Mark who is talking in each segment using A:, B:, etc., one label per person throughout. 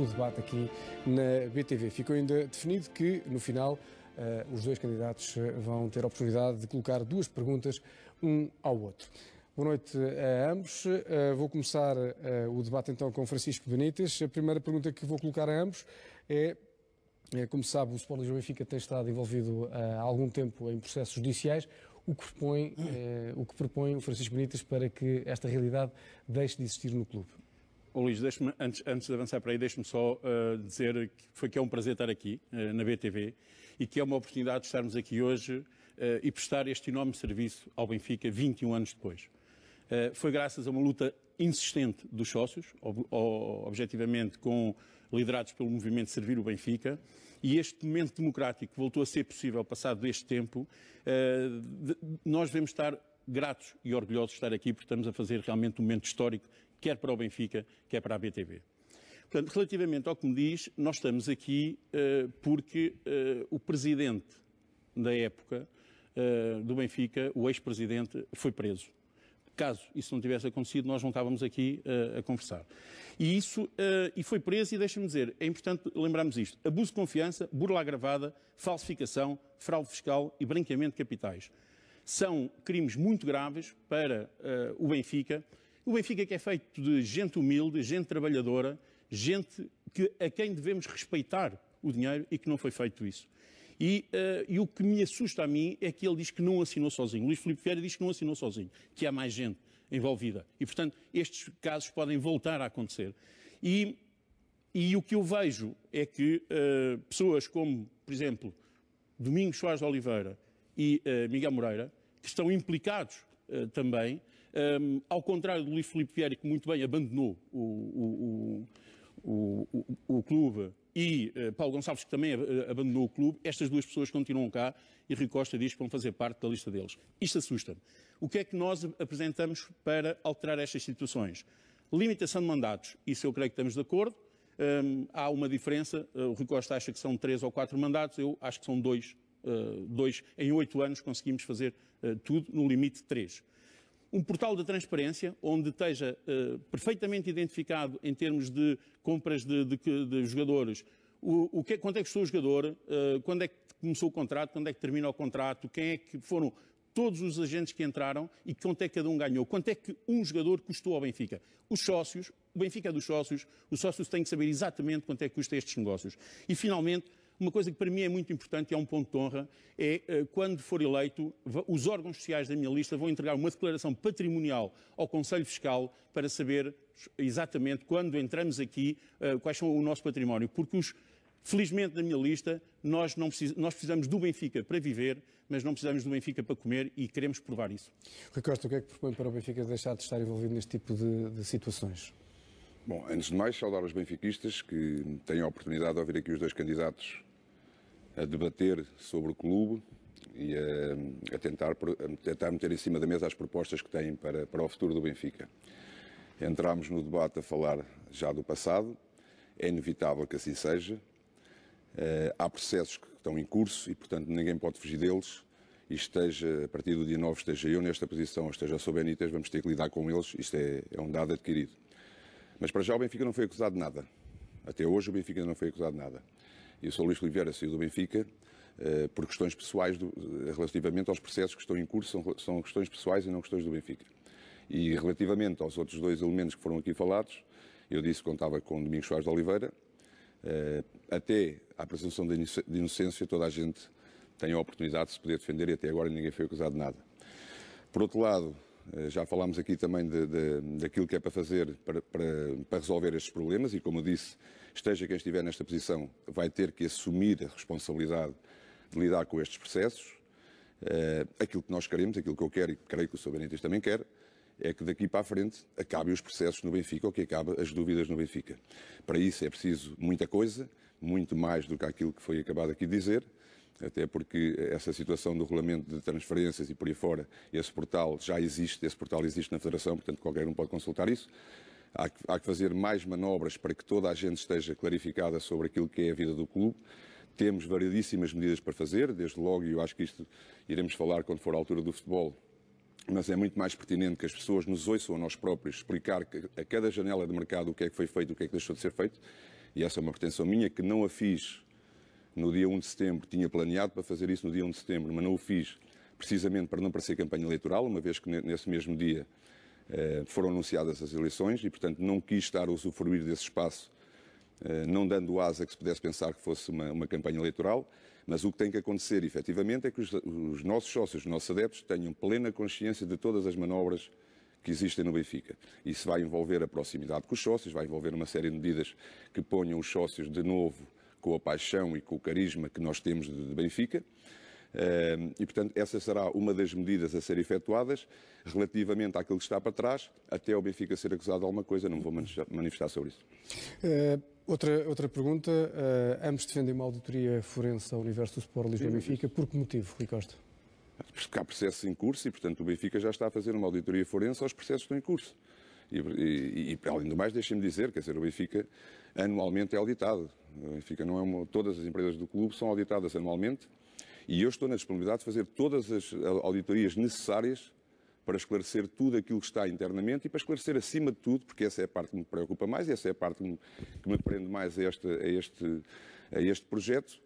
A: o debate aqui na BTV. Ficou ainda definido que, no final, eh, os dois candidatos eh, vão ter a oportunidade de colocar duas perguntas um ao outro. Boa noite a ambos. Eh, vou começar o debate então com Francisco Benítez. A primeira pergunta que vou colocar a ambos é como sabe, o Sporting Lisboa Benfica tem estado envolvido há algum tempo em processos judiciais, o que propõe, o que propõe o Francisco Benitas para que esta realidade deixe de existir no clube.
B: Oh, Luís, antes, antes, de avançar para aí, deixe-me só uh, dizer que foi que é um prazer estar aqui uh, na BTV e que é uma oportunidade de estarmos aqui hoje uh, e prestar este enorme serviço ao Benfica 21 anos depois. foi graças a uma luta insistente dos sócios, ob, ob objetivamente com, liderados pelo movimento Servir o Benfica, e este momento democrático que voltou a ser possível passado este tempo, de, nós devemos estar gratos e orgulhosos de estar aqui, porque estamos a fazer realmente um momento histórico, quer para o Benfica, quer para a BTV. Portanto, relativamente ao que me diz, nós estamos aqui uh, porque uh, o presidente da época uh, do Benfica, o ex-presidente, foi preso. Caso isso não tivesse acontecido, nós não estávamos aqui a conversar. E isso e foi preso, e deixa-me dizer, é importante lembrarmos isto: abuso de confiança, burla agravada, falsificação, fraude fiscal e branqueamento de capitais. São crimes muito graves para uh, o Benfica. O Benfica que é feito de gente humilde, gente trabalhadora, gente que, a quem devemos respeitar o dinheiro e que não foi feito isso. E, uh, e, o que me assusta a mim é que ele diz que não assinou sozinho. Luís Filipe Vieira diz que não assinou sozinho, que há mais gente envolvida. E, portanto, estes casos podem voltar a acontecer. E, e o que eu vejo é que uh, pessoas como, por exemplo, Domingos Soares de Oliveira, e uh, Miguel Moreira, que estão implicados uh, também, um, ehm, ao contrário do Luís Filipe Vieira, que muito bem abandonou o, o, o, o clube, e uh, Paulo Gonçalves, que também abandonou o clube, estas duas pessoas continuam cá e Rui Costa diz que vão fazer parte da lista deles. Isto assusta-me. O que é que nós apresentamos para alterar estas situações? Limitação de mandatos, isso eu creio que estamos de acordo. Um, ehm, há uma diferença, o Rui Costa acha que são três ou quatro mandatos, eu acho que são dois eh, dois, em oito anos conseguimos fazer eh, tudo, no limite três. Um portal da transparência, onde esteja eh, perfeitamente identificado em termos de compras de, de, de jogadores, o, o que, é, quanto é que custou o jogador, quando é que começou o contrato, quando é que termina o contrato, quem é que foram todos os agentes que entraram e quanto é que cada um ganhou, quanto é que um jogador custou ao Benfica. Os sócios, o Benfica é dos sócios, os sócios têm que saber exatamente quanto é que custa estes negócios. E, finalmente, uma coisa que para mim é muito importante e é um ponto de honra, é eh, quando for eleito, os órgãos sociais da minha lista vão entregar uma declaração patrimonial ao Conselho Fiscal para saber exatamente quando entramos aqui, eh, quais são o nosso património, porque os Felizmente, na minha lista, nós, não precis... nós precisamos do Benfica para viver, mas não precisamos do Benfica para comer e queremos provar isso.
A: Rui Costa, o que é que propõe para o Benfica deixar de estar envolvido neste tipo de, de situações?
C: Bom, antes de mais, saudar os benfiquistas que têm a oportunidade de ouvir aqui os dois candidatos a debater sobre o clube e a, a, tentar, a tentar meter em cima da mesa as propostas que têm para, para o futuro do Benfica. Entramos no debate a falar já do passado, é inevitável que assim seja. Eh, há processos que estão em curso e, portanto, ninguém pode fugir deles. E esteja, a partir do dia 9, esteja eu nesta posição, esteja sou Benítez, vamos ter que lidar com eles. Isto é, é um dado adquirido. Mas para já o Benfica não foi acusado de nada. Até hoje o Benfica não foi acusado de nada e o Sr. Luís Oliveira saiu do Benfica eh, por questões pessoais do, eh, relativamente aos processos que estão em curso, são, são, questões pessoais e não questões do Benfica. E relativamente aos outros dois elementos que foram aqui falados, eu disse que contava com Domingos Soares de Oliveira, eh, até a presunção de inocência toda a gente tem a oportunidade de se poder defender e até agora ninguém foi acusado de nada. Por outro lado, eh, já falámos aqui também de, de, daquilo que é para fazer para, para, para, resolver estes problemas e, como eu disse, esteja quem estiver nesta posição, vai ter que assumir a responsabilidade de lidar com estes processos. Eh, aquilo que nós queremos, aquilo que eu quero e creio que o Sr. Benítez também quer, é que daqui para a frente acabem os processos no Benfica ou que acabem as dúvidas no Benfica. Para isso é preciso muita coisa, muito mais do que aquilo que foi acabado aqui de dizer até porque essa situação do regulamento de transferências e por aí fora, esse portal já existe, esse portal existe na Federação, portanto qualquer um pode consultar isso. Há que, há que fazer mais manobras para que toda a gente esteja clarificada sobre aquilo que é a vida do clube. Temos variedíssimas medidas para fazer, desde logo, e eu acho que isto iremos falar quando for a altura do futebol, mas é muito mais pertinente que as pessoas nos ouçam a nós próprios explicar a cada janela de mercado o que é que foi feito, o que é que deixou de ser feito. E essa é uma pretensão minha que não a fiz no dia 1 de setembro, tinha planeado para fazer isso no dia 1 de setembro, mas não o fiz, precisamente para não parecer campanha eleitoral, uma vez que nesse mesmo dia eh, foram anunciadas as eleições e, portanto, não quis estar a usufruir desse espaço, eh, não dando asa que se pudesse pensar que fosse uma, uma campanha eleitoral, mas o que tem que acontecer, efetivamente, é que os, os nossos sócios, os nossos adeptos, tenham plena consciência de todas as manobras que existem no Benfica. Isso vai envolver a proximidade com os sócios, vai envolver uma série de medidas que ponham os sócios de novo com a paixão e com o carisma que nós temos de Benfica. Eh, e, portanto, essa será uma das medidas a ser efetuadas relativamente àquilo que está para trás, até o Benfica ser acusado de alguma coisa, não vou manifestar sobre isso.
A: Eh, outra, outra pergunta, uh, ambos defendem uma auditoria forense ao universo do Sport Lisboa-Benfica, por que motivo, Rui Costa?
C: Porque há processos em curso e, portanto, o Benfica já está a fazer uma auditoria forense aos processos que estão em curso. E, e, e além do mais, deixem-me dizer, quer dizer, o Benfica anualmente é auditado. O Benfica não é uma, todas as empresas do clube são auditadas anualmente e eu estou na disponibilidade de fazer todas as auditorias necessárias para esclarecer tudo aquilo que está internamente e para esclarecer acima de tudo, porque essa é a parte que me preocupa mais e essa é a parte que me, que me prende mais a este, a, este, a este projeto,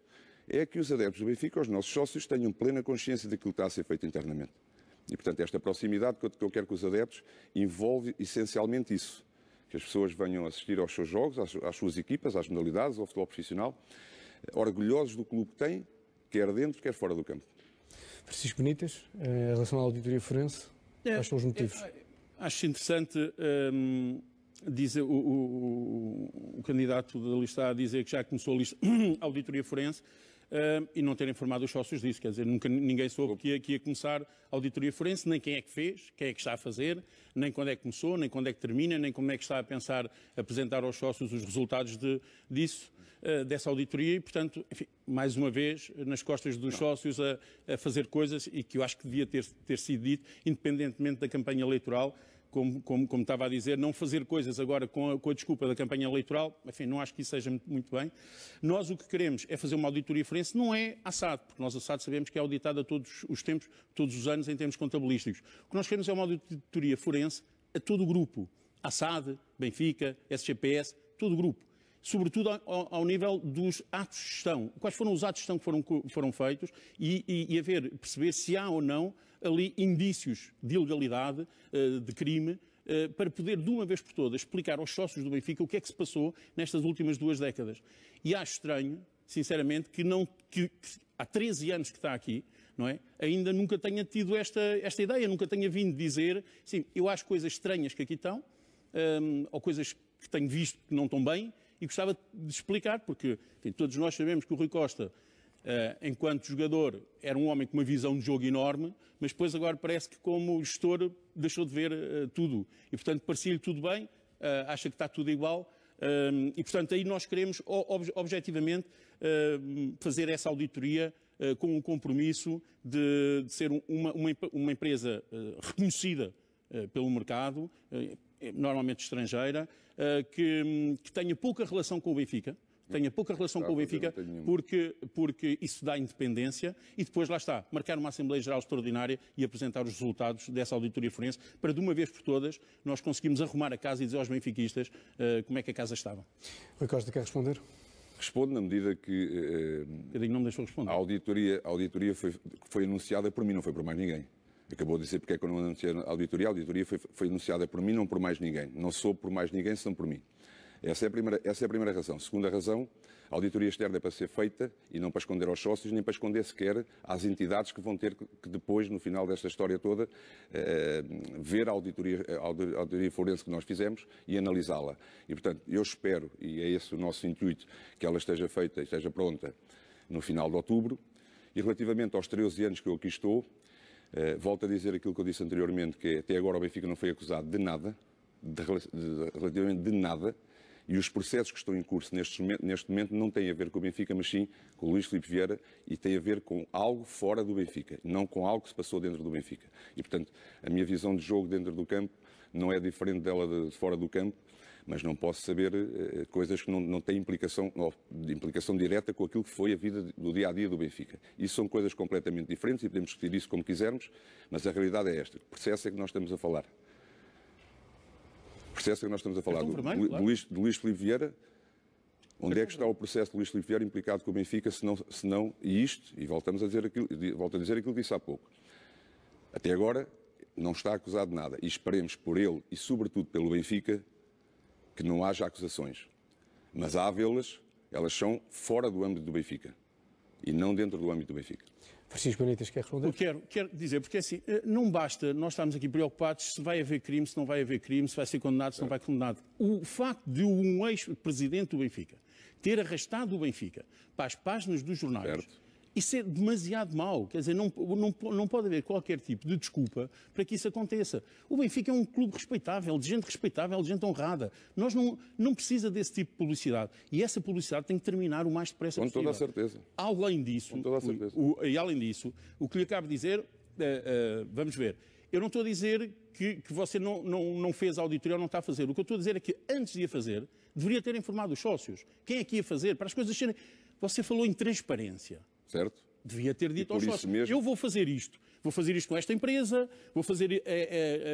C: é que os adeptos do Benfica, os nossos sócios, tenham plena consciência daquilo que está a ser feito internamente. E, portanto, esta proximidade que eu quero com os adeptos envolve essencialmente isso. Que as pessoas venham assistir aos seus jogos, às, suas equipas, às modalidades, ao futebol profissional, orgulhosos do clube que têm, quer dentro, quer fora do campo.
A: Francisco Benitas, eh, em relação à auditoria forense, é, quais são os é, motivos?
B: É, acho interessante hum, dizer, o, o, o, o, candidato da lista a dizer que já começou a, lista, a auditoria forense uh, e não ter informado os sócios disso. Quer dizer, nunca ninguém soube que ia, que ia começar a auditoria forense, nem quem é que fez, quem é que está a fazer, nem quando é que começou, nem quando é que termina, nem como é que está a pensar apresentar aos sócios os resultados de, disso, uh, dessa auditoria e, portanto, enfim, mais uma vez, nas costas dos não. sócios a, a, fazer coisas e que eu acho que devia ter, ter sido dito, independentemente da campanha eleitoral, como, como, como, estava a dizer, não fazer coisas agora com a, com a, desculpa da campanha eleitoral, enfim, não acho que isso seja muito bem. Nós o que queremos é fazer uma auditoria forense, não é a SAD, porque nós a SAD sabemos que é auditada todos os tempos, todos os anos, em termos contabilísticos. O que nós queremos é uma auditoria forense a todo o grupo, a SAD, Benfica, SGPS, todo o grupo sobretudo ao, nível dos atos de gestão. Quais foram os atos de gestão que foram, foram feitos e, e, e a ver, perceber se há ou não ali indícios de ilegalidade, eh, de crime, eh, para poder, de uma vez por todas, explicar aos sócios do Benfica o que é que se passou nestas últimas duas décadas. E acho estranho, sinceramente, que, não, que, que há 13 anos que está aqui, não é? ainda nunca tenha tido esta, esta ideia, nunca tenha vindo dizer, sim, eu acho coisas estranhas que aqui estão, ehm, ou coisas que tenho visto que não estão bem, e gostava de explicar, porque enfim, todos nós sabemos que o Rui Costa eh, enquanto jogador, era um homem com uma visão de jogo enorme, mas depois agora parece que como gestor deixou de ver eh, tudo. E, portanto, parecia-lhe tudo bem, eh, acha que está tudo igual, um, e, portanto, aí nós queremos, ob objetivamente, uh, fazer essa auditoria uh, com o compromisso de, de ser uma, uma, empresa uh, reconhecida pelo mercado, normalmente estrangeira, que, que tenha pouca relação com o Benfica, tenha pouca relação com o Benfica, porque, porque isso dá independência e depois, lá está, marcar uma Assembleia Geral extraordinária e apresentar os resultados dessa auditoria forense para, de uma vez por todas, nós conseguimos arrumar a casa e dizer aos benfiquistas uh, como é que a casa estava.
A: Rui Costa, quer responder?
C: Responde na medida que. Uh, não me deixou responder. A auditoria, a auditoria foi, foi anunciada por mim, não foi por mais ninguém. Acabou de dizer porque é que eu não anunciei a auditoria. A auditoria foi, foi anunciada por mim, não por mais ninguém. Não sou por mais ninguém, senão por mim. Essa é a primeira, essa é a primeira razão. Segunda razão, a auditoria externa é para ser feita e não para esconder aos sócios, nem para esconder sequer às entidades que vão ter que depois, no final desta história toda, eh, ver a auditoria, a auditoria forense que nós fizemos e analisá-la. E, portanto, eu espero, e é esse o nosso intuito, que ela esteja feita e esteja pronta no final de outubro. E relativamente aos 13 anos que eu aqui estou, eh, volto a dizer aquilo que eu disse anteriormente, que é, até agora o Benfica não foi acusado de nada, de, de, relativamente de nada, e os processos que estão em curso neste momento, não têm a ver com o Benfica, mas sim com o Luís Filipe Vieira e têm a ver com algo fora do Benfica, não com algo que se passou dentro do Benfica. E, portanto, a minha visão de jogo dentro do campo não é diferente dela de fora do campo, mas não posso saber eh, coisas que não, não têm implicação, não, implicação direta com aquilo que foi a vida do dia a dia do Benfica. Isso são coisas completamente diferentes e podemos discutir isso como quisermos, mas a realidade é esta: o processo é que nós estamos a falar processo que nós estamos a falar é do, vermelho, claro. Luís, de Luís Vieira, é Onde é que está o processo de Luís Filipe Vieira implicado com o Benfica, se não, se não e isto, e voltamos a dizer aquilo, volto a dizer aquilo que disse há pouco. Até agora não está acusado de nada e esperemos por ele e sobretudo pelo Benfica que não haja acusações. Mas há vê-las, elas são fora do âmbito do Benfica e não dentro do âmbito do Benfica.
B: Francisco Bonitas quer responder? Eu quero, quero dizer, porque assim, eh, não basta nós estarmos aqui preocupados se vai haver crime, se não vai haver crime, se vai ser condenado, se não vai condenado. O facto de um ex-presidente do Benfica ter arrastado o Benfica para as páginas dos jornais. Certo isso é demasiado mau. Quer dizer, não, não, não pode haver qualquer tipo de desculpa para que isso aconteça. O Benfica é um clube respeitável, de gente respeitável, de gente honrada. Nós não, não precisa desse tipo de publicidade. E essa publicidade tem que terminar o mais depressa possível. Com toda a certeza. Além disso, Com toda a certeza. O, o, e além disso, o que lhe acabo de dizer, uh, uh, vamos ver, eu não estou a dizer que, que você não, não, não, fez a auditoria ou não está a fazer. O que eu estou a dizer é que, antes de a fazer, deveria ter informado os sócios. Quem é que ia fazer? Para as coisas serem... Você falou em transparência certo? Devia ter dito aos sócios, mesmo... eu vou fazer isto, vou fazer isto com esta empresa, vou fazer, é,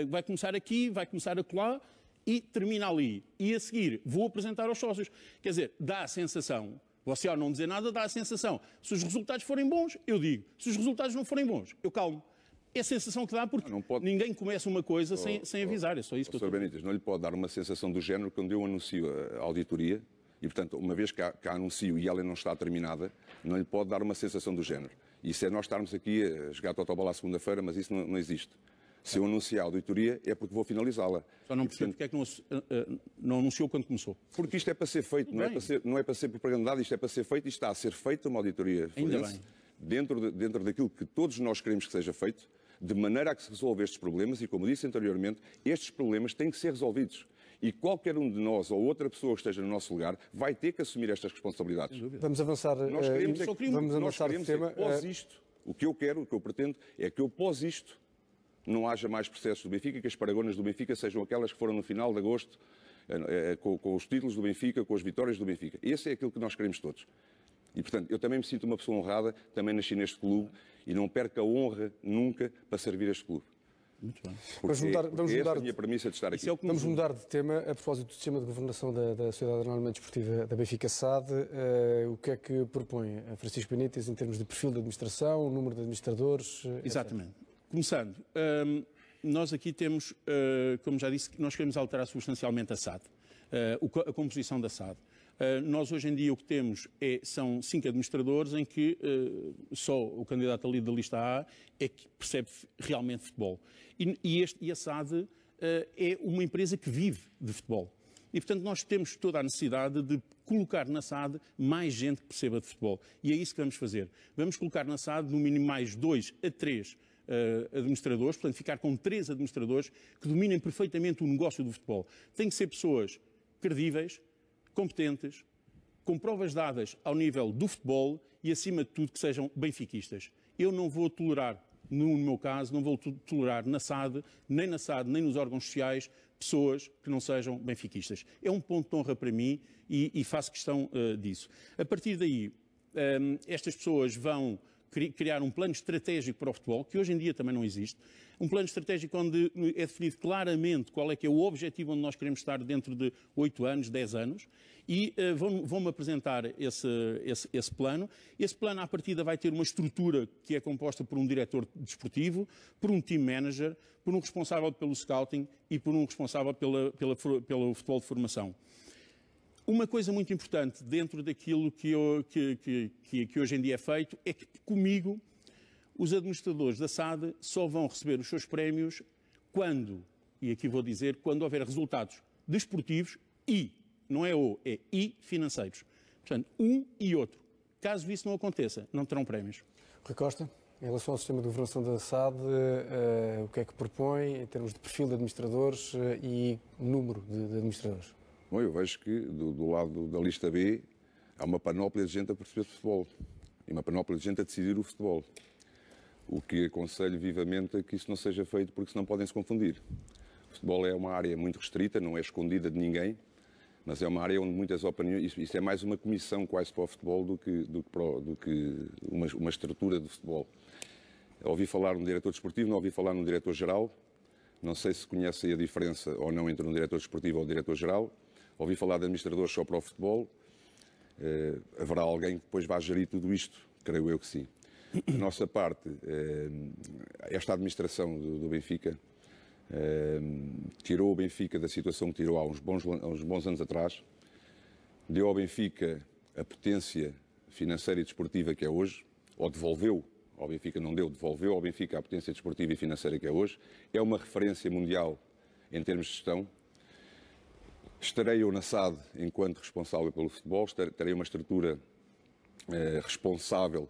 B: é, vai começar aqui, vai começar acolá e termina ali. E a seguir vou apresentar aos sócios. Quer dizer, dá a sensação, você ao não dizer nada dá a sensação, se os resultados forem bons, eu digo, se os resultados não forem bons, eu calmo. É a sensação que dá porque não, pode... ninguém começa uma coisa oh, sem, sem oh, avisar, é só
C: isso oh, que eu estou... Benítez, não lhe pode dar uma sensação do género quando eu anuncio a auditoria, e, portanto, uma vez que a, que a anuncio e ela não está terminada, não lhe pode dar uma sensação do género. Isso é nós estarmos aqui a jogar totobola à segunda-feira, mas isso não, não existe. Se eu anunciar a auditoria é porque vou finalizá-la.
B: Só não percebo porque é que não, eh, eh, não, anunciou quando começou. Porque isto é para ser feito, não é para
C: ser, não é para ser, propagandado, isto é para ser feito e está a ser feita uma auditoria forense dentro, de, dentro daquilo que todos nós queremos que seja feito, de maneira a que se resolva estes problemas e, como disse anteriormente, estes problemas têm que ser resolvidos. E qualquer um de nós ou outra pessoa que esteja no nosso lugar vai ter que assumir estas responsabilidades. Vamos avançar. Nós eh, é queremos é que, vamos avançar nós queremos tema. É que pós eh, isto, o que eu quero, o que eu pretendo, é que eu pós isto não haja mais processos do Benfica, que as paragonas do Benfica sejam aquelas que foram no final de agosto, eh, com, com os títulos do Benfica, com as vitórias do Benfica. Esse é aquilo que nós queremos todos. E, portanto, eu também me sinto uma pessoa honrada, também nasci neste clube e não perco a honra nunca para servir este clube.
B: Muito bem. vamos mudar, vamos mudar é a minha premissa
C: de estar aqui. É vamos mudar
A: de tema a propósito do sistema de governação da, da Sociedade Anónima Desportiva da Benfica SAD. Uh, o que é que propõe a Francisco Benítez em termos de perfil de administração, número de administradores? Eh, Exatamente.
B: Etc. Começando, um, ehm, nós aqui temos, uh, como já disse, nós queremos alterar substancialmente a SAD, uh, a composição da SAD. Eh, nós hoje em dia o que temos é, são cinco administradores em que eh, só o candidato ali da lista A é que percebe realmente futebol. E, e, este, e a SAD eh, é uma empresa que vive de futebol. E, portanto, nós temos toda a necessidade de colocar na SAD mais gente que perceba de futebol. E é isso que vamos fazer. Vamos colocar na SAD, no mínimo, mais dois a três uh, administradores, portanto, ficar com três administradores que dominem perfeitamente o negócio do futebol. Tem que ser pessoas credíveis, competentes, com provas dadas ao nível do futebol e, acima de tudo, que sejam benfiquistas. Eu não vou tolerar, no meu caso, não vou tolerar na SAD, nem na SAD, nem nos órgãos sociais, pessoas que não sejam benfiquistas. É um ponto de honra para mim e, e faço questão uh, disso. A partir daí, um, ehm, estas pessoas vão criar um plano estratégico para o futebol, que hoje em dia também não existe, um plano estratégico onde eh, é definido claramente qual é que é o objetivo onde nós queremos estar dentro de 8 anos, 10 anos, e uh, vão-me apresentar esse, esse, esse, plano. Esse plano, à partida, vai ter uma estrutura que é composta por um diretor desportivo, por um team manager, por um responsável pelo scouting e por um responsável pela, pela, pelo futebol de formação. Uma coisa muito importante dentro daquilo que, eu, que, que, que, hoje em dia é feito é que comigo os administradores da SAD só vão receber os seus prémios quando, e aqui vou dizer, quando houver resultados desportivos e, não é o, é e financeiros. Portanto, um e outro. Caso isso não aconteça, não terão prémios. Rui Costa, em relação ao
A: sistema de governação da SAD, uh, o que é que propõe em termos de perfil de administradores uh, e número de, de administradores?
C: Bom, eu vejo que do, do lado da lista B há uma panóplia de gente a perceber futebol e uma panóplia de gente a decidir o futebol. O que aconselho vivamente é que isso não seja feito, porque senão podem se confundir. O futebol é uma área muito restrita, não é escondida de ninguém, mas é uma área onde muitas opiniões. Isso, isso é mais uma comissão quase para o futebol do que, do que, para, do que uma, uma, estrutura de futebol. Eu ouvi falar num diretor desportivo, não ouvi falar num diretor geral. Não sei se conhecem a diferença ou não entre um diretor desportivo ou um diretor geral. Ouvi falar de administradores só para o futebol. Uh, haverá alguém que depois vá gerir tudo isto? Creio eu que sim. Da nossa parte, uh, esta administração do, do Benfica uh, tirou o Benfica da situação que tirou há uns bons, há uns bons anos atrás, deu ao Benfica a potência financeira e desportiva que é hoje, ou devolveu ao Benfica, não deu, devolveu ao Benfica a potência desportiva e financeira que é hoje, é uma referência mundial em termos de gestão, Estarei eu na SAD enquanto responsável pelo futebol, terei uma estrutura eh, responsável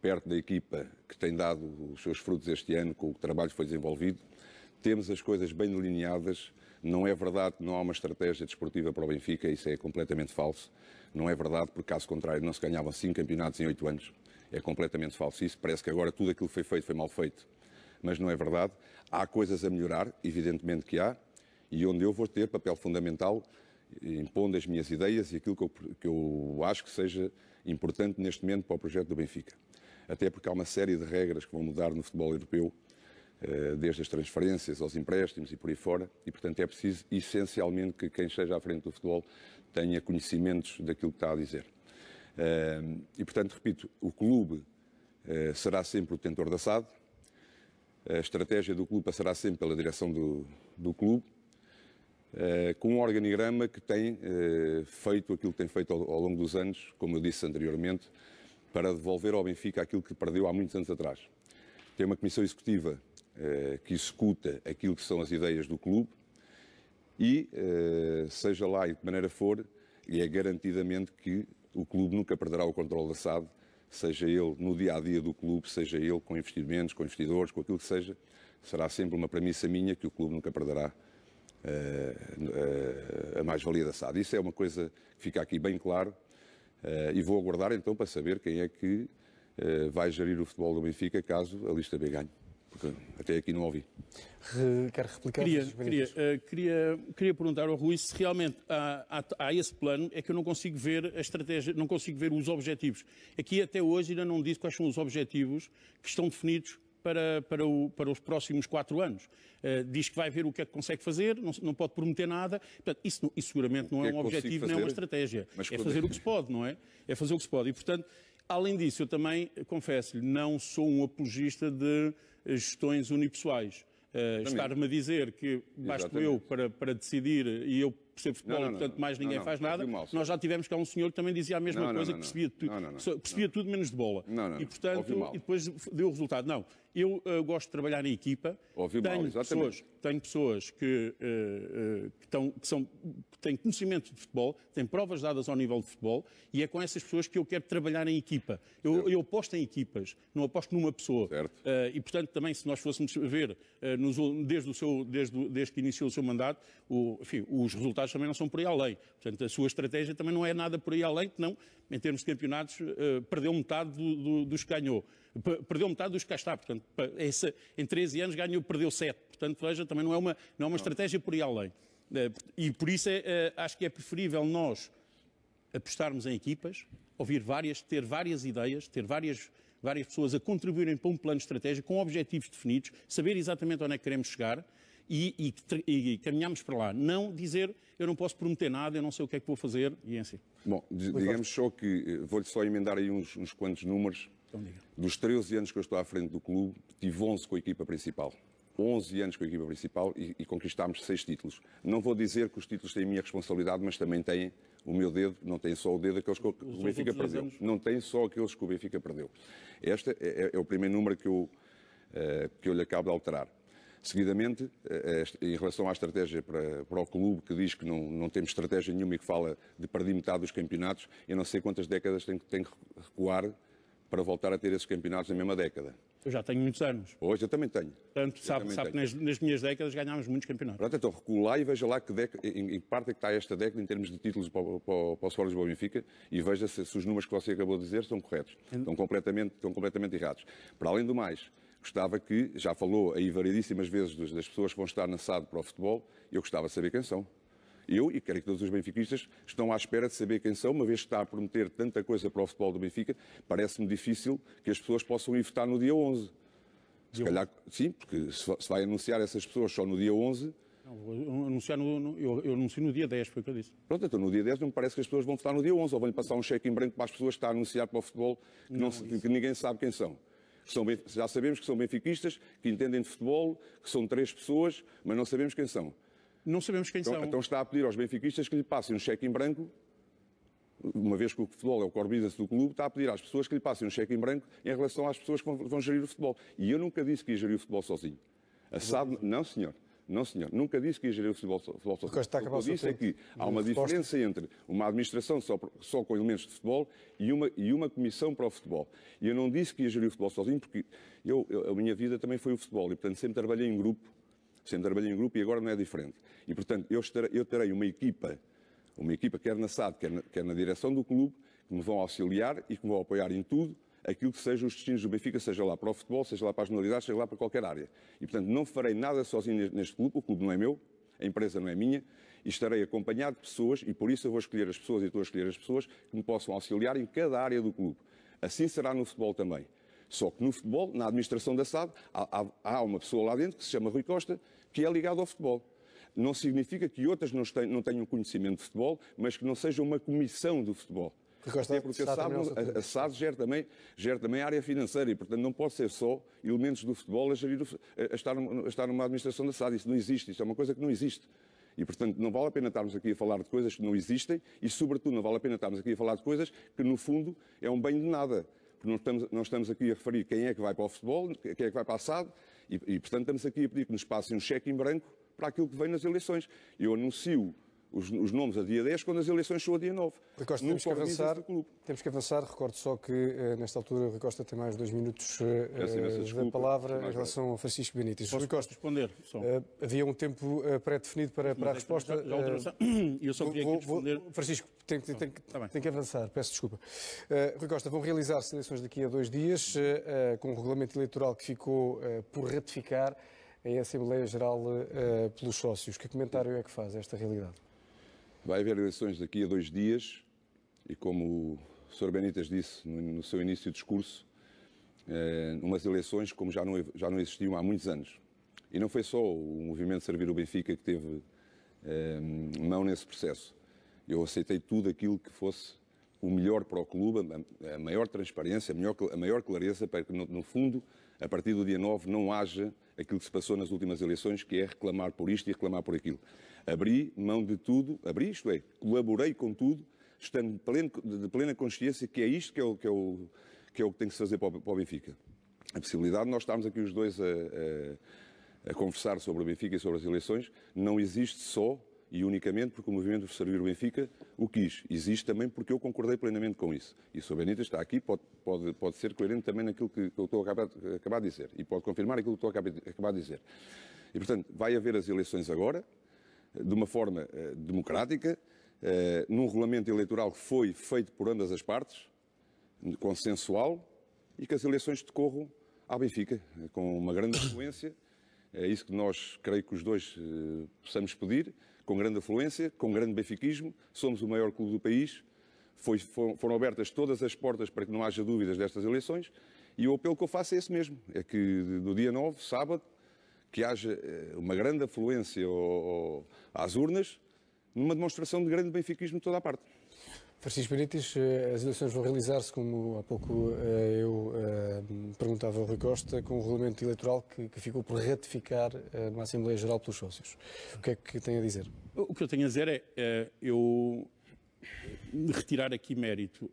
C: perto da equipa que tem dado os seus frutos este ano com o trabalho que foi desenvolvido. Temos as coisas bem delineadas. Não é verdade que não há uma estratégia desportiva para o Benfica, isso é completamente falso. Não é verdade, porque caso contrário não se ganhavam cinco campeonatos em oito anos. É completamente falso isso. Parece que agora tudo aquilo que foi feito foi mal feito, mas não é verdade. Há coisas a melhorar, evidentemente que há e onde eu vou ter papel fundamental impondo as minhas ideias e aquilo que eu, que eu, acho que seja importante neste momento para o projeto do Benfica. Até porque há uma série de regras que vão mudar no futebol europeu, eh, desde as transferências aos empréstimos e por aí fora, e portanto é preciso essencialmente que quem esteja à frente do futebol tenha conhecimentos daquilo que está a dizer. Eh, e portanto, repito, o clube eh, será sempre o tentor da SAD, a estratégia do clube passará sempre pela direção do, do clube, eh, com um organigrama que tem eh, feito aquilo que tem feito ao, ao longo dos anos, como eu disse anteriormente, para devolver ao Benfica aquilo que perdeu há muitos anos atrás. Tem uma comissão executiva eh, que executa aquilo que são as ideias do clube e, seja lá e de que maneira for, e é garantidamente que o clube nunca perderá o controle da SAD, seja ele no dia a dia do clube, seja ele com investimentos, com investidores, com aquilo que seja, será sempre uma premissa minha que o clube nunca perderá eh, eh, a mais-valia da SAD. Isso é uma coisa que fica aqui bem claro eh, e vou aguardar então para saber quem é que vai gerir o futebol do Benfica caso a lista B ganhe. Porque até aqui não ouvi.
A: Quero replicar? Queria, queria,
B: queria, queria, perguntar ao Rui se realmente há, há, há, esse plano, é que eu não consigo ver a estratégia, não consigo ver os objetivos. Aqui até hoje ainda não disse quais são os objetivos que estão definidos para, para, o, para os próximos quatro anos. Uh, diz que vai ver o que é que consegue fazer, não, não pode prometer nada. Portanto, isso, isso seguramente não é, é um objetivo, fazer? nem é uma estratégia. Mas é fazer é? o que se pode, não é? É fazer o que se pode. E, portanto, além disso, eu também, eh, confesso-lhe, não sou um apologista de eh, gestões unipessoais. Uh, estar-me a dizer que basto eu para, para decidir e eu percebo futebol, não, não, portanto mais ninguém faz é nada. Nós já tivemos cá um senhor que também dizia a mesma coisa, que percebia, tudo, percebia tudo menos de bola. E portanto, e depois deu o resultado. Não, eu eh, gosto de trabalhar em equipa. Ouvi tenho mal, exatamente. Pessoas, tenho pessoas que, uh, uh, que, tão, que, são, que têm conhecimento de futebol, têm provas dadas ao nível de futebol e é com essas pessoas que eu quero trabalhar em equipa. Eu, eu aposto em equipas, não aposto numa pessoa. e, portanto, também se nós fôssemos ver, nos, desde, o seu, desde, desde que iniciou o seu mandato, o, enfim, os resultados também não são por aí além. Portanto, a sua estratégia também não é nada por aí além, não, em termos de campeonatos, perdeu metade do, do, dos que ganhou perdeu metade dos que cá está. Portanto, em 13 anos ganhou, perdeu 7. Portanto, veja, também não é uma, não é uma estratégia por ir além. Eh, e por isso é, eh, acho que é preferível nós apostarmos em equipas, ouvir várias, ter várias ideias, ter várias, várias pessoas a contribuírem para um plano estratégico com objetivos definidos, saber exatamente onde é que queremos chegar e, e, e caminharmos para lá. Não dizer eu não posso prometer nada, eu não sei o que é que vou fazer e é assim.
C: Bom, digamos só que eh, vou-lhe só emendar aí uns, uns quantos números então dos 13 anos que eu estou à frente do clube, tive 11 com a equipa principal. 11 anos com a equipa principal e, e conquistámos 6 títulos. Não vou dizer que os títulos têm a minha responsabilidade, mas também têm o meu dedo, não tem só o dedo daqueles que o Benfica perdeu. Anos. Não tem só aqueles que o Benfica perdeu. Este é, é, é o primeiro número que eu, uh, que eu lhe acabo de alterar. Seguidamente, eh, em relação à estratégia para, para o clube, que diz que não, não temos estratégia nenhuma e que fala de perder metade dos campeonatos, eu não sei quantas décadas tem que recuar para voltar a ter esses campeonatos na mesma década. Eu já tenho muitos anos. Hoje eu também tenho.
B: Portanto, sabe, sabe tenho. que nas, nas, minhas décadas ganhámos muitos campeonatos.
C: Pronto, então recuo lá e veja lá que década em, em, parte é que está esta década em termos de títulos para, para, para o Sport Lisboa Benfica e veja se, se, os números que você acabou de dizer são corretos. And... Estão completamente, estão completamente errados. Para além do mais, gostava que, já falou aí variedíssimas vezes das pessoas que vão estar na SAD para o futebol, eu gostava de saber quem são eu e quero que todos os benfiquistas estão à espera de saber quem são, uma vez que está a prometer tanta coisa para o futebol do Benfica, parece-me difícil que as pessoas possam ir votar no dia 11. Se calhar, sim, porque se vai anunciar essas pessoas só no dia 11,
B: não, anunciar no, no, eu, eu anuncio no dia 10, foi o que eu disse.
C: Pronto, então no dia 10 não me parece que as pessoas vão votar no dia 11, ou vão-lhe passar um cheque em branco para as pessoas que está a anunciar para o futebol que, não, não que ninguém sabe quem são. Que são. Já sabemos que são benfiquistas, que entendem de futebol, que são três pessoas, mas não sabemos quem são.
B: Não sabemos quem então, são. Então
C: está a pedir aos benfiquistas que lhe passem um cheque em branco, uma vez que o futebol é o core business do clube, está a pedir às pessoas que lhe passem um cheque em branco em relação às pessoas que vão, vão gerir o futebol. E eu nunca disse que ia gerir o futebol sozinho. A SAD, não senhor. Não, senhor, nunca disse que ia gerir o futebol, futebol sozinho. Está o que eu disse é que há uma diferença entre uma administração só, só com elementos de futebol e uma, e uma comissão para o futebol. E eu não disse que ia gerir o futebol sozinho, porque eu, eu, a minha vida também foi o futebol e, portanto, sempre trabalhei em grupo sempre trabalhei em grupo e agora não é diferente. E, portanto, eu, estarei, eu terei uma equipa, uma equipa quer na SAD, quer na, quer na direção do clube, que me vão auxiliar e que me vão apoiar em tudo, aquilo que sejam os destinos do Benfica, seja lá para o futebol, seja lá para as modalidades, seja lá para qualquer área. E, portanto, não farei nada sozinho neste clube, o clube não é meu, a empresa não é minha, e estarei acompanhado de pessoas, e por isso eu vou escolher as pessoas e estou a escolher as pessoas que me possam auxiliar em cada área do clube. Assim será no futebol também. Só que no futebol, na administração da SAD, há, há, há uma pessoa lá dentro que se chama Rui Costa, que é ligado ao futebol. Não significa que outras não, tenham, não tenham conhecimento de futebol, mas que não seja uma comissão do futebol.
A: Até porque a SAD,
C: a, SAD gera, também, gera também área financeira e, portanto, não pode ser só elementos do futebol a, gerir, a, estar, a estar numa administração da SAD. Isso não existe, isso é uma coisa que não existe. E, portanto, não vale a pena estarmos aqui a falar de coisas que não existem e, sobretudo, não vale a pena estarmos aqui a falar de coisas que, no fundo, é um bem de nada. Porque não estamos, não estamos aqui a referir quem é que vai para o futebol, quem é que vai para a SAD, e, e portanto, estamos aqui a pedir que nos passem um cheque em branco para aquilo que vem nas eleições. Eu anuncio os, os, nomes a dia 10, quando as eleições são a dia 9. Ricosta, temos que, avançar,
A: temos que avançar. Recordo só que, uh, nesta altura, Costa tem mais dois minutos uh, da palavra em relação a Francisco Benítez. Posso Costa, responder? havia um tempo pré-definido para, para a resposta. Já, já eu só queria vou, responder... Vou, Francisco, tem, tem, tem, tá tem, que avançar, peço desculpa. Uh, Costa, vão realizar-se eleições daqui a dois dias, com um regulamento eleitoral que ficou por ratificar em Assembleia Geral pelos sócios. Que comentário é que faz esta realidade?
C: Vai haver eleições daqui a dois dias e, como o Sr. Benitas disse no, seu início de discurso, eh, umas eleições como já não, já não existiam há muitos anos. E não foi só o movimento Servir o Benfica que teve eh, mão nesse processo. Eu aceitei tudo aquilo que fosse o melhor para o clube, a, a maior transparência, a, melhor, a maior clareza, para que, no, no fundo, a partir do dia 9, não haja aquilo que se passou nas últimas eleições, que é reclamar por isto e reclamar por aquilo. Abri mão de tudo, abri isto é, colaborei com tudo, estando de plena, de plena consciência que é isto que é, o, que, é o, que é o que tem que se fazer para o, para o Benfica. A possibilidade de nós estarmos aqui os dois a, a, a conversar sobre o Benfica e sobre as eleições não existe só e unicamente porque o movimento Servir o Benfica o quis. Existe também porque eu concordei plenamente com isso. E o Sr. Benita está aqui, pode, pode, pode ser coerente também naquilo que, eu estou a acabar, a acabar de dizer e pode confirmar aquilo que estou a acabar, a acabar de dizer. E, portanto, vai haver as eleições agora, de uma forma eh, democrática, eh, num regulamento eleitoral que foi feito por ambas as partes, consensual, e que as eleições decorram à Benfica, com uma grande influência. É isso que nós, creio que os dois eh, possamos pedir com grande afluência, com grande benfiquismo, somos o maior clube do país, foi, foram abertas todas as portas para que não haja dúvidas destas eleições, e o apelo que eu faço é esse mesmo, é que no dia 9, sábado, que haja eh, uma grande afluência ao, ao, às urnas, numa demonstração de grande benfiquismo de toda a parte.
A: Francisco Benítez, eh, as eleições vão realizar-se, como há pouco eh, eu eh, perguntava ao Rui Costa, com o um regulamento eleitoral que, ficou por ratificar na Assembleia Geral pelos sócios. O que é que tem a dizer?
B: O que eu tenho a dizer é, é eu retirar aqui mérito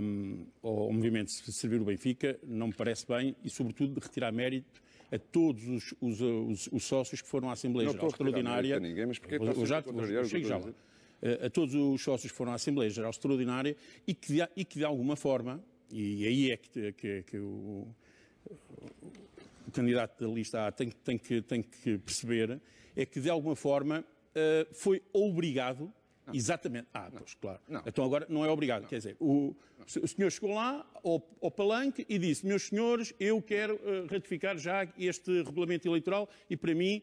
B: hum, ao movimento Servir o Benfica não me parece bem e, sobretudo, retirar mérito a todos os, os, os, os sócios que foram à Assembleia não Geral Extraordinária. Ninguém, mas porque eu já, eu, eu, lá. Eh, a todos os sócios que foram à Assembleia Geral Extraordinária e que, e que de alguma forma, e aí é que, que, que o, o, candidato da lista A tem, tem, que, tem que perceber, é que de alguma forma eh, foi obrigado. Não. Exatamente. Ah, não. pois claro. Não. Então agora não é obrigado. Não. Quer dizer, o, o senhor chegou lá ao, ao, palanque e disse: Meus senhores, eu quero uh, ratificar já este regulamento eleitoral e para mim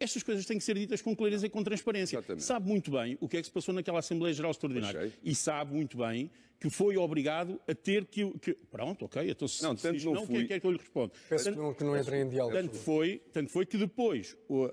B: estas coisas têm que ser ditas com clareza e com transparência. Exatamente. Sabe muito bem o que é que se passou naquela Assembleia Geral Extraordinária. E sabe muito bem que foi obrigado a ter que. que pronto, ok, então se não, tanto se não, não fui... quem é que eu lhe responda. Peço tanto, que não, entrem em diálogo. Tanto foi, tanto foi que depois o, uh,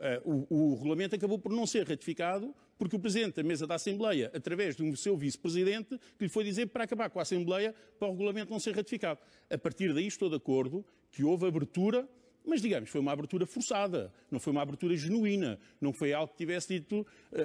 B: o, o regulamento acabou por não ser ratificado porque o Presidente da Mesa da Assembleia, através do seu Vice-Presidente, que lhe foi dizer para acabar com a Assembleia, para o regulamento não ser ratificado. A partir daí estou de acordo que houve abertura mas, digamos, foi uma abertura forçada, não foi uma abertura genuína, não foi algo que tivesse dito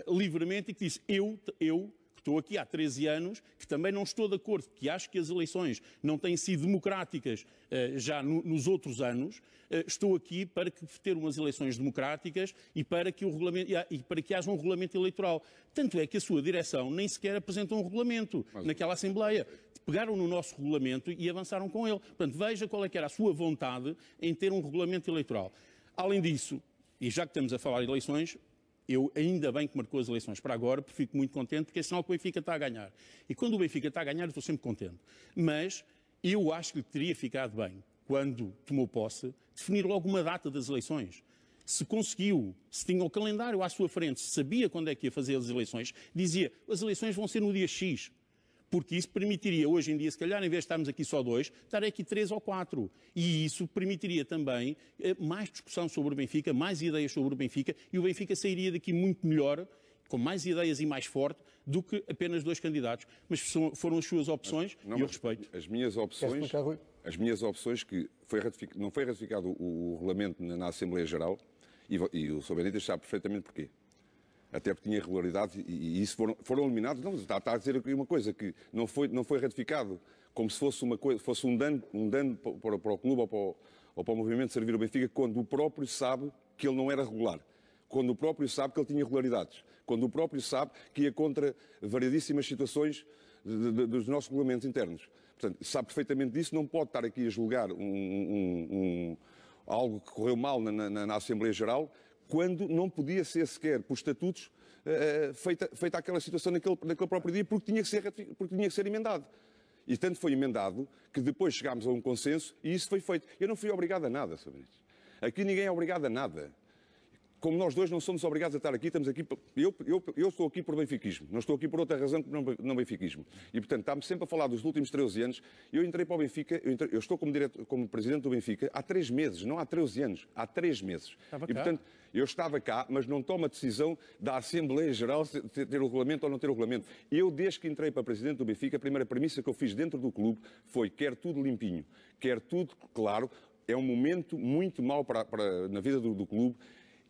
B: uh, livremente e que disse eu, eu que estou aqui há 13 anos, que também não estou de acordo, que acho que as eleições não têm sido democráticas uh, já no, nos outros anos, uh, estou aqui para que, ter umas eleições democráticas e para, que o regulamento, e para que haja um regulamento eleitoral. Tanto é que a sua direção nem sequer apresentou um regulamento Mas... naquela Assembleia pegaram no nosso regulamento e avançaram com ele. Portanto, veja qual é que era a sua vontade em ter um regulamento eleitoral. Além disso, e já que estamos a falar de eleições, eu ainda bem que marcou as eleições para agora, porque fico muito contente, porque é sinal que o Benfica está a ganhar. E quando o Benfica está a ganhar, eu estou sempre contente. Mas eu acho que lhe teria ficado bem, quando tomou posse, definir logo uma data das eleições. Se conseguiu, se tinha o calendário à sua frente, se sabia quando é que ia fazer as eleições, dizia as eleições vão ser no dia X porque isso permitiria, hoje em dia, se calhar, em vez de estarmos aqui só dois, estar aqui três ou quatro. E isso permitiria também eh, mais discussão sobre o Benfica, mais ideias sobre o Benfica, e o Benfica sairia daqui muito melhor, com mais ideias e mais forte, do que apenas dois candidatos. Mas foram as suas opções não, e eu respeito. As minhas
C: opções. As minhas opções, que foi não foi ratificado o, o regulamento na, na Assembleia Geral, e, e o Sr. Benítez sabe perfeitamente porquê até porque tinha irregularidades e, e isso foram, foram eliminados. Não, está, está, a dizer aqui uma coisa que não foi, não foi ratificado, como se fosse, uma coisa, fosse um dano, um dano para, para o clube ou para o, ou para o movimento servir o Benfica, quando o próprio sabe que ele não era regular quando o próprio sabe que ele tinha irregularidades, quando o próprio sabe que ia contra variedíssimas situações de, de, dos nossos regulamentos internos. Portanto, sabe perfeitamente disso, não pode estar aqui a julgar um, um, um, algo que correu mal na, na, na Assembleia Geral, quando não podia ser sequer, por estatutos, eh, eh, feita, feita aquela situação naquele, naquele próprio dia, porque tinha, que ser, porque tinha que ser emendado. E tanto foi emendado que depois chegámos a um consenso e isso foi feito. Eu não fui obrigado a nada, Sr. Ministro. Aqui ninguém é obrigado a nada como nós dois não somos obrigados a estar aqui, estamos aqui. Eu, eu, eu estou aqui por benfiquismo, não estou aqui por outra razão que não, não benfiquismo. E, portanto, está-me sempre a falar dos últimos 13 anos. Eu entrei para o Benfica, eu, entrei, eu estou como, como presidente do Benfica há 3 meses, não há 13 anos, há 3 meses. Estava e, cá. portanto, eu estava cá, mas não tomo a decisão da Assembleia Geral se ter o regulamento ou não ter o regulamento. Eu, desde que entrei para presidente do Benfica, a primeira premissa que eu fiz dentro do clube foi quer tudo limpinho, quer tudo claro. É um momento muito mau para, para na vida do, do clube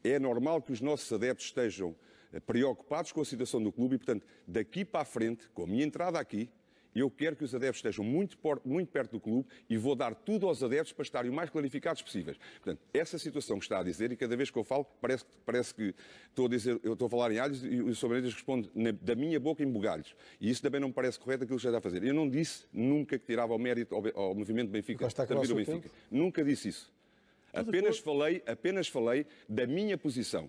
C: é normal que os nossos adeptos estejam eh, preocupados com a situação do clube e, portanto, daqui para a frente, com a minha entrada aqui, eu quero que os adeptos estejam muito, muito, perto do clube e vou dar tudo aos adeptos para estarem o mais clarificados possíveis. Portanto, essa situação que está a dizer, e cada vez que eu falo, parece, parece que estou a dizer, eu estou a falar em alhos e o Sobreiras responde na, da minha boca em bugalhos. E isso também não me parece correto aquilo que está a fazer. Eu não disse nunca que tirava o mérito ao, ao movimento Benfica, também o Benfica. Tempo. Então. Nunca disse isso. Apenas falei, apenas falei da minha posição.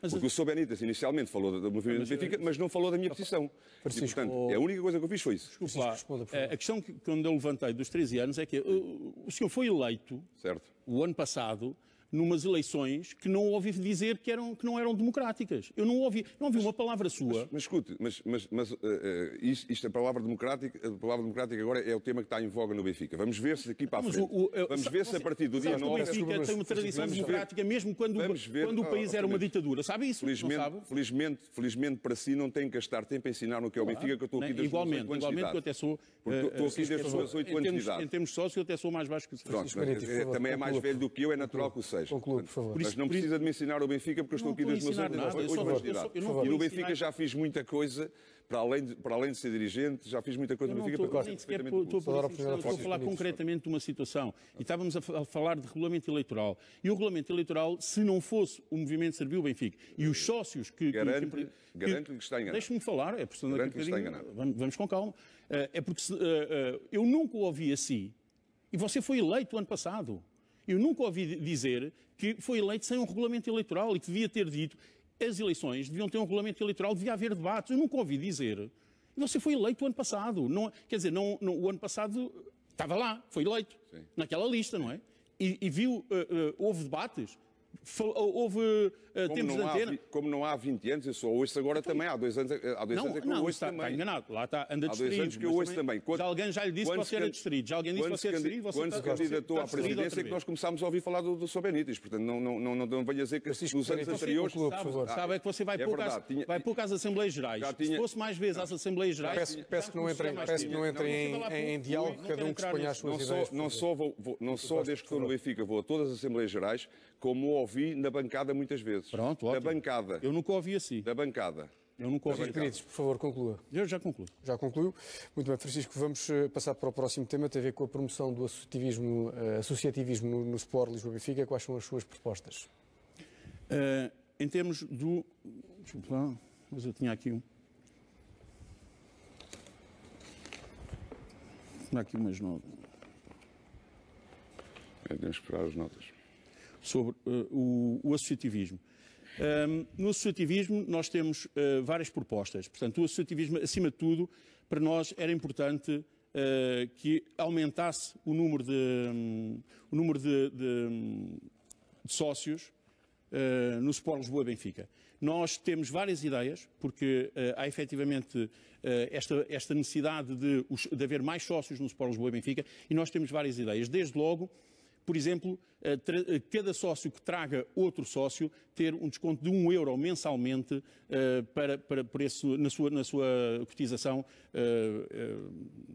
C: Mas Porque o Sr. Benítez inicialmente falou do movimento ah, mas, Benfica, mas não falou da minha posição. e, portanto, a única coisa que eu fiz foi isso.
B: Desculpa, eh, a questão que quando eu levantei dos 13 anos é que eh, o senhor foi eleito certo. o ano passado numas eleições que não ouvi dizer que, eram, que não eram democráticas. Eu não ouvi, não ouvi mas, uma palavra sua. Mas, mas escute, mas, mas, mas uh,
C: isto, isto, a é palavra democrática, a eh, palavra democrática agora é o tema que está em voga no Benfica. Vamos ver se daqui para a frente. O, o, vamos ver se a partir do dia 9 o Benfica tem uma tradição democrática
B: ver, mesmo quando, ver, quando o oh, país ah, era uma
C: ditadura. Sabe isso? Felizmente, sabe? felizmente, felizmente para si não tem que gastar tempo a ensinar no que é o Benfica que eu estou aqui né, desde igualmente, igualmente que eu até
B: sou estou aqui desde os meus 8 anos de idade. Em termos sócios eu até sou mais baixo que o Pronto, é, é, também é mais velho
C: do que eu, é natural que o seja
A: por favor.
B: mas não precisa de me
C: ensinar o Benfica, porque eu estou aqui desde os meus anos E no Benfica já fiz muita coisa, para além de, para além de ser dirigente, já fiz muita coisa no Benfica. Estou, nem sequer estou a falar
B: concretamente de uma situação. E estávamos a falar de regulamento eleitoral. E o regulamento eleitoral, se não fosse o movimento Serviu Benfica e os sócios que. Garanto-lhe que, está enganado. Deixe-me falar, é por que está enganado. Vamos com calma. Eh, é porque eh, eh, eu nunca o ouvi assim. E você foi eleito o ano passado. Eu nunca ouvi dizer que foi eleito sem um regulamento eleitoral e que devia ter dito as eleições deviam ter um regulamento eleitoral, devia haver debates. Eu nunca ouvi dizer. Você foi eleito o ano passado. Não, é? quer dizer, não, não, o ano passado estava lá, foi eleito, Sim. naquela lista, não é? E, e viu, uh, uh, houve debates houve uh, tempos de antena. Há, como não há 20
C: anos, eu só ouço agora então, também. Há dois anos, eh, há dois não, anos é que não, eu ouço está, também. Está enganado, lá está, anda distraído. Há dois anos que eu ouço também. Quando, já alguém já lhe disse que você era distraído. Já alguém disse que você era distraído. Quando se candidatou à presidência é que nós começámos a ouvir falar do, do Sobenitis. Portanto, não, não, não, não, não venha dizer que Francisco, nos anos anteriores... Ah, Sabe, é que você vai é
B: pouco às Assembleias Gerais. Se fosse mais vezes ah, às Assembleias Gerais... Peço que não entrem em diálogo, cada um que exponha as suas ideias.
C: Não só desde que estou no Benfica, vou a todas as Assembleias Gerais como ouvi na bancada muitas vezes. Pronto, ótimo. Da bancada. Eu nunca ouvi assim. Da bancada.
A: Eu nunca ouvi. Assim. Queridos, por favor, conclua. Eu já concluo. Já concluiu. Muito bem, Francisco, vamos eh, passar para o próximo tema, tem a ver com a promoção do associativismo, eh, associativismo no, Sport
B: Lisboa Benfica. Quais são as suas propostas? Uh, em termos do. Desculpa mas eu tinha aqui um. Tinha aqui umas notas. É, temos que esperar as notas sobre uh, o, o, associativismo. Um, no associativismo, nós temos uh, várias propostas. Portanto, o associativismo, acima de tudo, para nós era importante uh, que aumentasse o número de, um, o número de, de, de sócios no Sport Lisboa-Benfica. Nós temos várias ideias, porque uh, há efetivamente uh, esta, esta, necessidade de, de, haver mais sócios no Sport Lisboa e Benfica, e nós temos várias ideias. Desde logo, por exemplo, eh, eh, cada sócio que traga outro sócio ter um desconto de 1 euro mensalmente eh, para, para, na, sua, na sua cotização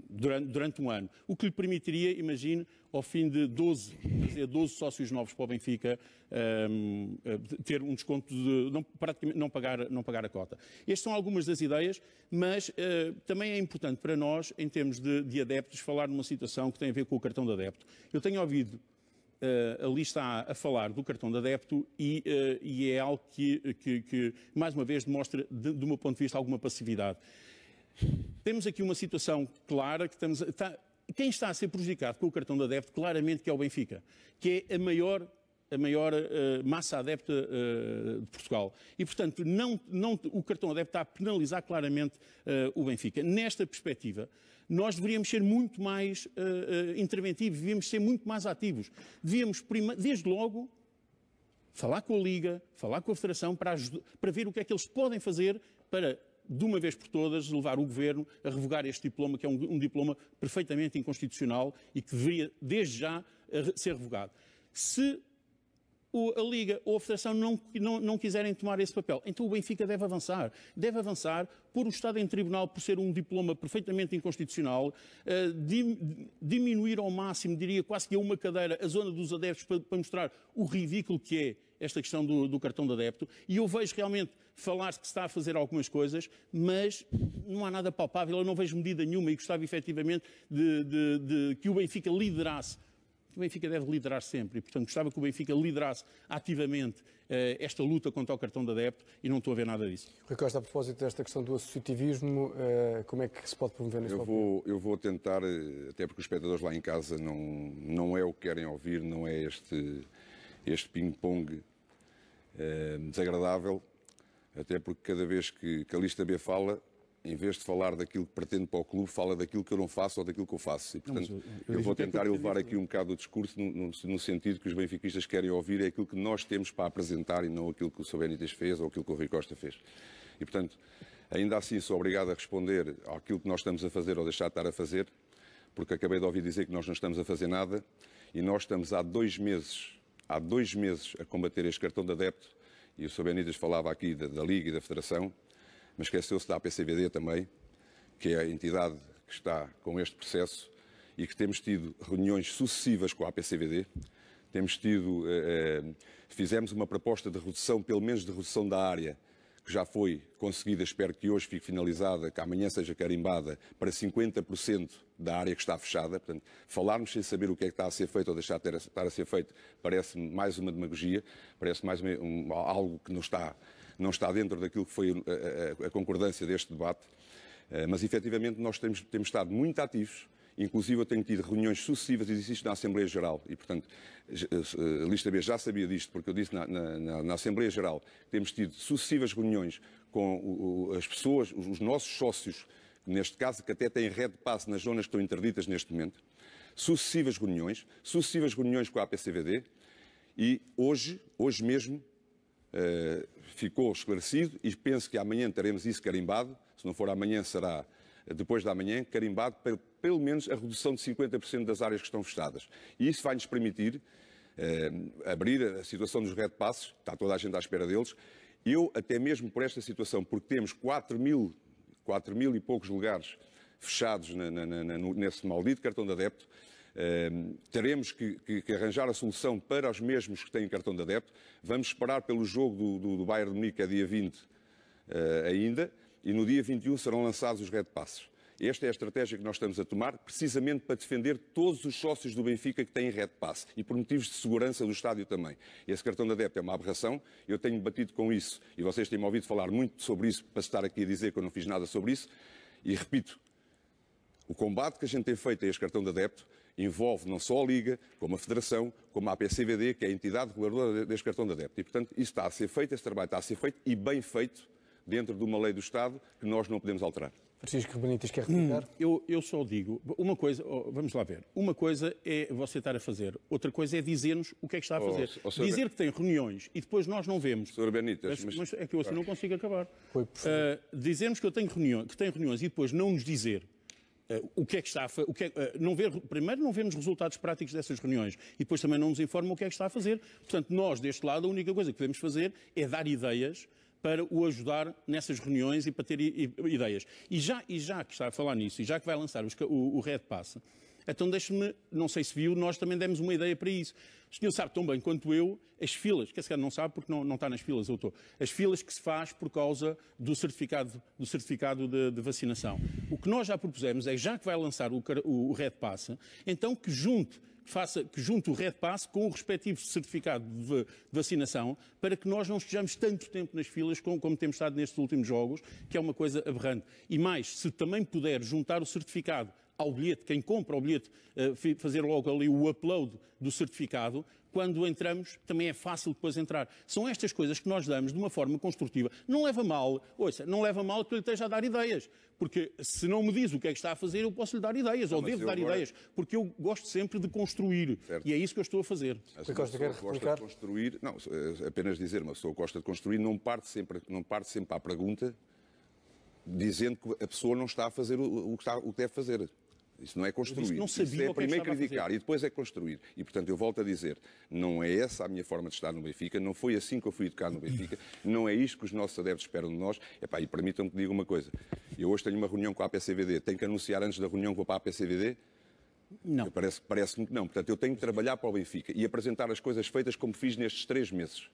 B: durante, durante um ano. O que lhe permitiria, imagine, ao fim de 12, dizer, 12 sócios novos para o Benfica, um, ter um desconto de não, praticamente, não, pagar, não pagar a cota. Estas são algumas das ideias, mas uh, também é importante para nós, em termos de, de adeptos, falar numa situação que tem a ver com o cartão de adepto. Eu tenho ouvido uh, ali está a falar do cartão de adepto e, uh, e é algo que, que, que, mais uma vez, demonstra, de, do meu ponto de vista, alguma passividade. Temos aqui uma situação clara que estamos. está, quem está a ser prejudicado com o cartão de adepto, claramente, que é o Benfica, que é a maior a maior uh, massa adepta uh, de Portugal. E, portanto, não, não, o cartão adepto está a penalizar claramente uh, o Benfica. Nesta perspectiva, nós deveríamos ser muito mais uh, uh, interventivos, devíamos ser muito mais ativos. Devíamos, desde logo, falar com a Liga, falar com a Federação, para, para ver o que é que eles podem fazer para de uma vez por todas, levar o Governo a revogar este diploma, que é um, um, diploma perfeitamente inconstitucional e que deveria, desde já, eh, ser revogado. Se a Liga ou a Federação não, não, não quiserem tomar esse papel, então o Benfica deve avançar. Deve avançar, pôr o Estado em tribunal por ser um diploma perfeitamente inconstitucional, uh, eh, dim, diminuir ao máximo, diria quase que a uma cadeira, a zona dos adeptos para, para mostrar o ridículo que é esta questão do, do cartão de adepto. E eu vejo realmente falar-se que está a fazer algumas coisas, mas não há nada palpável, eu não vejo medida nenhuma e gostava efetivamente de, de, de que o Benfica liderasse o Benfica deve liderar sempre e, portanto, gostava que o Benfica liderasse ativamente eh, esta luta contra o cartão de adepto e não estou a ver nada disso.
A: Recosta, a propósito desta questão do associativismo, eh, como é que se pode promover neste eu
C: vou, eu vou tentar, eh, até porque os espectadores lá em casa não, não é o que querem ouvir, não é este, este ping-pong desagradável, até porque cada vez que, que a lista B fala, em vez de falar daquilo que pretendo para o clube, fala daquilo que eu não faço ou daquilo que eu faço. E, portanto, não, eu, eu, eu, vou é tentar elevar aqui um bocado o discurso no, no, no, sentido que os benfiquistas querem ouvir, é aquilo que nós temos para apresentar e não aquilo que o Sabenitas fez ou aquilo que o Rui Costa fez. E, portanto, ainda assim sou obrigado a responder àquilo que nós estamos a fazer ou deixar de estar a fazer, porque acabei de ouvir dizer que nós não estamos a fazer nada e nós estamos há dois meses, há dois meses a combater este cartão de adepto e o Sabenitas falava aqui da, da Liga e da Federação, mas esqueceu-se da APCVD também, que é a entidade que está com este processo e que temos tido reuniões sucessivas com a APCVD, temos tido, eh, eh, fizemos uma proposta de redução, pelo menos de redução da área, que já foi conseguida, espero que hoje fique finalizada, que amanhã seja carimbada, para 50% da área que está fechada. Portanto, falarmos sem saber o que é que está a ser feito ou deixar de estar a ser feito parece mais uma demagogia, parece mais um, algo que não está não está dentro daquilo que foi a, eh, a, eh, a concordância deste debate, eh, mas efetivamente nós temos, temos estado muito ativos. Inclusive, eu tenho tido reuniões sucessivas e disse isto na Assembleia Geral. E, portanto, a lista B já sabia disto, porque eu disse na, na, na Assembleia Geral que temos tido sucessivas reuniões com o, as pessoas, os, os nossos sócios, neste caso, que até têm rede de passe nas zonas que estão interditas neste momento. Sucessivas reuniões, sucessivas reuniões com a APCVD. E hoje, hoje mesmo, eh, ficou esclarecido e penso que amanhã teremos isso carimbado, se não for amanhã será depois da manhã, carimbado pelo, pelo menos a redução de 50% das áreas que estão fechadas. E isso vai nos permitir eh, abrir a situação dos red passos, está toda a gente à espera deles. Eu, até mesmo por esta situação, porque temos 4 mil, 4 mil e poucos lugares fechados na, na, na, nesse maldito cartão de adepto, Ehm, teremos que, que, que, arranjar a solução para os mesmos que têm cartão de adepto. Vamos esperar pelo jogo do, do, do Bayern de Munique, é dia 20 uh, eh, ainda, e no dia 21 serão lançados os Red Passes. Esta é a estratégia que nós estamos a tomar, precisamente para defender todos os sócios do Benfica que têm Red Pass e por motivos de segurança do estádio também. Esse cartão de adepto é uma aberração, eu tenho batido com isso e vocês têm-me ouvido falar muito sobre isso para estar aqui a dizer que eu não fiz nada sobre isso. E repito, o combate que a gente tem feito a este cartão de adepto envolve não só a Liga, como a Federação, como a APCVD, que é a entidade reguladora deste cartão de adepto. E, portanto, isso está a ser feito, esse trabalho está a ser feito e bem feito
B: dentro de uma lei do Estado que nós não podemos alterar.
A: Francisco Benítez quer retirar? Hum,
B: eu, eu só digo, uma coisa, oh, vamos lá ver, uma coisa é você estar a fazer, outra coisa é dizer-nos o que é que está a oh, fazer. Oh, oh, dizer ben... que tem reuniões e depois nós não vemos. Sr. Benítez, mas, mas... mas, é que eu assim ah. não consigo acabar. Foi uh, ah, dizermos que, eu tenho que tem reuniões e depois não nos dizer eh, o que é que está a fazer? É, eh, não ver, primeiro, não vemos resultados práticos dessas reuniões e depois também não nos informam o que é que está a fazer. Portanto, nós, deste lado, a única coisa que devemos fazer é dar ideias para o ajudar nessas reuniões e para ter ideias. E já, e já que está a falar nisso, e já que vai lançar o, o Red Pass, então deixe-me, não sei se viu, nós também demos uma ideia para isso. O senhor sabe tão bem quanto eu as filas, que se calhar não sabe porque não, não está nas filas, eu estou, as filas que se faz por causa do certificado, do certificado de, de vacinação. O que nós já propusemos é, já que vai lançar o, o Red Pass, então que junte faça, que junte o Red Pass com o respectivo certificado de vacinação, para que nós não estejamos tanto tempo nas filas como, como, temos estado nestes últimos jogos, que é uma coisa aberrante. E mais, se também puder juntar o certificado ao bilhete, quem compra o bilhete, eh, fazer logo ali o upload do certificado, quando entramos, também é fácil depois entrar. São estas coisas que nós damos de uma forma construtiva. Não leva mal, ouça, não leva mal que eu lhe esteja a dar ideias, porque se não me diz o que é que está a fazer, eu posso lhe dar ideias, não, ou devo dar agora... ideias, porque eu gosto sempre de construir, certo. e é isso que eu estou a fazer. Mas o Costa quer gosta de
C: construir, não, eh, apenas dizer, mas o gosta de construir, não parte sempre, não parte sempre à pergunta, dizendo que a pessoa não está a fazer o, que, está, o que deve fazer. Isso não é construir. Não sabia isso é, é primeiro criticar e depois é construir. E, portanto, eu volto a dizer, não é essa a minha forma de estar no Benfica, não foi assim que eu fui educado no Benfica, não é isto que os nossos adeptos esperam de nós. Epá, e permitam-me que diga uma coisa. Eu hoje tenho uma reunião com a APCVD, tenho que anunciar antes da reunião que vou para a APCVD? Não. parece, parece-me que não. Portanto, eu tenho que trabalhar para o Benfica e apresentar as coisas feitas como fiz nestes três meses.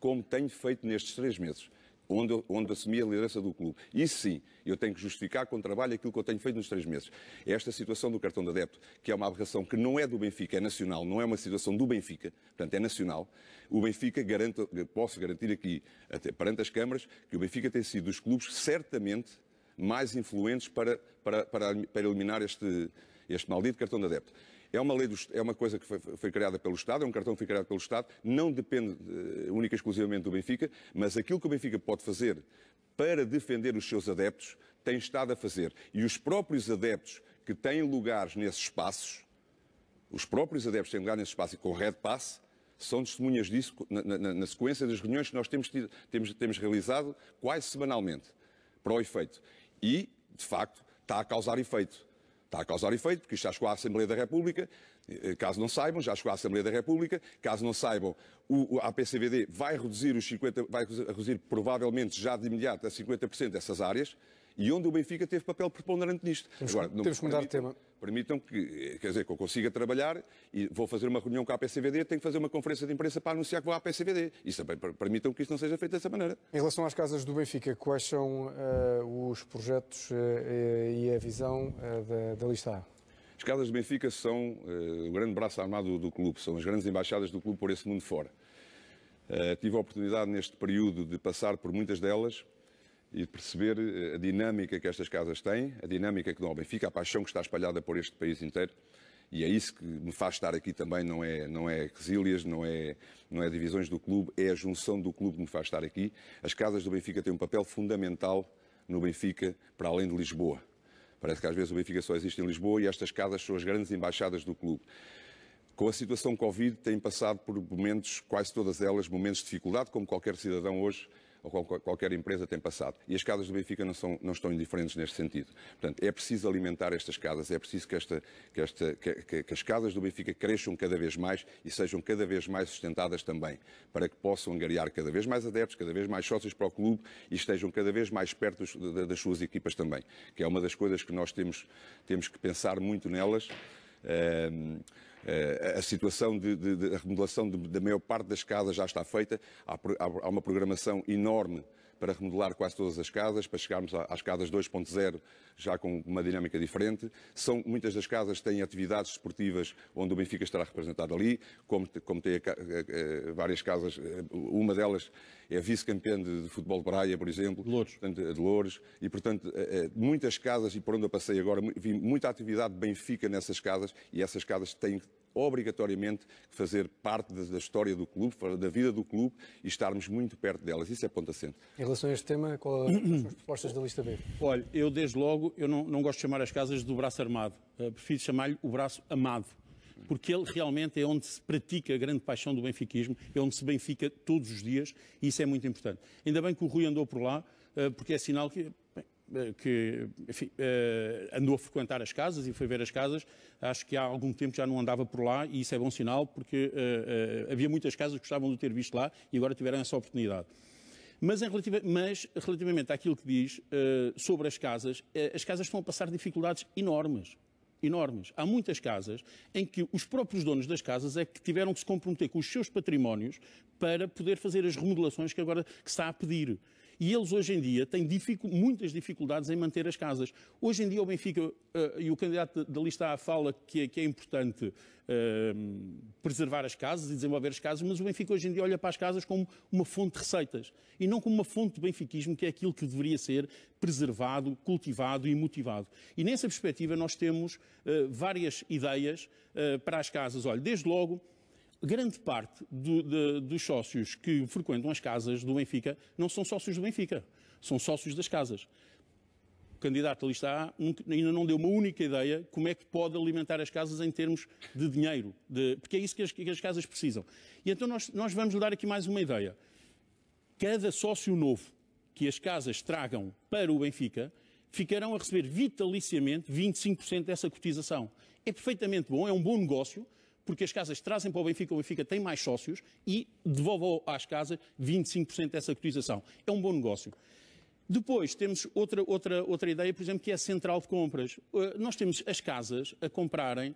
C: Como tenho feito nestes três meses onde, onde assumi a liderança do clube. Isso sim, eu tenho que justificar com trabalho aquilo que eu tenho feito nos três meses. Esta situação do cartão de adepto, que é uma aberração que não é do Benfica, é nacional, não é uma situação do Benfica, portanto é nacional, o Benfica, posso garantir aqui, até perante as câmaras, que o Benfica tem sido dos clubes certamente mais influentes para, para, para, para eliminar este, este maldito cartão de adepto. É uma, lei do, é uma coisa que foi, foi, criada pelo Estado, é um cartão que foi criado pelo Estado, não depende uh, única e exclusivamente do Benfica, mas aquilo que o Benfica pode fazer para defender os seus adeptos tem estado a fazer. E os próprios adeptos que têm lugares nesses espaços, os próprios adeptos que têm lugar nesses espaços e com red pass, são testemunhas disso na, na, na, sequência das reuniões que nós temos, tido, temos, temos realizado quase semanalmente, para o efeito. E, de facto, está a causar efeito. Está a causar efeito, porque isto já chegou à Assembleia da República, eh, caso não saibam, já chegou à Assembleia da República, caso não saibam, o, a PCVD vai reduzir os 50, vai reduzir provavelmente já de imediato a 50% dessas áreas, e onde o Benfica teve papel preponderante nisto. Temos, Agora, não temos que mudar de tema. Permitam que, quer dizer, que eu consiga trabalhar e vou fazer uma reunião com a APCVD, tenho que fazer uma conferência de imprensa para anunciar que vou à APCVD. Isso também permitam que isto não seja feito dessa maneira.
A: Em relação às casas do Benfica, quais são uh, os projetos uh, e a visão uh, da, da lista A?
C: As casas do Benfica são o grande braço armado do, do clube, são as grandes embaixadas do clube por esse mundo fora. tive a oportunidade neste período de passar por muitas delas e perceber eh, a dinâmica que estas casas têm, a dinâmica que dão ao Benfica, a paixão que está espalhada por este país inteiro. E é isso que me faz estar aqui também, não é, não é quesílias, não é, não é divisões do clube, é a junção do clube que me faz estar aqui. As casas do Benfica têm um papel fundamental no Benfica, para além de Lisboa. Parece que às vezes o Benfica só existe em Lisboa e estas casas são as grandes embaixadas do clube. Com a situação Covid, têm passado por momentos, quase todas elas, momentos de dificuldade, como qualquer cidadão hoje ou qualquer empresa tem passado. E as casas do Benfica não, são, não estão indiferentes neste sentido. Portanto, é preciso alimentar estas casas, é preciso que, esta, que, esta, que, que as casas do Benfica cresçam cada vez mais e sejam cada vez mais sustentadas também, para que possam angariar cada vez mais adeptos, cada vez mais sócios para o clube e estejam cada vez mais perto das, das suas equipas também, que é uma das coisas que nós temos, temos que pensar muito nelas. Ehm, eh, a situação de, de, de remodelação da maior parte das casas já está feita, há, há, há uma programação enorme para remodelar quase todas as casas, para chegarmos às casas 2.0 já com uma dinâmica diferente. São muitas das casas têm atividades esportivas onde o Benfica estará representado ali, como, como tem a, a, a, várias casas, eh, uma delas é vice-campeã de, de, futebol de Braia, por exemplo, de Louros. Portanto, eh, de e portanto eh, muitas casas e por onde eu passei agora vi muita atividade de Benfica nessas casas e essas casas têm obrigatoriamente fazer parte da, história do clube, da vida do clube e estarmos muito perto delas. Isso é ponto assente.
A: Em relação a este tema, são as
B: propostas da lista B? Olha, eu desde logo, eu não, não gosto de chamar as casas do braço armado, eu eh, prefiro chamar-lhe o braço amado porque ele realmente é onde se pratica a grande paixão do benfiquismo, é onde se benfica todos os dias e isso é muito importante. Ainda bem que o Rui andou por lá, eh, porque é sinal que eh, que enfim, eh, andou a frequentar as casas e foi ver as casas. Acho que há algum tempo já não andava por lá e isso é bom sinal porque eh, havia muitas casas que gostavam de ter visto lá e agora tiveram essa oportunidade. Mas, relativa, mas, relativamente àquilo que diz uh, sobre as casas, uh, as casas estão a passar dificuldades enormes. Enormes. Há muitas casas em que os próprios donos das casas é que tiveram que se comprometer com os seus patrimónios para poder fazer as remodelações que agora que está a pedir e eles hoje em dia têm dificu muitas dificuldades em manter as casas. Hoje em dia o Benfica, uh, e o candidato da lista A fala que é, que é importante uh, preservar as casas e desenvolver as casas, mas o Benfica hoje em dia olha para as casas como uma fonte de receitas e não como uma fonte de benfiquismo, que é aquilo que deveria ser preservado, cultivado e motivado. E nessa perspectiva nós temos uh, várias ideias para as casas. Olha, desde logo grande parte do, de, dos sócios que frequentam as casas do Benfica não são sócios do Benfica, são sócios das casas. O candidato ali está, ainda não deu uma única ideia como é que pode alimentar as casas em termos de dinheiro, de, porque é isso que as, que as, casas precisam. E então nós, nós vamos dar aqui mais uma ideia. Cada sócio novo que as casas tragam para o Benfica ficarão a receber vitaliciamente 25% dessa cotização. É perfeitamente bom, é um bom negócio porque as casas trazem para o Benfica, o Benfica tem mais sócios e devolve às casas 25% dessa cotização. É um bom negócio. Depois temos outra, outra, outra ideia, por exemplo, que é a central de compras. Eh, nós temos as casas a comprarem,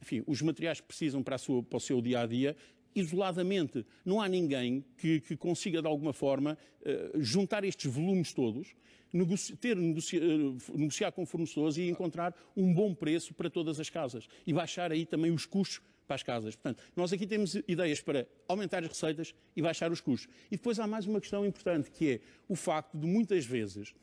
B: enfim, os materiais que precisam para, sua, para o seu dia a dia, isoladamente. Não há ninguém que, que consiga, de alguma forma, eh, juntar estes volumes todos, negoci ter eh, negociar com fornecedores e encontrar um bom preço para todas as casas. E baixar aí também os custos para as casas. Portanto, nós aqui temos ideias para aumentar as receitas e baixar os custos. E depois há mais uma questão importante, que é o facto de muitas vezes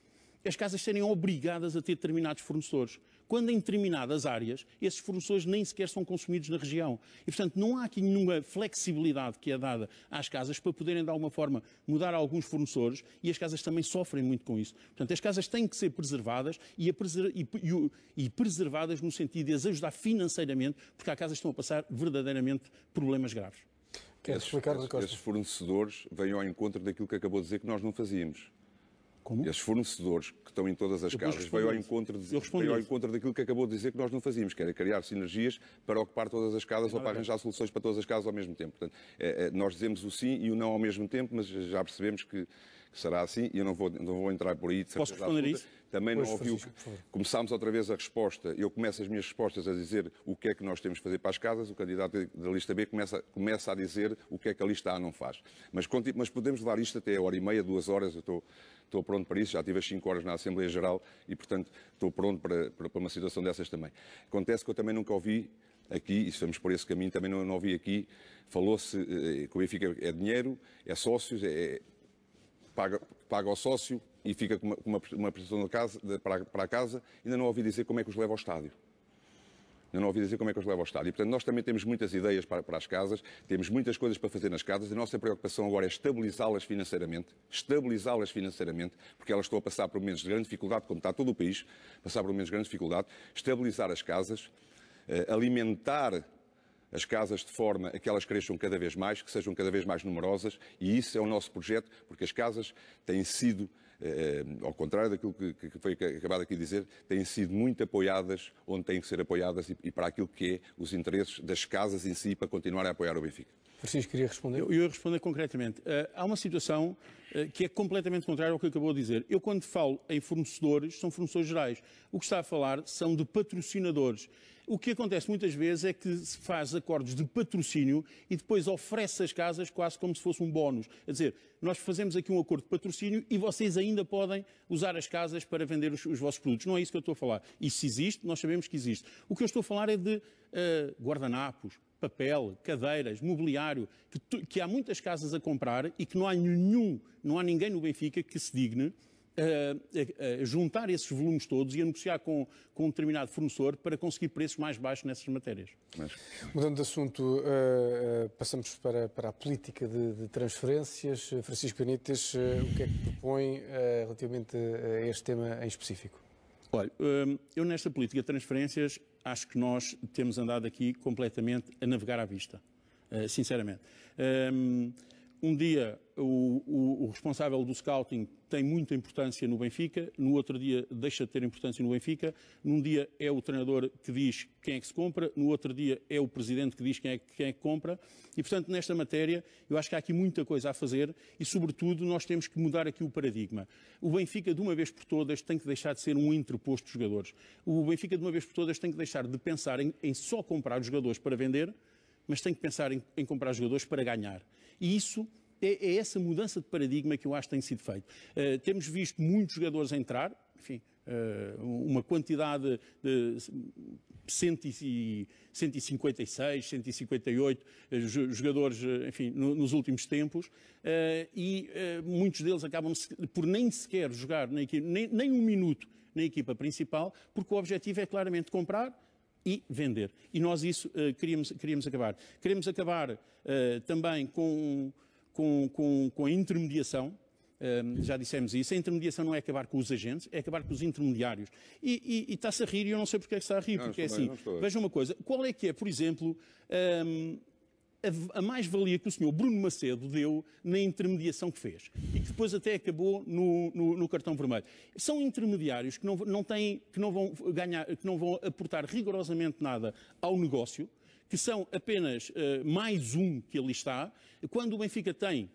B: as casas serem obrigadas a ter determinados fornecedores quando em determinadas áreas esses fornecedores nem sequer são consumidos na região. E, portanto, não há aqui nenhuma flexibilidade que é dada às casas para poderem, de alguma forma, mudar alguns fornecedores e as casas também sofrem muito com isso. Portanto, as casas têm que ser preservadas e, preser e, e, e preservadas no sentido de as ajudar financeiramente, porque há casas que estão a passar verdadeiramente problemas graves. Queres
C: explicar, Esses fornecedores vêm ao encontro daquilo que acabou de dizer que nós não fazíamos como? Esses fornecedores que estão em todas as casas veio ao, encontro de, veio ao encontro daquilo que acabou de dizer que nós não fazíamos, que era criar sinergias para ocupar todas as casas ou para arranjar soluções para todas as casas ao mesmo tempo. Portanto, é, é, nós dizemos o sim e o não ao mesmo tempo, mas já percebemos que que será assim, e eu não vou, não vou entrar por aí. De Posso responder isso? Também pois, não ouviu. Começámos outra vez a resposta. Eu começo as minhas respostas a dizer o que é que nós temos de fazer para as casas, o candidato da lista B começa, começa a dizer o que é que a lista A não faz. Mas, mas podemos levar isto até a hora e meia, duas horas, eu estou estou pronto para isso, já tive as cinco horas na Assembleia Geral e, portanto, estou pronto para, para, para, uma situação dessas também. Acontece que eu também nunca ouvi aqui, e estamos por esse caminho, também não, não ouvi aqui, falou-se eh, que o Benfica é dinheiro, é sócios, é, é paga, paga ao sócio e fica com uma, uma prestação casa, de, para, para a casa, ainda não ouvi dizer como é que os leva ao estádio. ainda não ouvi dizer como é que os leva ao estádio. E, portanto, nós também temos muitas ideias para, para, as casas, temos muitas coisas para fazer nas casas. A nossa preocupação agora é estabilizá-las financeiramente, estabilizá-las financeiramente, porque elas estão a passar por momentos de grande dificuldade, como está todo o país, passar por momentos de grande dificuldade, estabilizar as casas, eh, alimentar as casas de forma a que elas cresçam cada vez mais, que sejam cada vez mais numerosas, e isso é o nosso projeto, porque as casas têm sido, eh, ao contrário daquilo que, que, foi acabado aqui de dizer, têm sido muito apoiadas onde têm que ser apoiadas e, e para aquilo que é os interesses das casas em si para continuar a apoiar o Benfica.
B: Francisco, queria responder. Eu, eu respondo concretamente. Uh, há uma situação uh, que é completamente contrária ao que acabou de dizer. Eu, quando falo em fornecedores, são fornecedores gerais. O que está a falar são de patrocinadores. O que acontece muitas vezes é que se faz acordos de patrocínio e depois oferece as casas quase como se fosse um bónus. É dizer, nós fazemos aqui um acordo de patrocínio e vocês ainda podem usar as casas para vender os, os vossos produtos. Não é isso que eu estou a falar. Isso existe, nós sabemos que existe. O que eu estou a falar é de uh, guardanapos, papel, cadeiras, mobiliário, que, tu, que, há muitas casas a comprar e que não há nenhum, não há ninguém no Benfica que se digne a, a, a juntar esses volumes todos e a negociar com, com um determinado fornecedor para conseguir preços mais baixos nessas matérias. Mas...
A: Mudando de assunto, uh, uh, passamos para, para a política de, de transferências. Francisco Benítez, uh, o que é que propõe relativamente a este tema em específico?
B: Olha, eu nesta política de transferências acho que nós temos andado aqui completamente a navegar à vista, eh, sinceramente. Ehm, um dia o, o, o, responsável do scouting tem muita importância no Benfica, no outro dia deixa de ter importância no Benfica, num dia é o treinador que diz quem é que se compra, no outro dia é o presidente que diz quem é, quem é que compra. E, portanto, nesta matéria, eu acho que há aqui muita coisa a fazer e, sobretudo, nós temos que mudar aqui o paradigma. O Benfica, de uma vez por todas, tem que deixar de ser um entreposto de jogadores. O Benfica, de uma vez por todas, tem que deixar de pensar em, em só comprar os jogadores para vender mas tem que pensar em, em, comprar jogadores para ganhar. E isso é, é, essa mudança de paradigma que eu acho que tem sido feita. Uh, eh, temos visto muitos jogadores entrar, enfim, uh, uma quantidade de 156, 158 eh, jogadores, enfim, no, nos últimos tempos, e muitos deles acabam por nem sequer jogar na equipa, nem, nem um minuto na equipa principal, porque o objetivo é claramente comprar e vender. E nós isso uh, queríamos, queríamos acabar. Queremos acabar uh, também com, com, com, com a intermediação. Ehm, já dissemos isso, a intermediação não é acabar com os agentes, é acabar com os intermediários. E, e, e está-se a rir, e eu não sei porque é que está a rir, não, porque é bem, assim. Veja uma coisa, qual é que é, por exemplo, um, ehm, a, mais-valia que o senhor Bruno Macedo deu na intermediação que fez e que depois até acabou no, no, no cartão vermelho. São intermediários que não, não, têm, que não vão ganhar, que não vão aportar rigorosamente nada ao negócio, que são apenas uh, mais um que ali está, quando o Benfica tem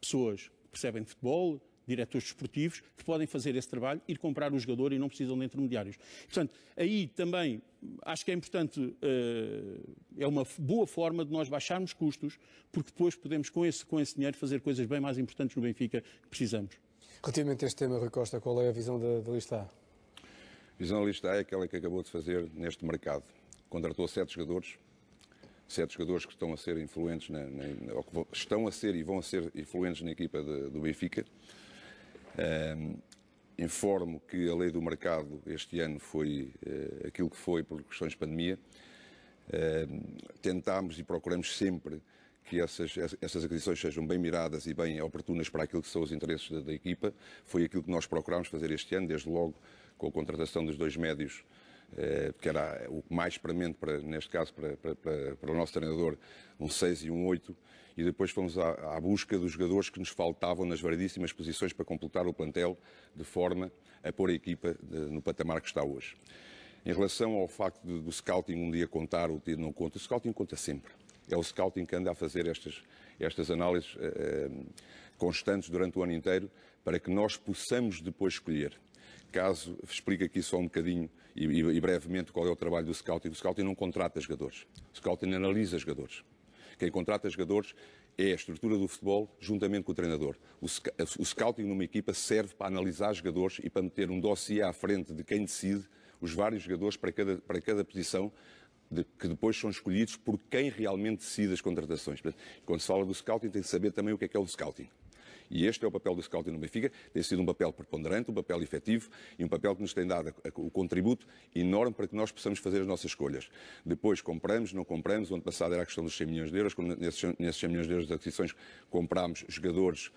B: pessoas que percebem de futebol, diretores desportivos, que podem fazer esse trabalho, ir comprar o jogador e não precisam de intermediários. Portanto, aí também acho que é importante, eh, é uma boa forma de nós baixarmos custos, porque depois podemos, com esse, com esse dinheiro, fazer coisas bem mais importantes no Benfica que precisamos.
A: Relativamente a este tema, Rui Costa, qual é a visão da, lista A? A
C: visão da lista A é aquela que acabou de fazer neste mercado. Contratou sete jogadores, sete jogadores que estão a ser influentes, na, na, ou que estão a ser e vão a ser influentes na equipa de, do Benfica. Ehm, informo que a lei do mercado este ano foi eh, aquilo que foi por questões de pandemia. Ehm, tentámos e procuramos sempre que essas, essas aquisições sejam bem miradas e bem oportunas para aquilo que são os interesses da, da equipa. Foi aquilo que nós procurámos fazer este ano, desde logo com a contratação dos dois médios eh, que era o mais premente, para, neste caso, para, para, para, para, o nosso treinador, um 6 e um 8, e depois fomos à, à, busca dos jogadores que nos faltavam nas variedíssimas posições para completar o plantel, de forma a pôr a equipa de, no patamar que está hoje. Em relação ao facto do scouting um dia contar, outro dia não conta, o scouting conta sempre. É o scouting que anda a fazer estas, estas análises eh, eh, constantes durante o ano inteiro para que nós possamos depois escolher. Caso, explique aqui só um bocadinho e, e, e brevemente qual é o trabalho do scouting. O scouting não contrata jogadores, o scouting analisa jogadores. Quem contrata jogadores é a estrutura do futebol juntamente com o treinador. O, scouting numa equipa serve para analisar jogadores e para meter um dossiê à frente de quem decide os vários jogadores para cada, para cada posição, de, que depois são escolhidos por quem realmente decide as contratações. quando se fala do scouting, tem que saber também o que é que é o scouting. E este é o papel do Scouting no Benfica, tem sido um papel preponderante, um papel efetivo e um papel que nos tem dado o contributo enorme para que nós possamos fazer as nossas escolhas. Depois, compramos, não compramos, o ano passado era a questão dos 100 milhões de euros, nesses, nesses 100 milhões de euros de aquisições comprámos jogadores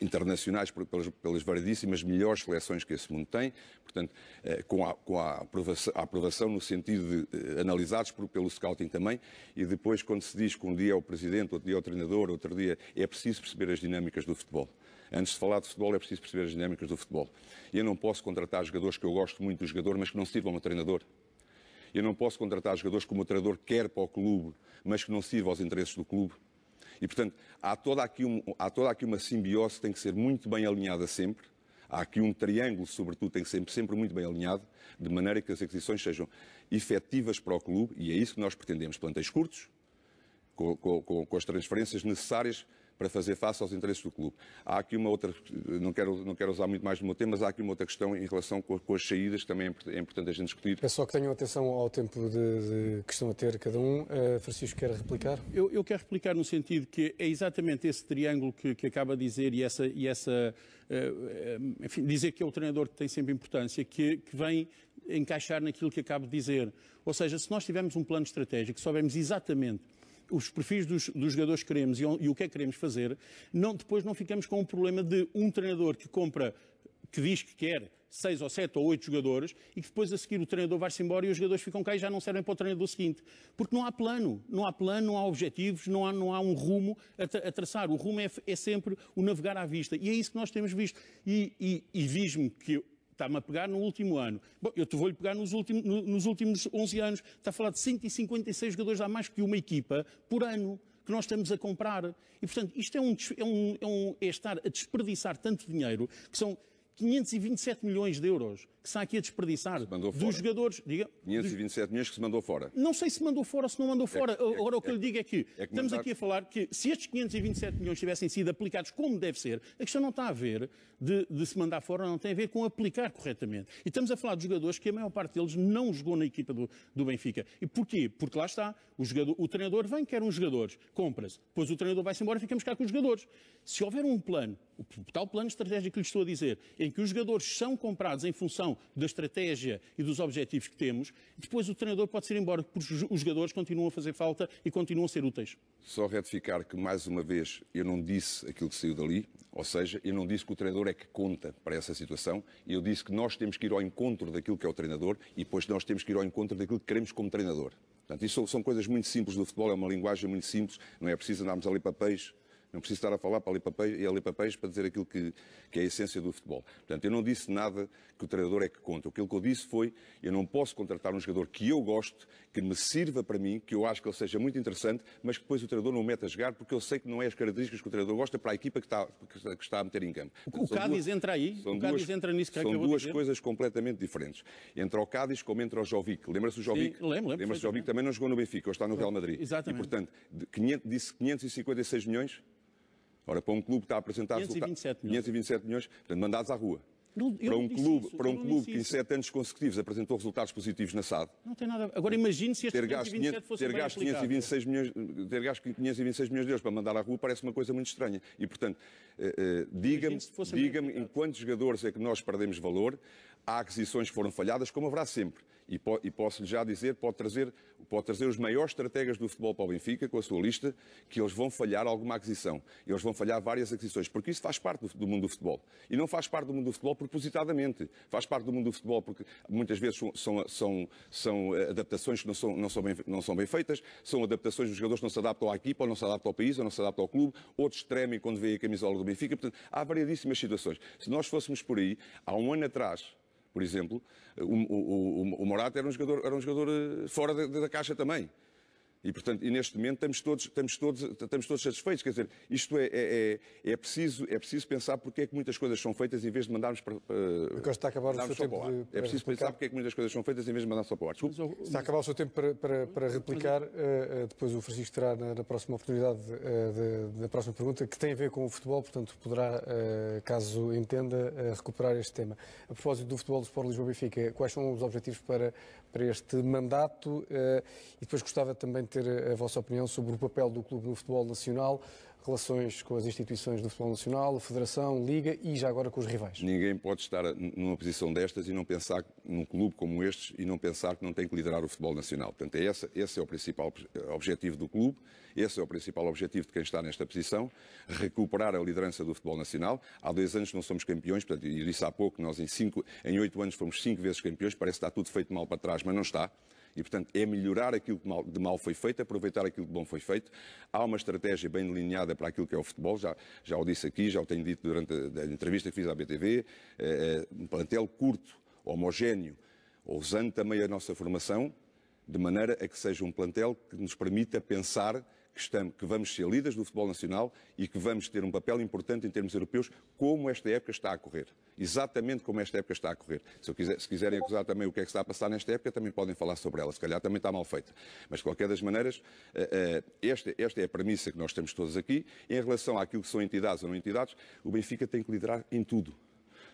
C: internacionais pelas, pelas variedíssimas melhores seleções que esse mundo tem, portanto, eh, com, a, com a, aprovação, a aprovação no sentido de eh, analisados por, pelo scouting também, e depois quando se diz que um dia é o presidente, outro dia é o treinador, outro dia é preciso perceber as dinâmicas do futebol. Antes de falar de futebol, é preciso perceber as dinâmicas do futebol. Eu não posso contratar jogadores que eu gosto muito do jogador, mas que não sirvam ao treinador. Eu não posso contratar jogadores que o meu treinador quer para o clube, mas que não sirvam aos interesses do clube. E, portanto, há toda aqui, um, há toda aqui uma simbiose que tem que ser muito bem alinhada sempre. Há aqui um triângulo, sobretudo, tem que ser sempre muito bem alinhado, de maneira que as aquisições sejam efetivas para o clube, e é isso que nós pretendemos. Plantéis curtos, com, com, com as transferências necessárias para fazer face aos interesses do clube. Há aqui uma outra, não quero, não quero usar muito mais do meu tema, mas há aqui uma outra questão em relação com, com as saídas, que também é, é importante a gente discutir.
A: É só que tenham atenção ao tempo de, de, que estão a ter cada um. Uh, Francisco, quer replicar?
B: Eu, eu, quero replicar no sentido que é exatamente esse triângulo que, que acaba de dizer e essa, e essa uh, enfim, dizer que é o treinador que tem sempre importância, que, que vem encaixar naquilo que acabo de dizer. Ou seja, se nós tivermos um plano estratégico, soubemos exatamente os perfis dos, dos jogadores que queremos e, e, o que é que queremos fazer, não, depois não ficamos com o problema de um treinador que compra, que diz que quer seis ou sete ou oito jogadores e que depois a seguir o treinador vai-se embora e os jogadores ficam cá e já não servem para o treinador seguinte. Porque não há plano, não há plano, não há objetivos, não há, não há um rumo a, tra a traçar. O rumo é, é, sempre o navegar à vista. E é isso que nós temos visto. E, e, e diz-me que Está-me a pegar no último ano. Bom, eu te vou-lhe pegar nos, últimos, nos últimos 11 anos. Está a falar de 156 jogadores a mais que uma equipa por ano que nós estamos a comprar. E, portanto, isto é, um, é, um, é, um, é estar a desperdiçar tanto dinheiro, que são 527 milhões de euros que está aqui a desperdiçar dos fora. jogadores. Diga, 527 dos... milhões que se mandou fora. Não sei se mandou fora ou se não mandou é fora. É Agora, é, o que eu lhe digo é que, é que estamos aqui a falar que se estes 527 milhões tivessem sido aplicados como deve ser, a questão não está a ver de, de se mandar fora, não tem a ver com aplicar corretamente. E estamos a falar de jogadores que a maior parte deles não jogou na equipa do, do Benfica. E porquê? Porque lá está, o, jogador, o treinador vem, quer uns jogadores, compra-se, depois o treinador vai-se embora e ficamos cá com os jogadores. Se houver um plano, o tal plano estratégico que lhe estou a dizer, em que os jogadores são comprados em função da estratégia e dos objetivos que temos, depois o treinador pode ser embora, porque os jogadores continuam a fazer falta e continuam a ser úteis.
C: Só retificar que, mais uma vez, eu não disse aquilo que saiu dali, ou seja, eu não disse que o treinador é que conta para essa situação, eu disse que nós temos que ir ao encontro daquilo que é o treinador e depois nós temos que ir ao encontro daquilo que queremos como treinador. Portanto, isso são coisas muito simples do futebol, é uma linguagem muito simples, não é preciso andarmos ali papéis não preciso estar a falar para ler papéis, e a ler papéis para dizer aquilo que, que é a essência do futebol. Portanto, eu não disse nada que o treinador é que conta. O que eu disse foi, eu não posso contratar um jogador que eu gosto, que me sirva para mim, que eu acho que ele seja muito interessante, mas que depois o treinador não o mete a jogar, porque eu sei que não é as características que o treinador gosta para a equipa que está, que está a meter em campo. Portanto, o Cádiz duas, entra aí, o Cádiz duas, entra nisso que São duas dizer. coisas completamente diferentes. Entre o Cádiz como entre o Jovic. Lembra-se do Jovic? Sim, lembro. Lembra-se do Jovic também não jogou no Benfica, ou está no Real Madrid. Exatamente. E, portanto, 500, disse 556 milhões, Ora, para um clube que está a apresentar 527 milhões. 527 milhões, portanto, mandados à rua.
B: Não, para um clube, isso, para um clube que em
C: sete anos consecutivos apresentou resultados positivos na SAD.
B: Não tem nada. Agora imagine se este ter gasto 500, fosse ter gasto ter
C: gasto 526 milhões de euros para mandar à rua parece uma coisa muito estranha. E portanto, uh, diga-me, diga-me em quantos jogadores é que nós perdemos valor? Há aquisições que foram falhadas, como haverá sempre e, po e posso-lhe já dizer, pode trazer, pode trazer os maiores estrategas do futebol para o Benfica, com a sua lista, que eles vão falhar alguma aquisição. Eles vão falhar várias aquisições, porque isso faz parte do, do mundo do futebol. E não faz parte do mundo do futebol propositadamente. Faz parte do mundo do futebol porque muitas vezes são, são, são, são eh, adaptações que não são, não, são bem, não são bem feitas, são adaptações dos jogadores que não se adaptam à equipa, ou não se adaptam ao país, ou não se adaptam ao clube, outros tremem quando veem a camisola do Benfica. Portanto, há variedíssimas situações. Se nós fôssemos por aí, há um ano atrás, por exemplo, eh, o, o, o, o Morata era um jogador, era um jogador eh, fora da, da caixa também. E, portanto, e neste momento estamos todos, estamos todos, estamos todos satisfeitos. Quer dizer, isto é, é, é, é, preciso, é preciso pensar porque é que muitas coisas são feitas em vez de mandarmos para. para eh, está a acabar o seu tempo. De, é preciso pensar porque é que muitas coisas são feitas em vez de mandar só para o ar. Oh,
A: está a acabar o seu tempo para, para, para replicar. Eh, eh, depois o Francisco terá na, na próxima oportunidade da próxima pergunta, que tem a ver com o futebol, portanto, poderá, caso entenda, recuperar este tema. A propósito do futebol do Sport Lisboa Benfica, quais são os objetivos para para este mandato eh, e depois gostava também de ter a vossa opinião sobre o papel do clube no futebol nacional, relações com as instituições do futebol nacional, Federação, Liga e já agora com os rivais.
C: Ninguém pode estar numa posição destas e não pensar num clube como este e não pensar que não tem que liderar o futebol nacional. Portanto, é esse, esse é o principal objetivo do clube, esse é o principal objetivo de quem está nesta posição, recuperar a liderança do futebol nacional. Há dois anos não somos campeões, portanto, eu disse há pouco, nós em, cinco, em oito anos fomos cinco vezes campeões, parece que está tudo feito mal para trás, mas não está. E, portanto, é melhorar aquilo que de mal foi feito, aproveitar aquilo que bom foi feito. Há uma estratégia bem delineada para aquilo que é o futebol, já, já o disse aqui, já o tenho dito durante a, a entrevista que fiz à BTV. É, é, um plantel curto, homogéneo, usando também a nossa formação, de maneira a que seja um plantel que nos permita pensar que, vamos ser líderes do futebol nacional e que vamos ter um papel importante em termos europeus, como esta época está a correr. Exatamente como esta época está a correr. Se, quiser, se quiserem acusar também o que é que está a passar nesta época, também podem falar sobre ela. Se calhar também está mal feita. Mas, de qualquer das maneiras, eh, eh, esta, esta é a premissa que nós temos todos aqui. Em relação àquilo que são entidades ou não entidades, o Benfica tem que liderar em tudo.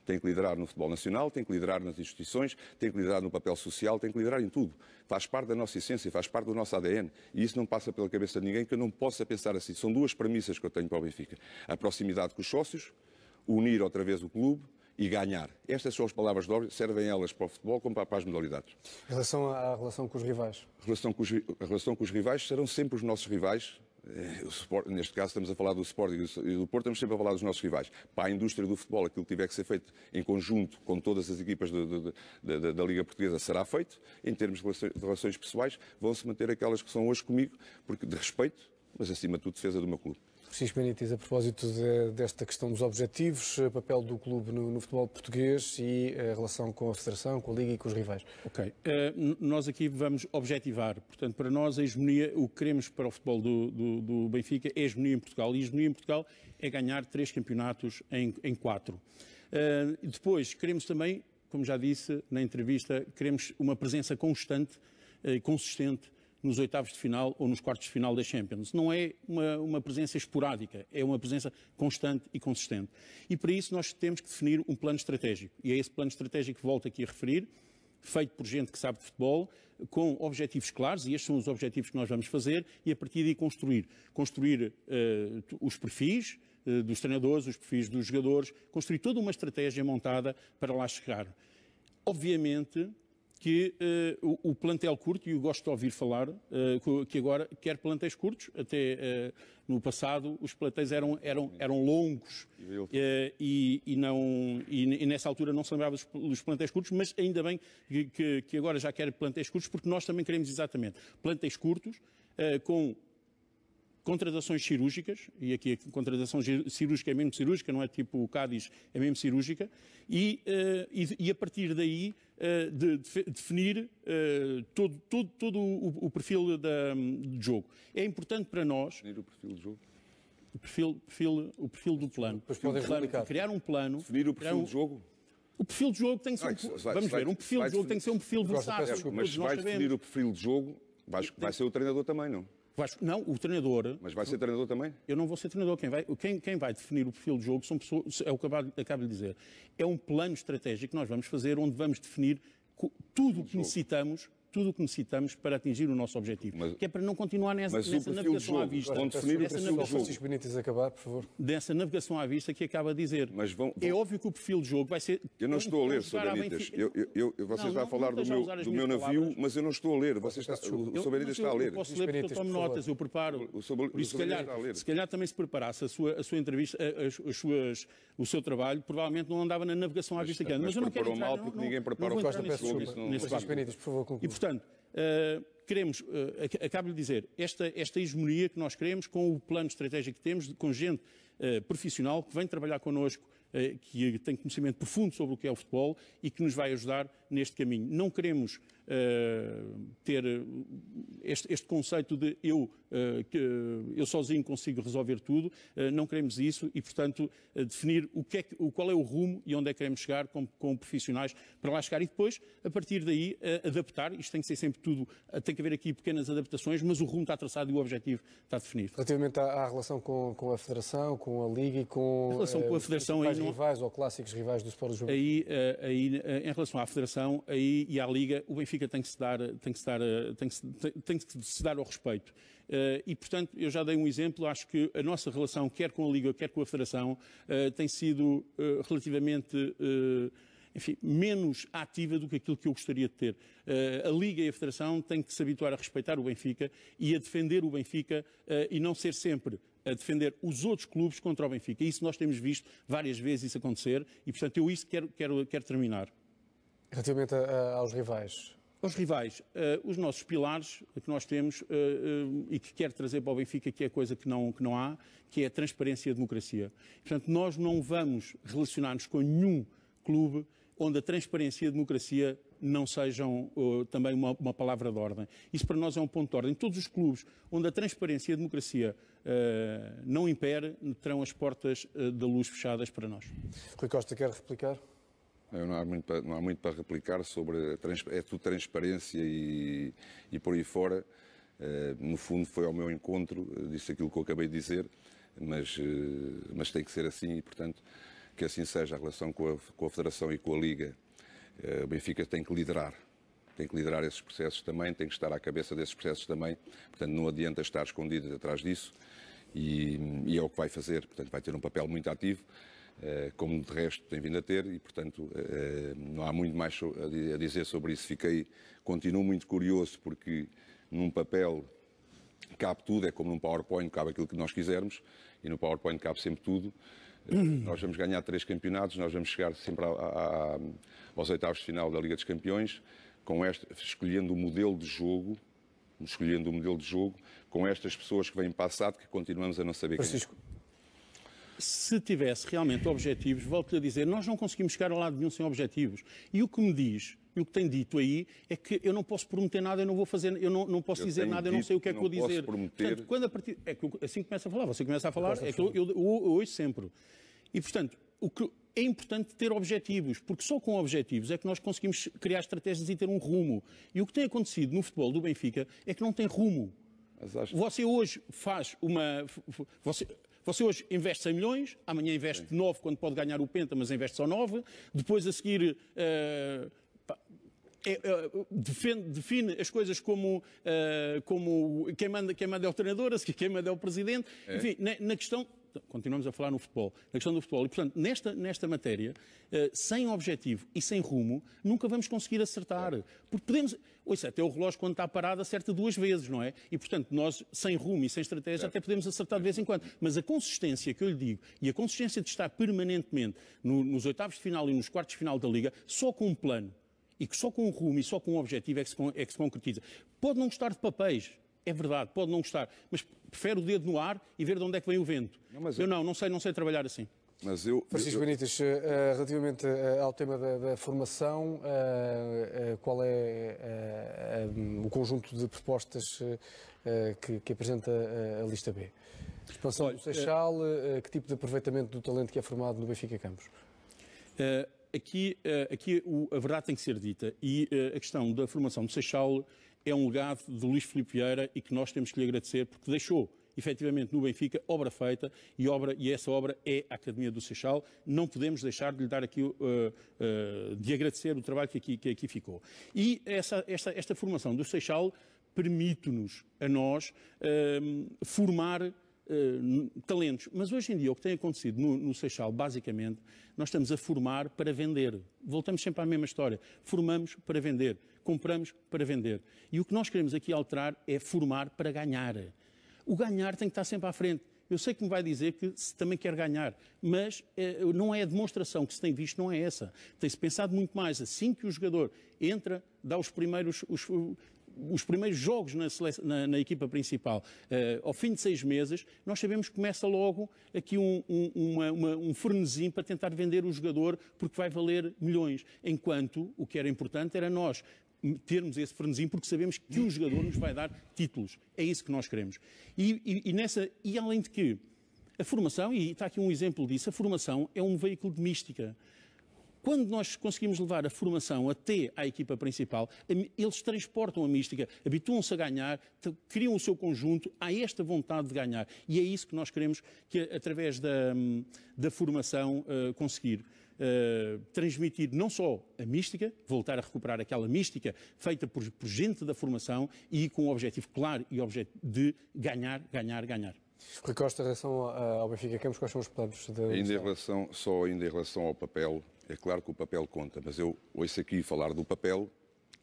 C: Tem que liderar no futebol nacional, tem que liderar nas instituições, tem que liderar no papel social, tem que liderar em tudo. Faz parte da nossa essência, faz parte do nosso ADN. E isso não passa pela cabeça de ninguém que eu não possa pensar assim. São duas premissas que eu tenho para o Benfica: a proximidade com os sócios, unir outra vez o clube e ganhar. Estas são as palavras de ordem, servem elas para o futebol como para as modalidades.
A: Em relação à relação com os rivais?
C: A relação com os, a relação com os rivais serão sempre os nossos rivais, eh, Sport, neste caso estamos a falar do Sporting e do Porto, estamos sempre a falar dos nossos rivais. Para a indústria do futebol, aquilo que tiver que ser feito em conjunto com todas as equipas de, de, de, da Liga Portuguesa será feito. Em termos de relações pessoais, vão-se manter aquelas que são hoje comigo, porque de respeito, mas acima de tudo defesa do meu clube.
A: Francisco Benítez, a propósito de, desta questão dos objetivos, eh, papel do clube no, no, futebol português e eh, a relação com a Federação, com a Liga e com os rivais. Ok.
B: Uh, nós aqui vamos objetivar. Portanto, para nós, a hegemonia, o que queremos para o futebol do, do, do Benfica é a hegemonia em Portugal. E a hegemonia em Portugal é ganhar três campeonatos em, em quatro. Uh, depois, queremos também, como já disse na entrevista, queremos uma presença constante, uh, consistente nos oitavos de final ou nos quartos de final da Champions. Não é uma, uma presença esporádica, é uma presença constante e consistente. E para isso nós temos que definir um plano estratégico. E é esse plano estratégico que volto aqui a referir, feito por gente que sabe de futebol, com objetivos claros, e estes são os objetivos que nós vamos fazer, e a partir daí construir. Construir uh, os perfis eh, dos treinadores, os perfis dos jogadores, construir toda uma estratégia montada para lá chegar. Obviamente, que uh, o, o, plantel curto, e eu gosto de ouvir falar, uh, que agora quer plantéis curtos, até uh, no passado os plantéis eram, eram, eram longos e, e, não, e, e, nessa altura não se lembrava dos, dos plantéis curtos, mas ainda bem que, que, que agora já quer plantéis curtos, porque nós também queremos exatamente plantéis curtos, com contratações cirúrgicas, e aqui a contratação cirúrgica é mesmo cirúrgica, não é tipo o Cádiz, é mesmo cirúrgica, e, uh, e, e, a partir daí uh, de, de definir uh, todo, todo, todo o, o perfil da, de jogo. É importante para nós... Definir o perfil de jogo? O perfil, perfil, o perfil do plano. Perfil do plano criar um plano... Definir o perfil um... de jogo? O perfil de jogo tem que ser. Um, vai, vamos vai, ver, um perfil de jogo tem que ser um perfil versátil. Mas vai definir o perfil de jogo, vai, vai ser o treinador também, não? Vasco, não, o treinador. Mas vai ser treinador também? Eu não vou ser treinador. Quem vai, quem, quem vai definir o perfil de jogo são pessoas, é o que acabo, acabo de dizer. É um plano estratégico que nós vamos fazer, onde vamos definir tudo o que necessitamos tudo o que necessitamos para atingir o nosso objetivo, mas, que é para não continuar nessa, nessa navegação jogo, à vista. Vão definir essa navegação, jogo. Benítez acabar, por favor. Dessa navegação à vista que acaba de dizer. Mas vão, é vão... É óbvio que o perfil de jogo vai ser... Eu não estou a ler, Sr. Benítez. Eu, eu, eu, você não, está não, a falar do meu, do meu navio,
C: palavras. mas eu não estou a ler. Você está, o Sr. Benítez está a ler. Eu posso ler
B: porque eu tomo notas, eu preparo. O, o, isso, se calhar também se preparasse a sua, entrevista, o seu trabalho, provavelmente não andava na navegação à vista. Mas, mas eu não quero entrar... mal porque ninguém prepara o Costa Peço Desculpa. Sr. Benítez, por favor, conclua portanto, uh, queremos, uh, acabo de dizer, esta, esta hegemonia que nós queremos com o plano estratégico que temos, com gente uh, profissional que vem trabalhar connosco, que tem conhecimento profundo sobre o que é o futebol e que nos vai ajudar neste caminho. Não queremos eh, ter eh, este, este, conceito de eu, eh, que, eu sozinho consigo resolver tudo, não queremos isso e, portanto, definir o que é que, o, qual é o rumo e onde é que queremos chegar com, com profissionais para lá chegar e depois, a partir daí, adaptar. Isto tem que ser sempre tudo, tem que haver aqui pequenas adaptações, mas o rumo está traçado e o objetivo está definido.
A: Relativamente à, à relação com, com, a Federação, com a Liga e com, a relação com a Federação, os não...
B: rivais ou clássicos rivais do Sport Lisboa? Aí, aí, em relação à Federação aí, e à Liga, o Benfica política tem que se dar, tem que se dar, tem que se, tem que se dar ao respeito. Eh, e, portanto, eu já dei um exemplo, acho que a nossa relação, quer com a Liga, quer com a Federação, eh, tem sido eh, relativamente enfim, menos ativa do que aquilo que eu gostaria de ter. a Liga e a Federação têm que se habituar a respeitar o Benfica e a defender o Benfica e não ser sempre a defender os outros clubes contra o Benfica. Isso nós temos visto várias vezes isso acontecer e, portanto, eu isso quero, quero, quero terminar.
A: Relativamente a, a, aos rivais,
B: os rivais, uh, os nossos pilares que nós temos uh, uh, e que quero trazer para o Benfica, que é coisa que não, que não há, que é a transparência e a democracia. Portanto, nós não vamos relacionar-nos com nenhum clube onde a transparência e a democracia não sejam também uma, uma, palavra de ordem. Isso para nós é um ponto de ordem. Todos os clubes onde a transparência e a democracia não impere terão as portas da luz fechadas para nós. Rui Costa, quer
A: replicar? Não
C: há, muito para, não há muito para replicar sobre. A, é tudo transparência e, e por aí fora. Eh, no fundo, foi ao meu encontro, eh, disse aquilo que eu acabei de dizer, mas, eh, mas tem que ser assim e, portanto, que assim seja. A relação com a, com a Federação e com a Liga, o Benfica tem que liderar, tem que liderar esses processos também, tem que estar à cabeça desses processos também. Portanto, não adianta estar escondido atrás disso e, e, é o que vai fazer. Portanto, vai ter um papel muito ativo. Eh, como de resto tem vindo a ter, e portanto eh, eh, não há muito mais a dizer sobre isso. Fiquei, continuo muito curioso porque num papel cabe tudo, é como num PowerPoint cabe aquilo que nós quisermos, e no PowerPoint cabe sempre tudo. Nós vamos ganhar três campeonatos, nós vamos chegar sempre aos oitavos de final da Liga dos Campeões, com este, escolhendo o modelo de jogo, escolhendo o modelo de jogo, com estas pessoas que vêm passado que continuamos a não saber é. Francisco, quem
B: se tivesse realmente objetivos, volto-lhe a dizer, nós não conseguimos chegar a lado nenhum sem objetivos. E o que me diz, e o que tem dito aí, é que eu não posso prometer nada, eu não vou fazer, eu não, não posso eu dizer nada, eu não sei o que é que vou dizer. Prometer... Portanto, quando a partir. É que assim começa a falar, você começa a falar, é que eu, eu, eu ouço sempre. E, portanto, o que é importante ter objetivos, porque só com objetivos é que nós conseguimos criar estratégias e ter um rumo. E o que tem acontecido no futebol do Benfica é que não tem rumo. Acho... Você hoje faz uma. Você, você hoje investe 100 milhões, amanhã investe Sim. 9 quando pode ganhar o Penta, mas investe só 9, depois a seguir. Uh, pá, é, é, defende, define as coisas como, uh, como quem, manda, quem manda é o treinador, quem manda é o presidente. É. Enfim, na, na questão continuamos a falar no futebol, na questão do futebol. E, portanto, nesta, nesta matéria, uh, sem objetivo e sem rumo, nunca vamos conseguir acertar. Porque podemos. seja, até o relógio, quando está parado, acerta duas vezes, não é? E, portanto, nós, sem rumo e sem estratégia, é. até podemos acertar de vez em quando. Mas a consistência que eu lhe digo e a consistência de estar permanentemente no, nos oitavos de final e nos quartos de final da Liga, só com um plano e que só com um rumo e só com um objetivo é que se, é que se concretiza. Pode não gostar de papéis, é verdade, pode não gostar, mas prefere o dedo no ar e ver de onde é que vem o vento. Não, eu... eu não, não sei, não sei trabalhar assim. Mas eu, Francisco
A: eu... Benítez, eh, eh, relativamente eh, ao tema da, da formação, qual é hum, o conjunto de propostas que, que apresenta a lista B? Expansão Olha, do Seixal, que tipo de aproveitamento do talento que é formado no Benfica Campos?
B: Aqui, aqui a verdade tem que ser dita e a questão da formação do Seixal é um legado do Luís Filipe Vieira e que nós temos que lhe agradecer porque deixou efetivamente no Benfica, obra feita, e, obra, e essa obra é a Academia do Seixal. Não podemos deixar de lhe dar aqui, uh, uh, de agradecer o trabalho que aqui, que aqui ficou. E essa, esta, esta formação do Seixal permite-nos, a nós, uh, formar talentos. Mas hoje em dia o que tem acontecido no, no, Seixal, basicamente, nós estamos a formar para vender. Voltamos sempre à mesma história. Formamos para vender compramos para vender. E o que nós queremos aqui alterar é formar para ganhar. O ganhar tem que estar sempre à frente. Eu sei que me vai dizer que se também quer ganhar, mas eh, não é a demonstração que se tem visto, não é essa. Tem-se pensado muito mais assim que o jogador entra, dá os primeiros, os, os primeiros jogos na, na, na equipa principal. Eh, ao fim de seis meses, nós sabemos que começa logo aqui um, um, uma, uma, um fornezinho para tentar vender o jogador porque vai valer milhões. Enquanto o que era importante era nós termos esse frenesim, porque sabemos que um jogador nos vai dar títulos. É isso que nós queremos. E, e, e, nessa, e além de que a formação, e está aqui um exemplo disso, a formação é um veículo de mística. Quando nós conseguimos levar a formação até à equipa principal, eles transportam a mística, habituam-se a ganhar, criam o seu conjunto, há esta vontade de ganhar. E é isso que nós queremos que, através da, hum, da formação, eh, conseguir. Eh, transmitir não só a mística, voltar a recuperar aquela mística feita por, por gente da formação e com o um objetivo claro e objeto de ganhar, ganhar, ganhar.
A: Rui Costa, em relação ao Benfica Campos, quais são os planos de... Ainda em
C: relação, só ainda em relação ao papel, é claro que o papel conta, mas eu ouço aqui falar do papel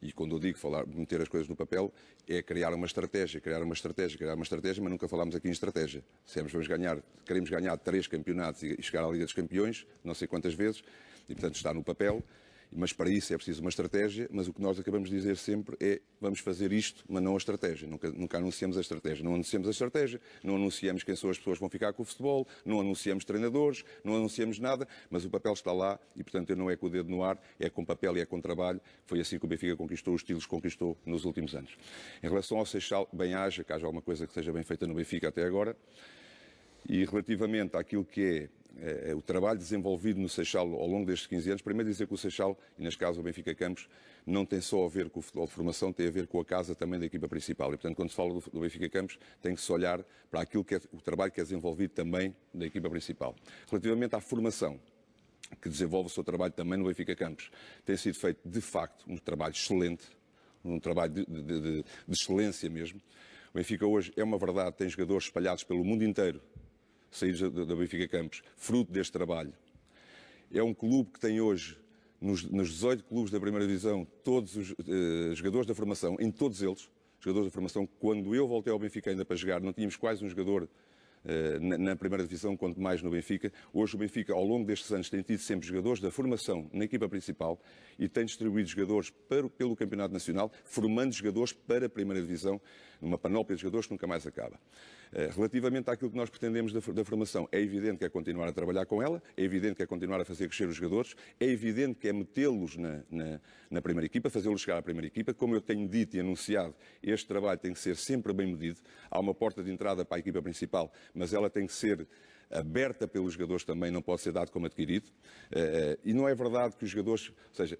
C: e quando eu digo falar, meter as coisas no papel, é criar uma estratégia, criar uma estratégia, criar uma estratégia, mas nunca falámos aqui em estratégia. Sempre vamos ganhar, queremos ganhar três campeonatos e chegar à Liga dos Campeões, não sei quantas vezes, e portanto está no papel, mas para isso é preciso uma estratégia, mas o que nós acabamos de dizer sempre é vamos fazer isto, mas não a estratégia. Nunca, nunca anunciamos a estratégia. Não anunciamos a estratégia, não anunciamos quem são as pessoas que vão ficar com o futebol, não anunciamos treinadores, não anunciamos nada, mas o papel está lá e, portanto, não é com o dedo no ar, é com papel e é com trabalho. Foi assim que o Benfica conquistou os títulos que conquistou nos últimos anos. Em relação ao Seixal, bem haja, que haja alguma coisa que seja bem feita no Benfica até agora. E relativamente àquilo que é, eh, o trabalho desenvolvido no Seixal ao longo destes 15 anos, primeiro dizer que o Seixal, e neste caso o Benfica Campos, não tem só a ver com o futebol de formação, tem a ver com a casa também da equipa principal. E, portanto, quando se fala do, do Benfica Campos, tem que se olhar para aquilo que é o trabalho que é desenvolvido também da equipa principal. Relativamente à formação, que desenvolve o seu trabalho também no Benfica Campos, tem sido feito, de facto, um trabalho excelente, um trabalho de, de, de, de excelência mesmo. O Benfica hoje, é uma verdade, tem jogadores espalhados pelo mundo inteiro, saídos da Benfica Campos, fruto deste trabalho. É um clube que tem hoje, nos, nos 18 clubes da primeira divisão, todos os eh, jogadores da formação, em todos eles, jogadores da formação, quando eu voltei ao Benfica ainda para jogar, não tínhamos quase um jogador eh, na, na primeira divisão, quanto mais no Benfica. Hoje o Benfica, ao longo destes anos, tem tido sempre jogadores da formação na equipa principal e tem distribuído jogadores para, pelo Campeonato Nacional, formando jogadores para a primeira divisão, numa panóplia de jogadores que nunca mais acaba. Eh, relativamente àquilo que nós pretendemos da, formação, é evidente que é continuar a trabalhar com ela, é evidente que é continuar a fazer crescer os jogadores, é evidente que é metê-los na, na, na primeira equipa, fazê-los chegar à primeira equipa. Como eu tenho dito e anunciado, este trabalho tem que ser sempre bem medido. Há uma porta de entrada para a equipa principal, mas ela tem que ser aberta pelos jogadores também não pode ser dado como adquirido. Eh, eh, e não é verdade que os jogadores. Ou seja,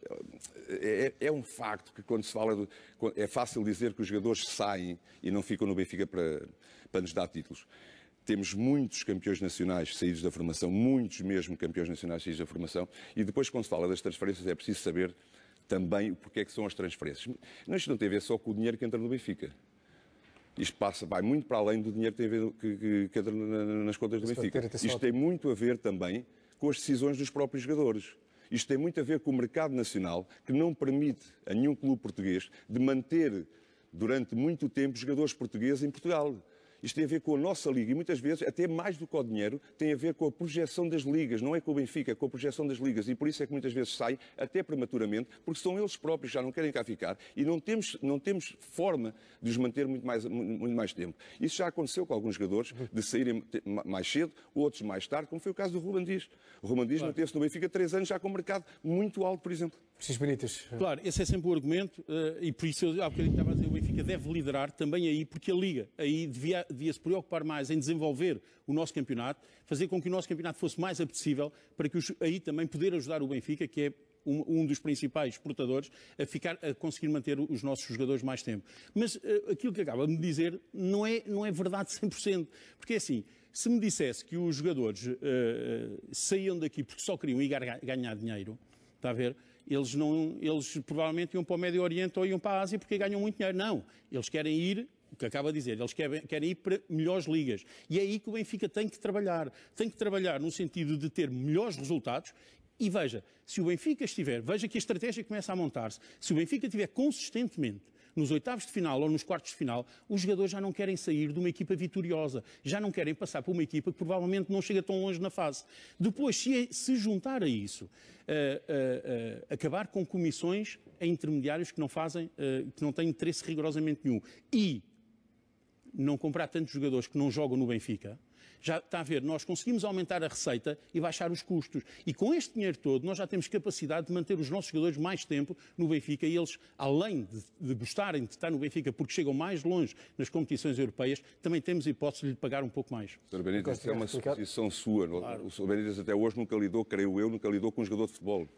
C: eh, é, é um facto que quando se fala. é fácil dizer que os jogadores saem e não ficam no Benfica para, para nos dar títulos. Temos muitos campeões nacionais saídos da formação, muitos mesmo campeões nacionais saídos da formação, e depois, quando se fala das transferências, é preciso saber também o porquê é que são as transferências. Mas isto não tem a ver só com o dinheiro que entra no Benfica. Isto passa, vai muito para além do dinheiro que, tem a ver, que, que, que entra nas contas do Benfica. Isto tem muito a ver também com as decisões dos próprios jogadores. Isto tem muito a ver com o mercado nacional, que não permite a nenhum clube português de manter durante muito tempo jogadores portugueses em Portugal. Isto tem a ver com a nossa liga e muitas vezes, até mais do que o dinheiro, tem a ver com a projeção das ligas, não é com o Benfica, é com a projeção das ligas. E por isso é que muitas vezes saem, até prematuramente, porque são eles próprios já não querem cá ficar e não temos, não temos forma de os manter muito mais, muito mais tempo. Isso já aconteceu com alguns jogadores, de saírem mais cedo, outros mais tarde, como foi o caso do Ruben Dias. O Ruben Dias claro. manteve-se no Benfica três anos já com o mercado muito alto, por exemplo.
A: Preciso Benitas. Claro,
B: esse é sempre o argumento eh, e por isso eu há bocadinho estava a dizer América deve liderar também aí, porque a Liga aí devia, devia se preocupar mais em desenvolver o nosso campeonato, fazer com que o nosso campeonato fosse mais apetecível, para que os, aí também poder ajudar o Benfica, que é um, dos principais exportadores, a, ficar, a conseguir manter os nossos jogadores mais tempo. Mas uh, aquilo que acaba de dizer não é, não é verdade 100%, porque é assim, se me dissesse que os jogadores uh, saíam daqui porque só queriam ir ganhar dinheiro, está a ver, eles, não, eles provavelmente iam para o Médio Oriente ou iam para a Ásia porque ganham muito dinheiro. Não, eles querem ir o que acaba de dizer, eles querem, querem, ir para melhores ligas. E é aí que o Benfica tem que trabalhar. Tem que trabalhar no sentido de ter melhores resultados. E veja, se o Benfica estiver, veja que a estratégia começa a montar-se. Se o Benfica estiver consistentemente nos oitavos de final ou nos quartos de final, os jogadores já não querem sair de uma equipa vitoriosa, já não querem passar por uma equipa que provavelmente não chega tão longe na fase. Depois, se, é, se juntar a isso, eh, eh, eh, acabar com comissões a intermediários que não fazem, que não têm interesse rigorosamente nenhum e não comprar tantos jogadores que não jogam no Benfica, já está a ver, nós conseguimos aumentar a receita e baixar os custos. E com este dinheiro todo, nós já temos capacidade de manter os nossos jogadores mais tempo no Benfica e eles, além de, de gostarem de estar no Benfica porque chegam mais longe nas competições europeias, também temos hipótese de lhe pagar um pouco mais.
C: Sr. Benítez, é uma suposição sua. É? Claro. O Sr. Benítez até hoje nunca lidou, creio eu, nunca lidou com um jogador de futebol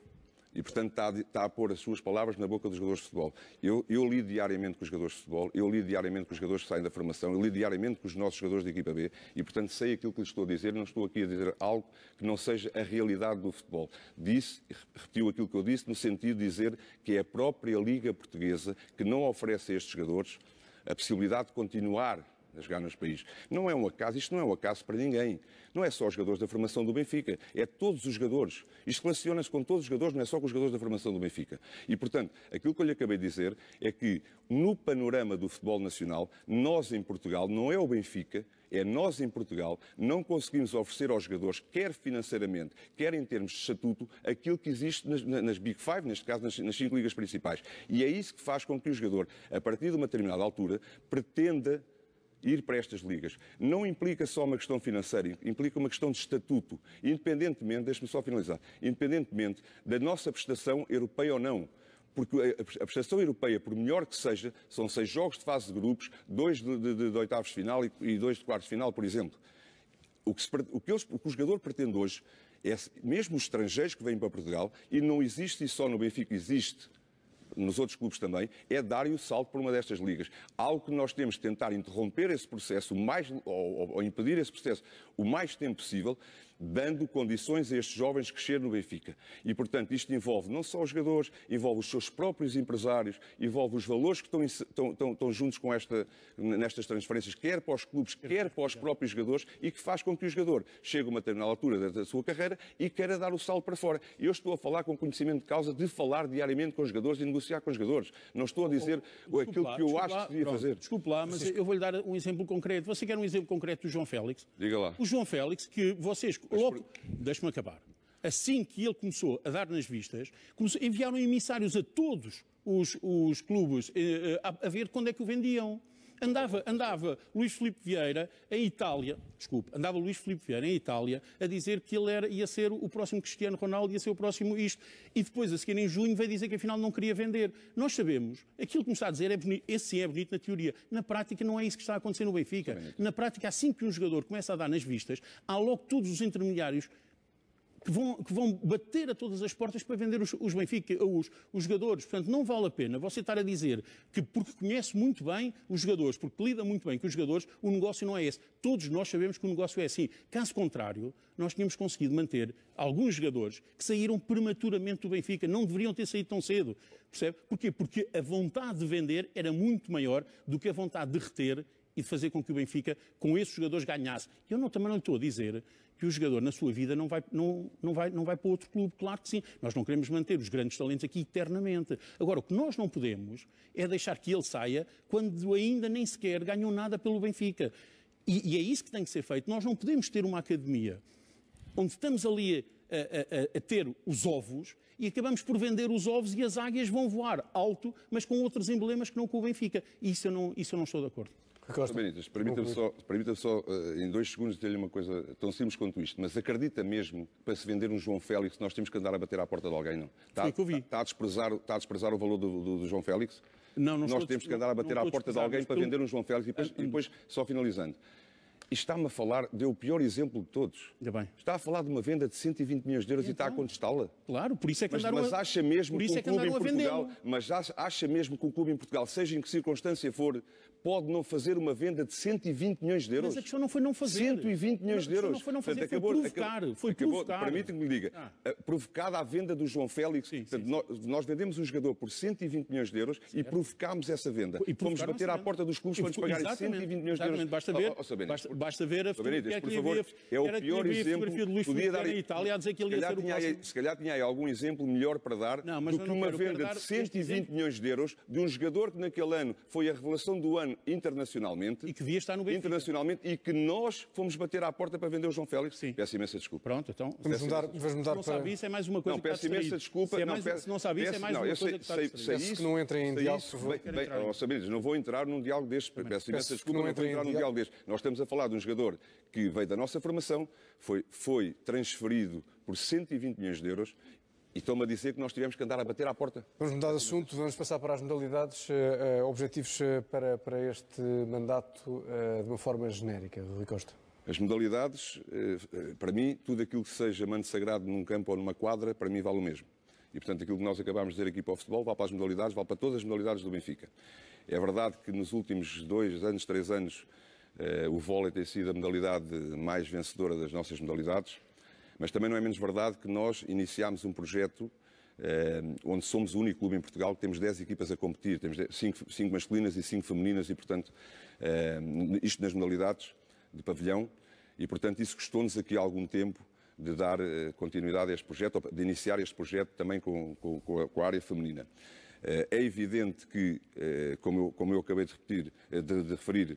C: e, portanto, está a, está a, pôr as suas palavras na boca dos jogadores de futebol. Eu, eu lido diariamente com os jogadores de futebol, eu lido diariamente com os jogadores que saem da formação, eu lido diariamente com os nossos jogadores da equipa B e, portanto, sei aquilo que lhes estou a dizer, não estou aqui a dizer algo que não seja a realidade do futebol. Disse, repetiu aquilo que eu disse, no sentido de dizer que é a própria Liga Portuguesa que não oferece a estes jogadores a possibilidade de continuar a jogar nos países. Não é um acaso, isto não é um acaso para ninguém. Não é só os jogadores da formação do Benfica, é todos os jogadores. Isto relaciona-se com todos os jogadores, não é só com os jogadores da formação do Benfica. E, portanto, aquilo que eu lhe acabei de dizer é que no panorama do futebol nacional, nós em Portugal, não é o Benfica, é nós em Portugal não conseguimos oferecer aos jogadores, quer financeiramente, quer em termos de estatuto, aquilo que existe nas, nas Big Five, neste caso nas, nas, cinco ligas principais. E é isso que faz com que o jogador, a partir de uma determinada altura, pretenda ir para estas ligas não implica só uma questão financeira, implica uma questão de estatuto, independentemente, deixe-me só finalizar, independentemente da nossa prestação europeia ou não. Porque a prestação europeia, por melhor que seja, são seis jogos de fase de grupos, dois de, de, de oitavos de final e dois de quartos de final, por exemplo. O que, se, o, que o que o jogador pretende hoje é, mesmo os estrangeiros que vêm para Portugal, e não existe isso só no Benfica, existe nos outros clubes também, é darem o salto para uma destas ligas. Algo que nós temos de tentar interromper esse processo, mais, ou, ou impedir esse processo o mais tempo possível, dando condições a estes jovens crescer no Benfica. E, portanto, isto envolve não só os jogadores, envolve os seus próprios empresários, envolve os valores que estão, estão, estão, estão juntos com esta, nestas transferências, quer para os clubes, quer para os é. próprios jogadores, e que faz com que o jogador chegue a uma determinada altura da, da sua carreira e queira dar o salto para fora. Eu estou a falar com conhecimento de causa de falar diariamente com os jogadores e negociar com os jogadores. Não estou a dizer oh, aquilo lá, que eu acho lá, que devia pronto, fazer. Desculpe lá, mas eu
B: vou-lhe dar um exemplo concreto. Você quer um exemplo concreto do João Félix? Diga lá. O João Félix, que vocês logo, deixa-me acabar. Assim que ele começou a dar nas vistas, começou, enviaram emissários a todos os, os clubes eh, eh, a, a ver quando é que o vendiam andava, andava Luís Filipe Vieira em Itália, desculpe, andava Luís Filipe Vieira em Itália a dizer que ele era, ia ser o próximo Cristiano Ronaldo, ia ser o próximo isto. E depois, a seguir, em junho, veio dizer que afinal não queria vender. Nós sabemos, aquilo que nos está a dizer é bonito, esse sim é bonito na teoria. Na prática, não é isso que está a acontecer no Benfica. Na prática, assim que um jogador começa a dar nas vistas, há logo todos os intermediários que vão, que vão bater a todas as portas para vender os, os Benfica, os, os jogadores. Portanto, não vale a pena você estar a dizer que porque conhece muito bem os jogadores, porque lida muito bem com os jogadores, o negócio não é esse. Todos nós sabemos que o negócio é assim. Caso contrário, nós tínhamos conseguido manter alguns jogadores que saíram prematuramente do Benfica, não deveriam ter saído tão cedo. Percebe? Porquê? Porque a vontade de vender era muito maior do que a vontade de reter e de fazer com que o Benfica, com esses jogadores, ganhasse. Eu não, também não estou a dizer que o jogador na sua vida não vai, não, não, vai, não vai para outro clube, claro que sim. Nós não queremos manter os grandes talentos aqui eternamente. Agora, o que nós não podemos é deixar que ele saia quando ainda nem sequer ganhou nada pelo Benfica. E, e é isso que tem que ser feito. Nós não podemos ter uma academia onde estamos ali a, a, a, ter os ovos e acabamos por vender os ovos e as águias vão voar alto, mas com outros emblemas que não com o Benfica. Isso eu não, isso eu não estou de acordo.
A: Costa. Benitas, permita-me só,
C: permita eh, só em dois segundos, dizer-lhe uma coisa tão simples quanto isto. Mas acredita mesmo que para se vender um João Félix nós temos que andar a bater à porta de alguém, não? Está, Foi que ouvi. Está, está, a, desprezar, está a desprezar o valor do, do, do João Félix? Não, não Nós temos que andar a bater à porta de alguém para vender um João Félix e depois, e depois só finalizando. E está-me a falar, deu o pior exemplo de todos. Está a falar de uma venda de 120 milhões de euros e, e está a então. contestá-la. Claro, por isso é que mas, andaram mas a... acha mesmo por isso que um é que clube em Portugal, mas acha mesmo que um clube em Portugal, seja em que circunstância for, pode não fazer uma venda de 120 milhões de euros. Mas a
B: questão não foi não fazer. 120 milhões de euros. Não foi não fazer, portanto, acabou, foi provocar. Acabou, foi provocar. me que me
C: diga. Ah. Eh, provocada a venda do João Félix. Sim, portanto, sim, nós, nós, vendemos um jogador por 120 milhões de euros e provocámos essa venda. E Fomos bater à porta dos clubes para nos pagar 120 milhões de euros. Basta ver, oh, oh,
B: oh basta, basta, ver a fotografia. É por favor, é o pior exemplo. Podia dar Itália a dizer que ele ia ser o
C: Se calhar tinha aí algum exemplo melhor para dar do que uma venda de 120 milhões de euros de um jogador que naquele ano foi a revelação do ano internacionalmente. E que devia estar no Benfica. Internacionalmente e que nós fomos bater à porta para vender o João Félix. Sim. Peço imensa desculpa.
B: Pronto, então. Vamos mudar, é vamos mudar não para... sabe isso, é mais uma coisa não, que peço imensa desculpa. Se, é não, peço, não sabe isso, é mais não, uma coisa sei, que está sei, sei isso, que não entrem em diálogo. Isso, bem, bem, entrar. não, oh,
C: sabidos, não vou entrar num diálogo deste. Também. Peço imensa desculpa, não, vou entrar num diálogo deste. Nós estamos a falar de um jogador que veio da nossa formação, foi, foi transferido por 120 milhões de euros e estão-me a dizer que nós tivemos que andar a bater à porta.
A: Vamos mudar de assunto, vamos passar para as modalidades, uh, objetivos eh, para, para este mandato uh, de uma forma genérica, Rui Costa.
C: As modalidades, uh, para mim, tudo aquilo que seja mando sagrado num campo ou numa quadra, para mim vale o mesmo. E, portanto, aquilo que nós acabámos de dizer aqui para o futebol vale para as modalidades, vale para todas as modalidades do Benfica. É verdade que nos últimos dois anos, três anos, o vôlei tem sido a modalidade mais vencedora das nossas modalidades mas também não é menos verdade que nós iniciámos um projeto eh, onde somos o único clube em Portugal que temos 10 equipas a competir, temos 5 masculinas e 5 femininas, e portanto, eh, isto nas modalidades de pavilhão, e portanto, isso custou-nos aqui algum tempo de dar eh, continuidade a este projeto, de iniciar este projeto também com, com, com, a, com a, área feminina. é evidente que, como eu, como, eu, acabei de, repetir, de, de referir,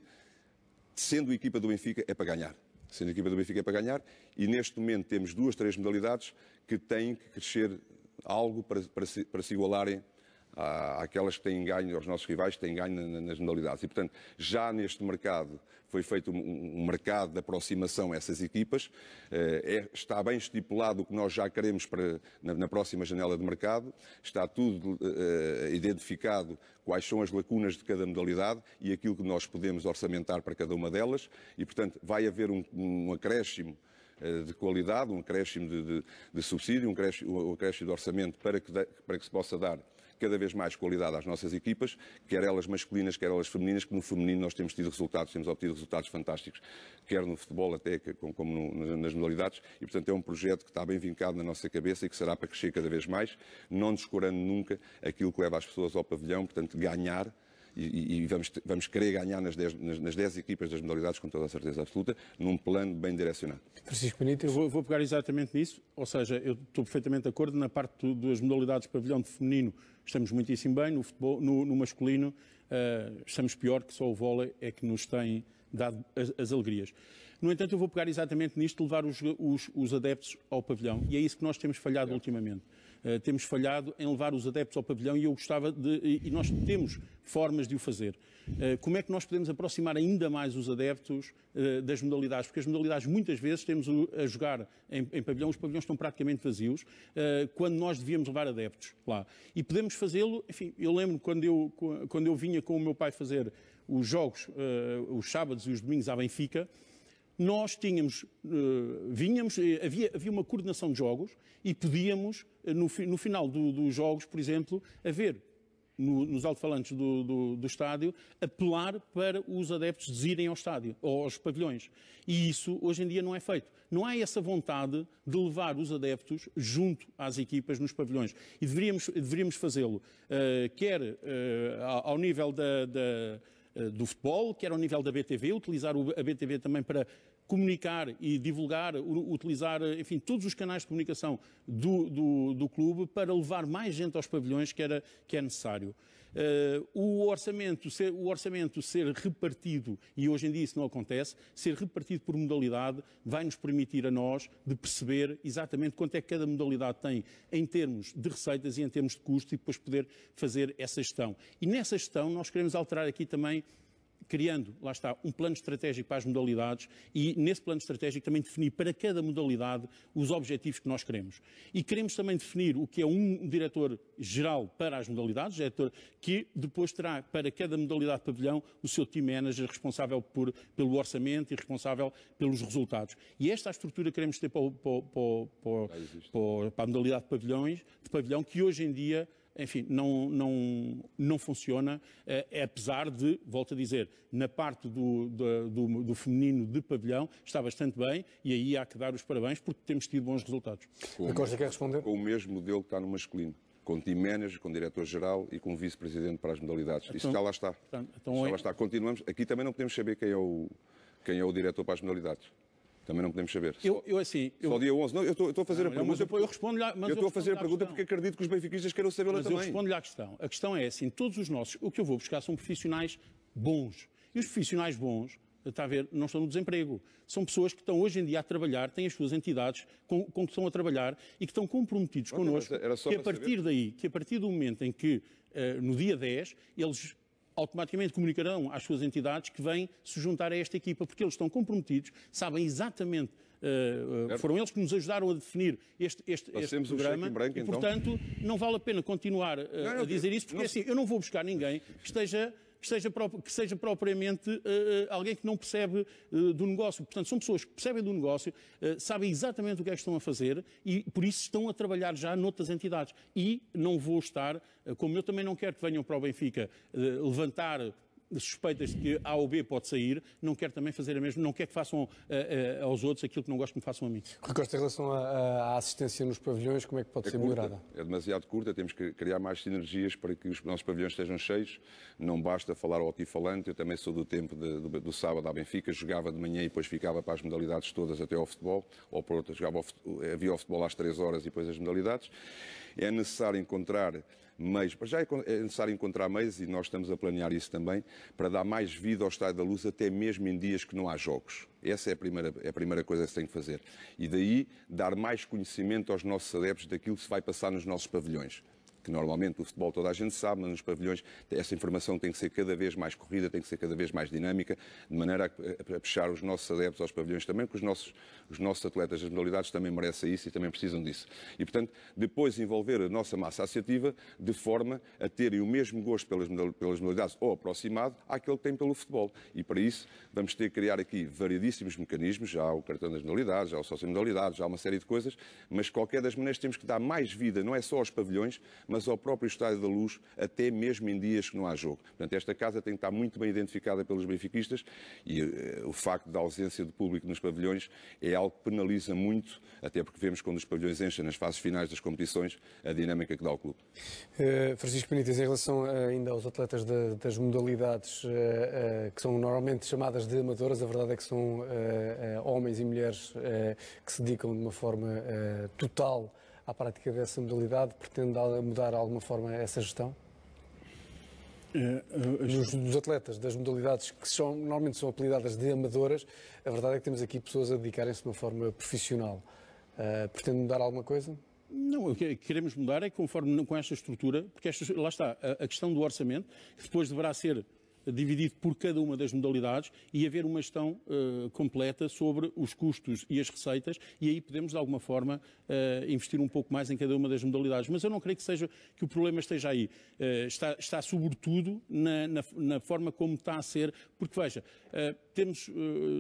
C: sendo a equipa do Benfica, é para ganhar sendo a equipa do Benfica para ganhar, e neste momento temos duas, três modalidades que têm que crescer algo para, para, se, para se igualarem àquelas que têm ganho, aos nossos rivais que têm ganho nas modalidades. E, portanto, já neste mercado foi feito um, mercado de aproximação a essas equipas, eh, é, está bem estipulado o que nós já queremos para, na, próxima janela de mercado, está tudo eh, identificado quais são as lacunas de cada modalidade e aquilo que nós podemos orçamentar para cada uma delas, e, portanto, vai haver um, um acréscimo eh, de qualidade, um acréscimo de, de, de subsídio, um acréscimo, um acréscimo de orçamento para que, para que se possa dar cada vez mais qualidade às nossas equipas, quer elas masculinas, quer elas femininas, que no feminino nós temos tido resultados, temos obtido resultados fantásticos, quer no futebol até, como no, nas modalidades, e portanto é um projeto que está bem vincado na nossa cabeça e que será para crescer cada vez mais, não descurando nunca aquilo que leva as pessoas ao pavilhão, portanto ganhar, e, e, vamos, vamos querer ganhar nas 10, nas, nas dez equipas das modalidades, com toda a certeza absoluta, num plano bem direcionado.
B: Francisco Benito, eu vou, vou pegar exatamente nisso, ou seja, eu estou perfeitamente de acordo na parte do, das modalidades pavilhão de feminino, estamos muitíssimo bem, no, futebol, no, no masculino uh, estamos pior, que só o vôlei é que nos tem dado as, as, alegrias. No entanto, eu vou pegar exatamente nisto, levar os, os, os adeptos ao pavilhão, e é isso que nós temos falhado é. ultimamente. Eh, temos falhado em levar os adeptos ao pavilhão e eu gostava de. e nós temos formas de o fazer. Eh, como é que nós podemos aproximar ainda mais os adeptos eh, das modalidades? Porque as modalidades muitas vezes temos a jogar em, em pavilhão, os pavilhões estão praticamente vazios, quando nós devíamos levar adeptos lá. E podemos fazê-lo, enfim, eu lembro quando eu, quando eu vinha com o meu pai fazer os jogos, os sábados e os domingos à Benfica, nós tínhamos, eh, vínhamos, eh, havia, havia uma coordenação de jogos e podíamos, eh, no, no final do, dos jogos, por exemplo, haver no, nos alto-falantes do, do, do, estádio, apelar para os adeptos desirem ao estádio, ou aos pavilhões. E isso hoje em dia não é feito. Não há essa vontade de levar os adeptos junto às equipas nos pavilhões. E deveríamos, deveríamos fazê-lo, uh, quer uh, ao nível da, da do futebol, quer ao nível da BTV, utilizar a BTV também para comunicar e divulgar, utilizar, enfim, todos os canais de comunicação do, do, do clube para levar mais gente aos pavilhões que, era, que é necessário. Uh, o, orçamento ser, o orçamento ser repartido, e hoje em dia isso não acontece, ser repartido por modalidade vai nos permitir a nós de perceber exatamente quanto é que cada modalidade tem em termos de receitas e em termos de custos e depois poder fazer essa gestão. E nessa gestão nós queremos alterar aqui também criando, lá está, um plano estratégico para as modalidades e nesse plano estratégico também definir para cada modalidade os objetivos que nós queremos. E queremos também definir o que é um diretor geral para as modalidades, diretor que depois terá para cada modalidade pavilhão o seu team manager responsável por, pelo orçamento e responsável pelos resultados. E esta é a estrutura que queremos ter para, para, para, para a modalidade de pavilhões, de pavilhão que hoje em dia enfim, não, não, não funciona, É apesar de, volto a dizer, na parte do, do, do, do, feminino de pavilhão está bastante bem e aí há que dar os parabéns porque temos tido bons resultados. Com, a Costa quer
C: responder? Com o mesmo modelo que está no masculino. Com team manager, com diretor-geral e com vice-presidente para as modalidades. Então, Isso já lá está. Então, então já lá está. Continuamos. Aqui também não podemos saber quem é o, quem é o diretor para as modalidades. Também não podemos saber. Eu, eu
B: assim... Eu... dia
C: 11. Não, eu estou, a fazer não, a pergunta... eu, porque... eu respondo-lhe... Eu estou a fazer a pergunta porque acredito que os benfiquistas queiram saber. la também. Mas eu respondo-lhe à questão.
B: A questão é assim, todos os nossos... O que eu vou buscar são profissionais bons. E os profissionais bons está a ver, não estão no desemprego. São pessoas que estão hoje em dia a trabalhar, têm as suas entidades com, com que estão a trabalhar e que estão comprometidos Olha, connosco, que a partir saber. daí, que a partir do momento em que, uh, no dia 10, eles automaticamente comunicarão às suas entidades que vêm se juntar a esta equipa, porque eles estão comprometidos, sabem exatamente. Uh, uh, foram eles que nos ajudaram a definir este, este, este programa. Um branco, e, então. portanto, então. não vale a pena continuar uh, não, não, a dizer isso, porque não, é assim, eu não vou buscar ninguém que esteja que seja, que seja propriamente uh, alguém que não percebe uh, do negócio. Portanto, são pessoas que percebem do negócio, uh, sabem exatamente o que é que estão a fazer e por isso estão a trabalhar já noutras entidades. E não vou estar, como eu também não quero que venham para o Benfica levantar suspeitas de que A ou B pode sair, não quer também fazer a mesma, não quer que façam uh, uh, aos outros aquilo que não gosto que me façam a mim. Rui Costa, em
A: relação à, assistência nos pavilhões, como é que pode
C: é ser curta, melhorada? É demasiado curta, temos que criar mais sinergias para que os nossos pavilhões estejam cheios, não basta falar ao altifalante, eu também sou do tempo de, do, do, sábado à Benfica, jogava de manhã e depois ficava para as modalidades todas até ao futebol, ou por outras, jogava havia o futebol às 3 horas e depois as modalidades. É necessário encontrar meios. Para já é, é necessário encontrar meios e nós estamos a planear isso também para dar mais vida ao Estádio da Luz, até mesmo em dias que não há jogos. Essa é a primeira, é a primeira coisa que se tem que fazer. E daí dar mais conhecimento aos nossos adeptos daquilo que se vai passar nos nossos pavilhões que normalmente o futebol toda a gente sabe, mas nos pavilhões essa informação tem que ser cada vez mais corrida, tem que ser cada vez mais dinâmica, de maneira a, a, a puxar os nossos adeptos aos pavilhões também, porque os nossos, os nossos atletas das modalidades também merecem isso e também precisam disso. E, portanto, depois envolver a nossa massa associativa de forma a terem o mesmo gosto pelas, pelas modalidades ou aproximado àquele que têm pelo futebol. E para isso vamos ter que criar aqui variedíssimos mecanismos, já há o cartão das modalidades, já há o sócio modalidades, já há uma série de coisas, mas qualquer das maneiras temos que dar mais vida, não é só aos pavilhões, mas ao próprio Estádio da Luz, até mesmo em dias que não há jogo. Portanto, esta casa tem que estar muito bem identificada pelos benfiquistas e uh, o facto da ausência de público nos pavilhões é algo que penaliza muito, até porque vemos quando os pavilhões enchem nas fases finais das competições a dinâmica que dá ao clube.
A: Uh, Francisco Benítez, em relação eh, ainda aos atletas de, das modalidades uh, que são normalmente chamadas de amadoras, a verdade é que são homens e mulheres que se dedicam de uma forma total à prática dessa modalidade? Pretende mudar de alguma forma essa gestão? Dos, é, é, é, dos, atletas, das modalidades que são, normalmente são apelidadas de amadoras, a verdade é que temos aqui pessoas a dedicarem-se de uma forma profissional.
B: Uh, pretende mudar alguma coisa? Não, o que queremos mudar é conforme com esta estrutura, porque esta, lá está, a, a questão do orçamento, que depois deverá ser dividido por cada uma das modalidades e haver uma gestão uh, completa sobre os custos e as receitas e aí podemos de alguma forma uh, investir um pouco mais em cada uma das modalidades. Mas eu não creio que seja que o problema esteja aí. Uh, está, está sobretudo na, na, na, forma como está a ser, porque veja, temos,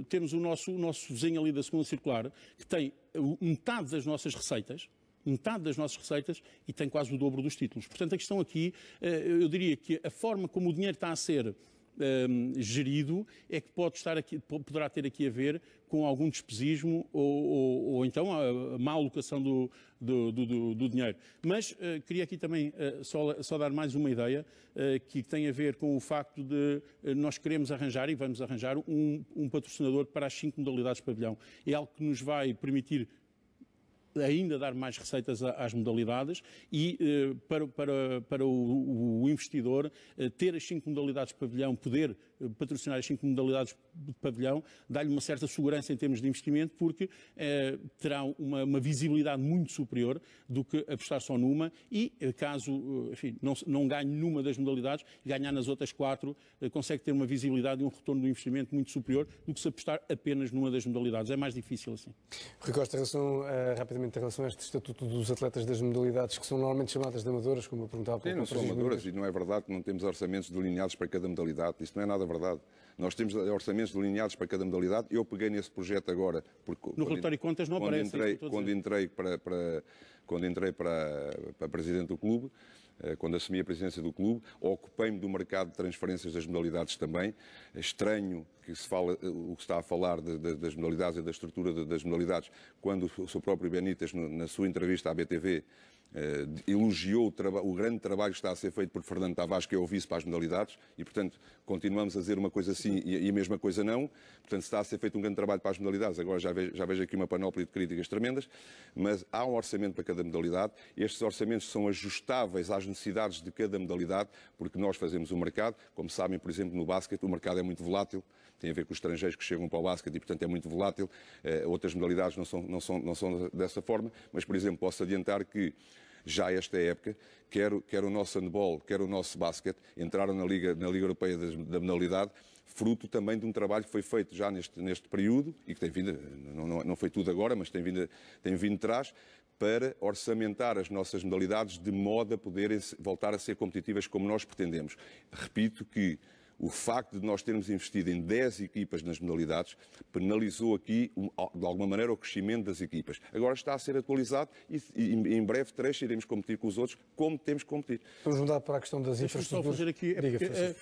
B: temos o nosso, o nosso vizinho ali da segunda circular que tem metade das nossas receitas, metade das nossas receitas e tem quase o dobro dos títulos. Portanto, a questão aqui, eu diria que a forma como o dinheiro está a ser um, ehm, gerido é que pode estar aqui, poderá ter aqui a ver com algum despesismo ou, ou, ou então a, má alocação do, do, do, do dinheiro. Mas uh, queria aqui também uh, só, só, dar mais uma ideia uh, que tem a ver com o facto de nós queremos arranjar e vamos arranjar um, um patrocinador para as cinco modalidades de pavilhão. É algo que nos vai permitir ainda dar mais receitas às modalidades e eh, para, para, para o, o investidor eh, ter as cinco modalidades de pavilhão, poder patrocinar as cinco modalidades de pavilhão, dá-lhe uma certa segurança em termos de investimento, porque eh, terá uma, uma, visibilidade muito superior do que apostar só numa e, eh, caso eh, enfim, não, não ganhe numa das modalidades, ganhar nas outras quatro, consegue ter uma visibilidade e um retorno do investimento muito superior do que se apostar apenas numa das modalidades. É mais difícil assim.
A: Recosta, relação, uh, rapidamente, em relação a este estatuto dos atletas das modalidades que são normalmente chamadas de amadoras, como eu perguntava... Sim, não são
C: amadoras e não é verdade que não temos orçamentos delineados para cada modalidade. Isso não é nada verdade. Nós temos orçamentos delineados para cada modalidade. Eu peguei nesse projeto agora. Porque no relatório de contas não quando aparece. Entrei, quando, entrei para, para, quando entrei para, para presidente do clube, eh, quando assumi a presidência do clube, ocupei-me do mercado de transferências das modalidades também. É estranho que se fala, eh, o que está a falar de, de, das modalidades e da estrutura de, das modalidades, quando o seu próprio Benítez, na sua entrevista à BTV, eh, elogiou o, o, grande trabalho que está a ser feito por Fernando Tavares, que é o vice para as modalidades, e, portanto, continuamos a dizer uma coisa sim e a mesma coisa não. Portanto, está a ser feito um grande trabalho para as modalidades. Agora já vejo, já vejo aqui uma panóplia de críticas tremendas, mas há um orçamento para cada modalidade. Estes orçamentos são ajustáveis às necessidades de cada modalidade, porque nós fazemos o mercado. Como sabem, por exemplo, no basquete, o mercado é muito volátil tem a ver com os estrangeiros que chegam para o basquete e, portanto, é muito volátil. Eh, outras modalidades não são, não, são, não são dessa forma, mas, por exemplo, posso adiantar que já esta época, quer, quer o nosso handball, quer o nosso basquete, entraram na Liga, na Liga Europeia da Modalidade, fruto também de um trabalho que foi feito já neste, neste período, e que tem vindo, não, não, não foi tudo agora, mas tem vindo, tem vindo atrás, para orçamentar as nossas modalidades de modo a poderem voltar a ser competitivas como nós pretendemos. Repito que o facto de nós termos investido em 10 equipas nas modalidades penalizou aqui, de alguma maneira, o crescimento das equipas. Agora está a ser atualizado e, em breve trecho iremos competir com os outros como temos competido.
A: Vamos mudar para a questão das infraestruturas. Só fazer eh,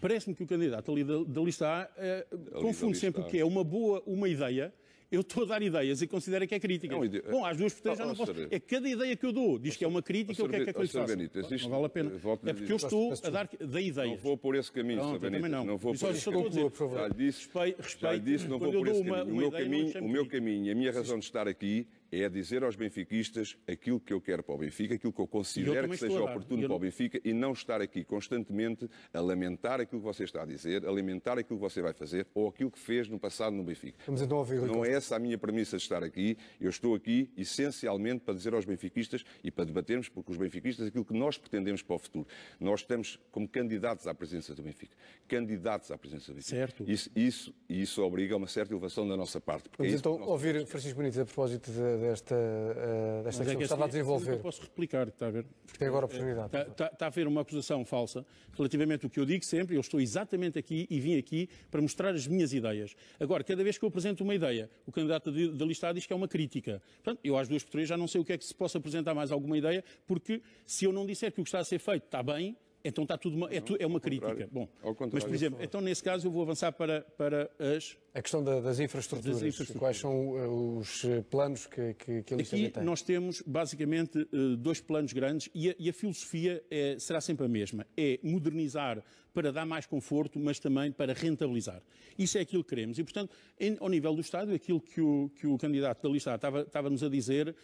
B: Parece-me que o candidato ali da, da lista A eh, confunde sempre o que é uma boa, uma ideia eu estou a dar ideias e considero que é crítica. É Bom, às duas por já não posso. É cada ideia que eu dou, diz que é uma crítica, o que é que é que faço? Existe... Não vale a pena. É porque eu estou a
C: dar da ideias. Não vou por esse caminho, Sr. Benito. Não. não vou por esse caminho. Já lhe disse, respeito,
B: já lhe disse não vou por esse O meu caminho, o meu
C: caminho, a minha razão de estar aqui é dizer aos benfiquistas aquilo que eu quero para o Benfica, aquilo que eu considero eu que seja oportuno eu... para o Benfica e não estar aqui constantemente a lamentar aquilo que você está a dizer, a lamentar aquilo que você vai fazer ou aquilo que fez no passado no Benfica. Vamos então ouvir, não é essa a minha premissa de estar aqui. Eu estou aqui essencialmente para dizer aos benfiquistas e para debatermos, porque os benfiquistas, aquilo que nós pretendemos para o futuro. Nós estamos como candidatos à presença do Benfica. Candidatos à presença do Benfica. Certo. Isso, isso, isso obriga a uma certa elevação da nossa parte. Vamos é então
A: ouvir Francisco Benítez a propósito de desta, eh, desta, desta é questão é que, que estava a é- desenvolver. Eu posso
B: replicar, está a ver? Porque tem agora a oportunidade. Está, está, está, a haver uma acusação falsa relativamente ao que eu digo sempre, eu estou exatamente aqui e vim aqui para mostrar as minhas ideias. Agora, cada vez que eu apresento uma ideia, o candidato da lista diz que é uma crítica. Portanto, eu às duas por três já não sei o que é que se possa apresentar mais alguma ideia, porque se eu não disser que o que está a ser feito está bem, então está tudo uma, é, tu, é uma crítica. Bom, mas, por exemplo, então nesse caso eu vou avançar para, para as...
A: A questão da, das, infraestruturas. das, infraestruturas. Quais são eh, os eh, planos que, que, que a Aqui tem? Aqui
B: nós temos, basicamente, eh, dois planos grandes e a, e a filosofia é, será sempre a mesma. É modernizar para dar mais conforto, mas também para rentabilizar. Isso é aquilo que queremos. E, portanto, em, ao nível do Estado, aquilo que o, que o candidato da lista estava, estava-nos a dizer...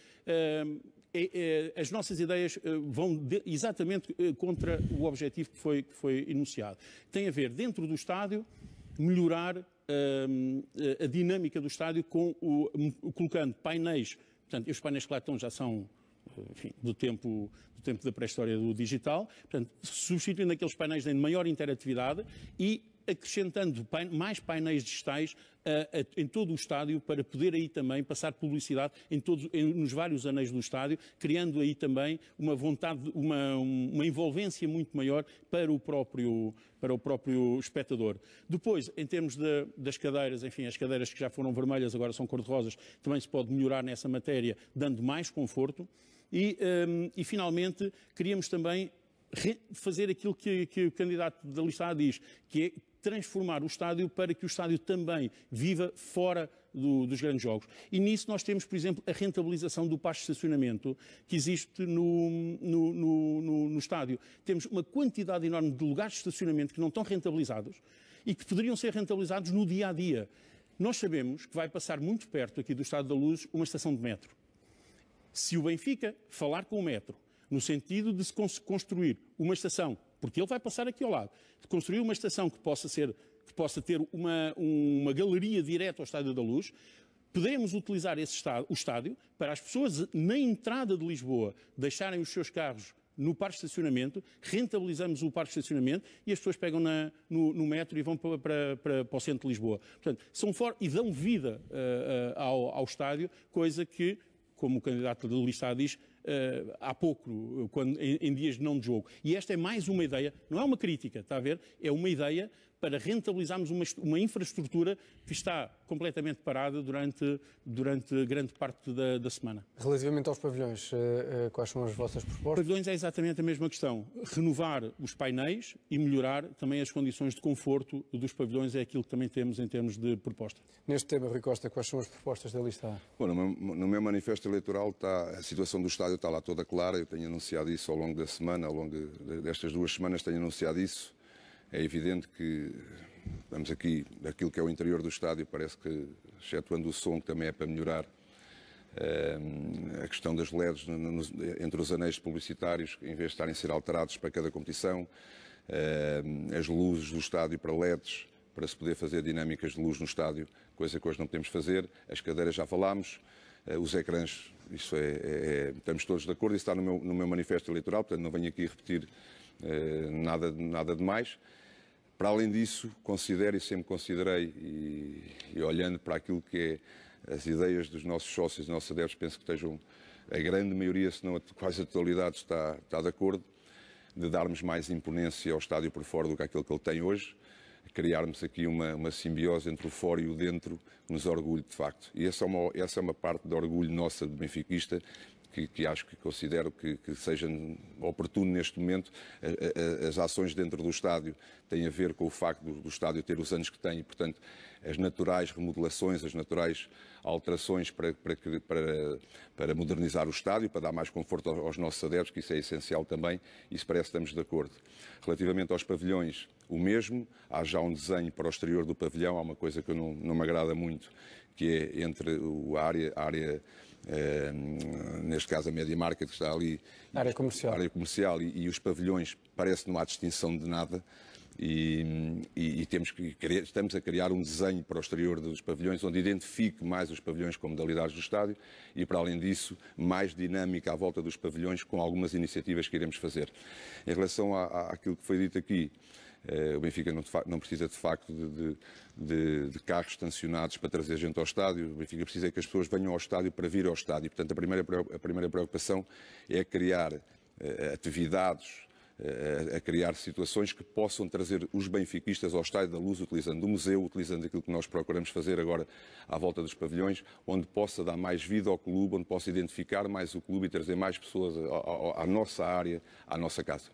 B: É, é, as nossas ideias eh, vão de, exatamente eh, contra o objetivo que foi, que foi enunciado. Tem a ver, dentro do estádio, melhorar a, ehm, eh, a dinâmica do estádio com o, colocando painéis, portanto, os painéis que lá estão já são enfim, do, tempo, do tempo da pré-história do digital, portanto, substituindo aqueles painéis de maior interatividade e acrescentando mais painéis digitais a, eh, a, eh, em todo o estádio para poder aí também passar publicidade em todos, em, nos vários anéis do estádio, criando aí também uma vontade, uma, uma envolvência muito maior para o próprio, para o próprio espectador. Depois, em termos de, das cadeiras, enfim, as cadeiras que já foram vermelhas agora são cor-de-rosas, também se pode melhorar nessa matéria, dando mais conforto. E, um, eh, e finalmente, queríamos também fazer aquilo que, que o candidato da lista A diz, que é transformar o estádio para que o estádio também viva fora do, dos grandes jogos. E nisso nós temos, por exemplo, a rentabilização do passo de estacionamento que existe no, no, no, no, estádio. Temos uma quantidade enorme de lugares de estacionamento que não estão rentabilizados e que poderiam ser rentabilizados no dia a dia. Nós sabemos que vai passar muito perto aqui do Estado da Luz uma estação de metro. Se o Benfica falar com o metro, no sentido de se construir uma estação porque ele vai passar aqui ao lado, construir uma estação que possa, ser, que possa ter uma, uma galeria direta ao Estádio da Luz, podemos utilizar esse estádio, o estádio para as pessoas na entrada de Lisboa deixarem os seus carros no parque de estacionamento, rentabilizamos o parque de estacionamento e as pessoas pegam na, no, no, metro e vão para, para, para, para, o centro de Lisboa. Portanto, são fora e dão vida uh, uh, ao, ao estádio, coisa que, como o candidato do listado diz, uh, há pouco, quando, em, em dias não de jogo. E esta é mais uma ideia, não é uma crítica, está a ver? É uma ideia para rentabilizarmos uma, uma infraestrutura que está completamente parada durante, durante grande parte da, da semana.
A: Relativamente aos pavilhões, eh, eh, quais são as vossas propostas?
B: Pavilhões é exatamente a mesma questão. Renovar os painéis e melhorar também as condições de conforto dos pavilhões é aquilo que também temos em termos de proposta.
A: Neste tema, Rui Costa, quais são as propostas da lista A?
C: Bom, no meu manifesto eleitoral está, a situação do estádio está lá toda clara, eu tenho anunciado isso ao longo da semana, ao longo destas duas semanas tenho anunciado isso. É evidente que vamos aqui, aquilo que é o interior do estádio, parece que, excetuando o som, que também é para melhorar, ehm, a questão das LEDs entre os anéis publicitários, em vez de estarem a ser alterados para cada competição, ehm, as luzes do estádio para LEDs, para se poder fazer dinâmicas de luz no estádio, coisa que hoje não podemos fazer, as cadeiras já falámos, eh, os ecrãs, isso é, é, é, estamos todos de acordo, isso está no meu, no meu manifesto eleitoral, portanto não venho aqui repetir eh, nada, nada de mais. Para além disso, considero e sempre considerei, e, e olhando para aquilo que é as ideias dos nossos sócios, dos nossos adeptos, penso que estejam, a grande maioria, se não quase a totalidade, está, está de acordo, de darmos mais imponência ao estádio por fora do que aquilo que ele tem hoje, criarmos aqui uma, uma simbiose entre o fora e o dentro, nos orgulho de facto. E essa é uma, essa é uma parte de orgulho nossa de benfiquista que, que acho que considero que, que seja oportuno neste momento. as ações dentro do estádio têm a ver com o facto do, estádio ter os anos que tem e, portanto, as naturais remodelações, as naturais alterações para, para, para, para modernizar o estádio, para dar mais conforto aos, nossos adeptos, que isso é essencial também, isso parece que estamos de acordo. Relativamente aos pavilhões, o mesmo, há já um desenho para o exterior do pavilhão, há uma coisa que não, não me agrada muito, que é entre o área, a área eh, neste caso a média market que está ali. Área comercial. Área comercial e, e os pavilhões, parece que não há distinção de nada. E, e, e, temos que estamos a criar um desenho para o exterior dos pavilhões onde identifique mais os pavilhões com modalidades do estádio e, para além disso, mais dinâmica à volta dos pavilhões com algumas iniciativas que iremos fazer. Em relação à, àquilo que foi dito aqui, eh, o Benfica não, não, precisa de facto de, de, de, carros estacionados para trazer gente ao estádio, o Benfica precisa que as pessoas venham ao estádio para vir ao estádio. Portanto, a primeira, a primeira preocupação é criar eh, atividades, eh, a criar situações que possam trazer os benfiquistas ao Estádio da Luz, utilizando o museu, utilizando aquilo que nós procuramos fazer agora à volta dos pavilhões, onde possa dar mais vida ao clube, onde possa identificar mais o clube e trazer mais pessoas à nossa área, à nossa casa.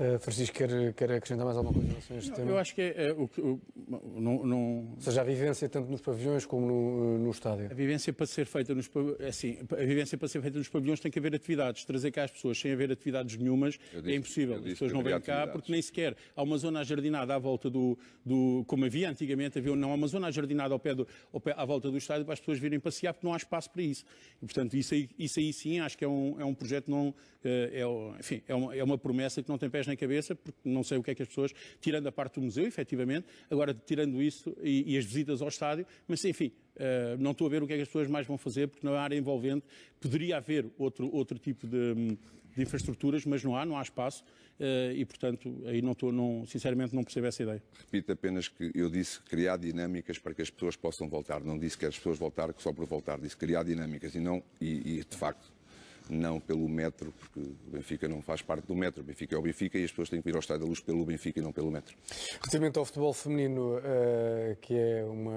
A: Eh, Francisco, quer, quer acrescentar mais alguma coisa em relação a este não, tema? Eu acho
B: que é, o que. não, não... Ou seja, a
A: vivência tanto nos pavilhões como no, no estádio.
B: A vivência para ser feita nos é assim, a vivência para ser feita nos pavilhões tem que haver atividades. Trazer cá as pessoas sem haver atividades nenhumas é disse, é impossível. As pessoas não vêm cá porque nem sequer há uma zona jardinada à volta do, do. Como havia antigamente, havia não há uma zona jardinada ao pé do, ao pé, à volta do estádio para as pessoas virem passear porque não há espaço para isso. E, portanto, isso aí, isso aí sim acho que é um, é um projeto não. Eh, é, enfim, é uma, é uma promessa que não tem pés na cabeça, porque não sei o que é que as pessoas, tirando a parte do museu, efetivamente, agora tirando isso e, e as visitas ao estádio, mas enfim, Uh, não estou a ver o que é que as pessoas mais vão fazer, porque na área envolvente poderia haver outro, outro tipo de, de infraestruturas, mas não há, não há espaço uh, e, portanto, aí não estou, não, sinceramente, não percebo essa ideia.
C: Repito apenas que eu disse criar dinâmicas para que as pessoas possam voltar, não disse que as pessoas voltar só por voltar, disse criar dinâmicas e não, e, e de facto, não pelo metro, porque o Benfica não faz parte do metro, o Benfica é o Benfica e as pessoas têm que ir ao Estádio da Luz pelo Benfica e não pelo metro.
A: Relativamente ao futebol feminino, eh, que é uma,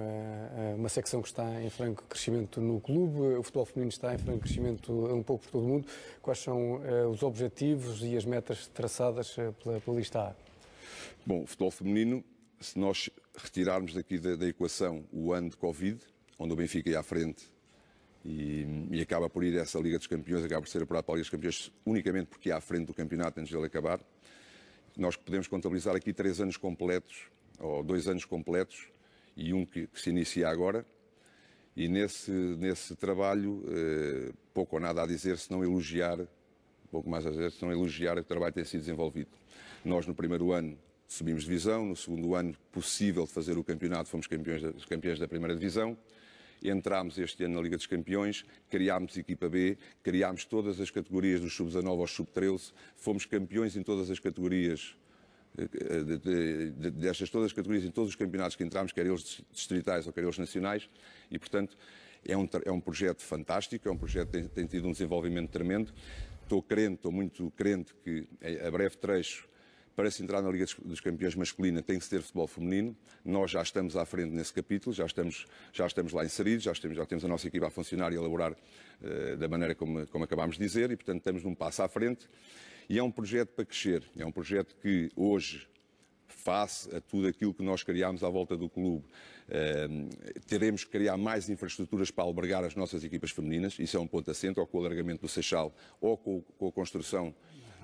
A: eh, uma secção que está em franco crescimento no clube, o futebol feminino está em franco crescimento um pouco por todo o mundo, quais são eh, os objetivos e as metas traçadas pela, pela lista A?
C: Bom, o futebol feminino, se nós retirarmos daqui da, da equação o ano de Covid, onde o Benfica ia à frente e, e, acaba por ir essa Liga dos Campeões, acaba por ser apurado para a Liga dos Campeões unicamente porque é à frente do campeonato antes dele acabar. Nós podemos contabilizar aqui três anos completos, ou dois anos completos, e um que, que se inicia agora. E nesse, nesse trabalho, eh, pouco ou nada a dizer, se não elogiar, pouco mais a dizer, se não elogiar o trabalho que tem sido desenvolvido. Nós, no primeiro ano, subimos divisão, no segundo ano, possível de fazer o campeonato, fomos campeões da, campeões da primeira divisão. Entramos este ano na Liga dos Campeões, criámos equipa B, criámos todas as categorias dos sub-19 aos sub-13, fomos campeões em todas as categorias eh, destas todas as categorias, em todos os campeonatos que entramos, quer eles distritais ou quer eles nacionais, e portanto é um, é um projeto fantástico, é um projeto que tem, tem tido um desenvolvimento tremendo. Estou crente, estou muito crente que a breve trecho para se entrar na Liga dos Campeões masculina tem que ter futebol feminino. Nós já estamos à frente nesse capítulo, já estamos, já estamos lá inseridos, já temos, já temos a nossa equipa a funcionar e elaborar uh, da maneira como, como acabámos de dizer, e portanto estamos num passo à frente. E é um projeto para crescer, é um projeto que hoje, face a tudo aquilo que nós criámos à volta do clube, uh, teremos que criar mais infraestruturas para albergar as nossas equipas femininas, isso é um ponto assento, ou com o alargamento do Seixal, ou com, com a construção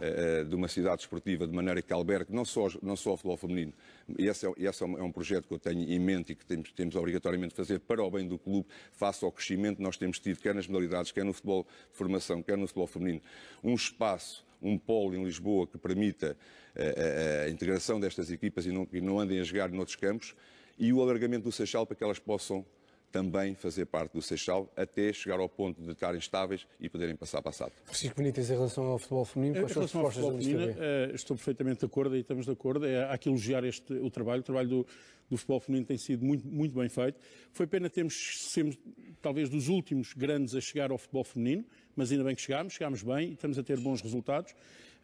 C: eh, de uma cidade esportiva, de maneira que albergue não só, não só o futebol feminino, esse é, esse é, é um projeto que eu tenho em mente e que temos, temos obrigatoriamente de fazer para o bem do clube, face ao crescimento que nós temos tido, quer nas modalidades, quer no futebol de formação, quer no futebol feminino, um espaço um polo em Lisboa que permita a, eh, a, eh, a integração destas equipas e não, que não andem a jogar noutros campos, e o alargamento do Seixal para que elas possam também fazer parte do Seixal, até chegar ao ponto de estarem estáveis e
A: poderem passar para a SAD. Francisco Benítez, em relação ao futebol feminino, quais são as da feminino,
B: eh, Estou perfeitamente de acordo e estamos de acordo. É, há que elogiar este, o trabalho. O trabalho do, do futebol feminino tem sido muito, muito bem feito. Foi pena termos, sido, talvez dos últimos grandes a chegar ao futebol feminino, mas ainda bem que chegámos, chegámos bem e estamos a ter bons resultados.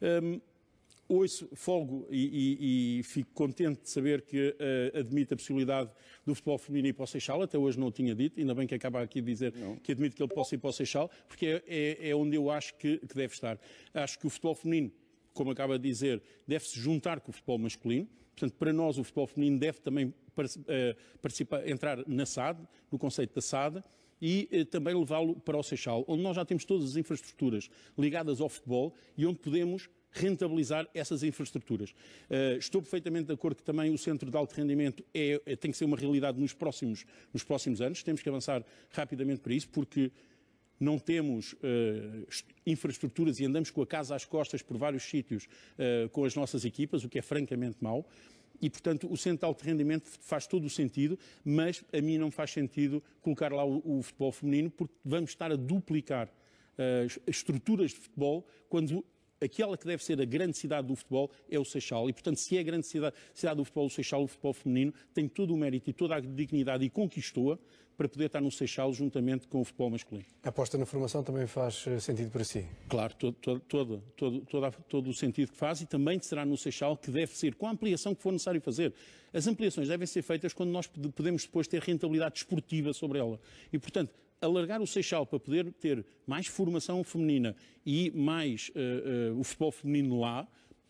B: Um, ehm, Ouço, folgo e, e, e, fico contente de saber que uh, admite a possibilidade do futebol feminino ir para o Seixal, até hoje não o tinha dito, ainda bem que acaba aqui de dizer não. que admite que ele possa ir para o Seixal, porque é, é, é onde eu acho que, que deve estar. Acho que o futebol feminino, como acaba de dizer, deve-se juntar com o futebol masculino, portanto, para nós o futebol feminino deve também eh, participar, entrar na SAD, no conceito da SAD, e eh, também levá-lo para o Seixal, onde nós já temos todas as infraestruturas ligadas ao futebol e onde podemos rentabilizar essas infraestruturas. Uh, estou perfeitamente de acordo que também o centro de alto rendimento é, é, tem que ser uma realidade nos próximos, nos próximos anos. Temos que avançar rapidamente para isso, porque não temos uh, infraestruturas e andamos com a casa às costas por vários sítios uh, com as nossas equipas, o que é francamente mau. E, portanto, o centro de alto rendimento faz todo o sentido, mas a mim não faz sentido colocar lá o, o futebol feminino, porque vamos estar a duplicar as estruturas de futebol quando aquela que deve ser a grande cidade do futebol é o Seixal. E, portanto, se é a grande cidade, cidade do futebol, o Seixal, o futebol feminino, tem todo o mérito e toda a dignidade e conquistou-a para poder estar no Seixal juntamente com o futebol masculino.
A: A aposta na formação também faz eh, sentido para si?
B: Claro, todo, todo, todo, todo, todo o sentido que faz e também será no Seixal que deve ser, com a ampliação que for necessário fazer. As ampliações devem ser feitas quando nós podemos depois ter rentabilidade desportiva sobre ela. E, portanto, alargar o Seixal para poder ter mais formação feminina e mais uh, uh, o futebol feminino lá,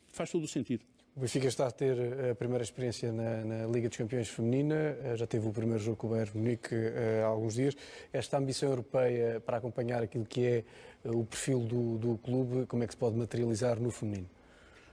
B: faz todo o sentido.
A: O Benfica está a ter a primeira experiência na, na, Liga dos Campeões Feminina, eh, já teve o primeiro jogo com o Bayern Munique há alguns dias. Esta ambição europeia para acompanhar aquilo que é o perfil do, do clube, como é que se pode materializar no feminino?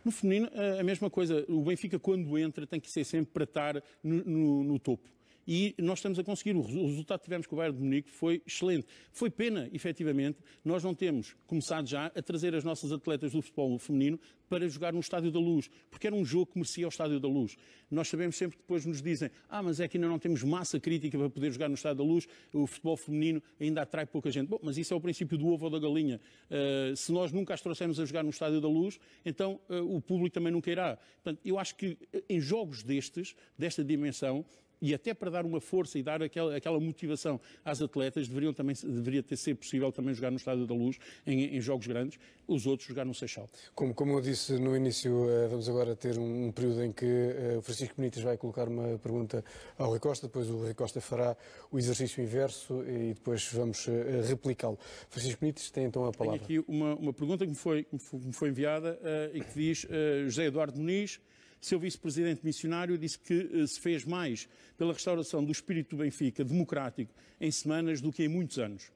B: No feminino, a mesma coisa. O Benfica, quando entra, tem que ser sempre para estar no, no, no topo e nós estamos a conseguir. O resultado que tivemos com o Bayern de Munique foi excelente. Foi pena, efetivamente, nós não temos começado já a trazer as nossas atletas do futebol feminino para jogar no Estádio da Luz, porque era um jogo que merecia o Estádio da Luz. Nós sabemos sempre que depois nos dizem, ah, mas é que ainda não temos massa crítica para poder jogar no Estádio da Luz, o futebol feminino ainda atrai pouca gente. Bom, mas isso é o princípio do ovo ou da galinha. Uh, se nós nunca as trouxermos a jogar no Estádio da Luz, então uh, o público também nunca irá. Portanto, eu acho que eh, em jogos destes, desta dimensão, e até para dar uma força e dar aquela, aquela motivação às atletas, deveriam também, deveria ter ser possível também jogar no Estádio da Luz, em, em jogos grandes, os outros jogar no Seixal.
A: Como, como eu disse no início, eh, vamos agora ter um, um período em que eh, o Francisco Benítez vai colocar uma pergunta ao Rui Costa, depois o Rui Costa fará o exercício inverso e depois vamos eh, replicá-lo. Francisco Benítez tem então a
B: palavra. Tenho aqui uma, uma pergunta que me foi, me foi enviada uh, e que diz José Eduardo Muniz seu vice-presidente missionário disse que eh, se fez mais pela restauração do espírito do Benfica democrático em semanas do que em muitos anos.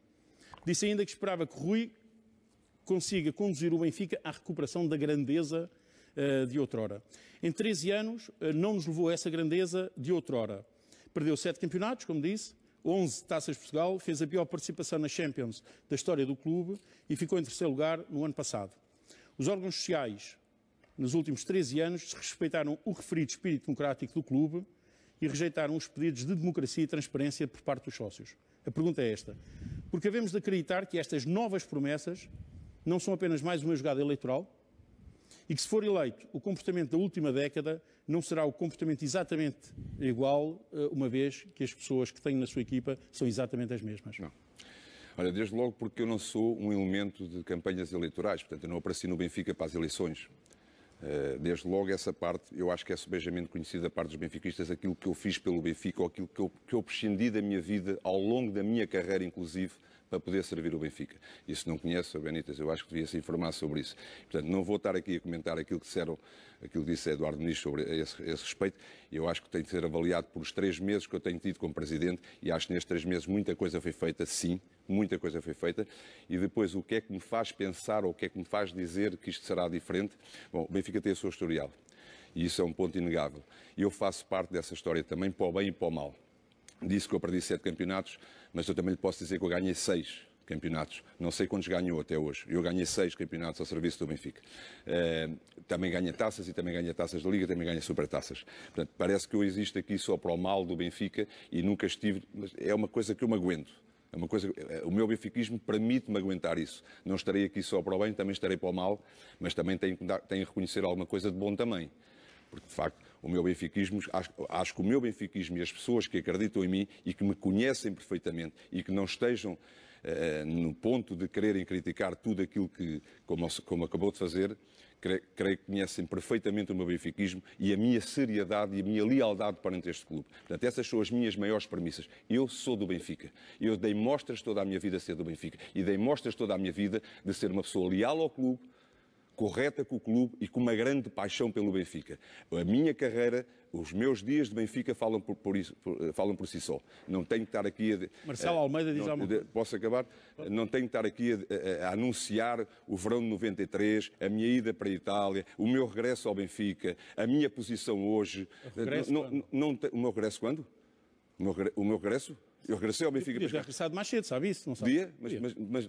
B: Disse ainda que esperava que Rui consiga conduzir o Benfica à recuperação da grandeza eh, de outrora. Em 13 anos, eh, não nos levou a essa grandeza de outrora. Perdeu sete campeonatos, como disse, 11 taças de Portugal, fez a pior participação na Champions da história do clube e ficou em terceiro lugar no ano passado. Os órgãos sociais nos últimos 13 anos, respeitaram o referido espírito democrático do clube e rejeitaram os pedidos de democracia e transparência por parte dos sócios. A pergunta é esta: porque havemos de acreditar que estas novas promessas não são apenas mais uma jogada eleitoral e que, se for eleito, o comportamento da última década não será o comportamento exatamente igual, eh, uma vez que as pessoas que têm na sua equipa são exatamente as mesmas? Não.
C: Olha, desde logo porque eu não sou um elemento de campanhas eleitorais, portanto, eu não apareci no Benfica para as eleições. Eh, desde logo essa parte, eu acho que é subejamente conhecida da parte dos benfiquistas, aquilo que eu fiz pelo Benfica, ou aquilo que eu, que eu prescindi da minha vida, ao longo da minha carreira, inclusive, para poder servir o Benfica. E se não conhece, Benitas, eu acho que devia se informar sobre isso. Portanto, não vou estar aqui a comentar aquilo que disseram, aquilo que disse Eduardo Muniz sobre esse, esse respeito. Eu acho que tem de ser avaliado pelos três meses que eu tenho tido como presidente e acho que nestes três meses muita coisa foi feita, sim, muita coisa foi feita. E depois, o que é que me faz pensar ou o que é que me faz dizer que isto será diferente? Bom, o Benfica tem a sua historial. E isso é um ponto inegável. E eu faço parte dessa história também, para o bem e para o mal. Disse que eu perdi sete campeonatos, mas eu também lhe posso dizer que eu ganhei seis campeonatos. Não sei quantos ganhou até hoje. Eu ganhei seis campeonatos ao serviço do Benfica. Uh, também ganha taças e também ganha taças da Liga, também ganha supertaças. Portanto, parece que eu existo aqui só para o mal do Benfica e nunca estive. Mas é uma coisa que eu me aguento. É uma coisa, é, o meu benfiquismo permite-me aguentar isso. Não estarei aqui só para o bem, também estarei para o mal, mas também tenho que, tenho que reconhecer alguma coisa de bom também. Porque, de facto, o meu benfiquismo, acho, acho, que o meu benfiquismo e as pessoas que acreditam em mim e que me conhecem perfeitamente e que não estejam eh, no ponto de quererem criticar tudo aquilo que, como, como acabou de fazer, creio, creio que conhecem perfeitamente o meu benfiquismo e a minha seriedade e a minha lealdade perante este clube. Portanto, essas são as minhas maiores premissas. Eu sou do Benfica. Eu dei mostras toda a minha vida a ser do Benfica. E dei mostras toda a minha vida de ser uma pessoa leal ao clube, correta com o clube e com uma grande paixão pelo Benfica. A minha carreira, os meus dias de Benfica falam por, por isso, por, eh, falam por si só. Não tenho que estar aqui a, Marcelo eh, Almeida diz não, de, Posso acabar? Não tenho que estar aqui a, a, a, anunciar o verão de 93, a minha ida para a Itália, o meu regresso ao Benfica, a minha posição hoje. O, regresso não, não, não, o meu regresso quando? O meu, o meu regresso? Eu regressei ao Benfica. Já
B: regressado mais cedo, sabe isso? Não sabe? Dia,
C: mas... Mas, ah, ah, mas,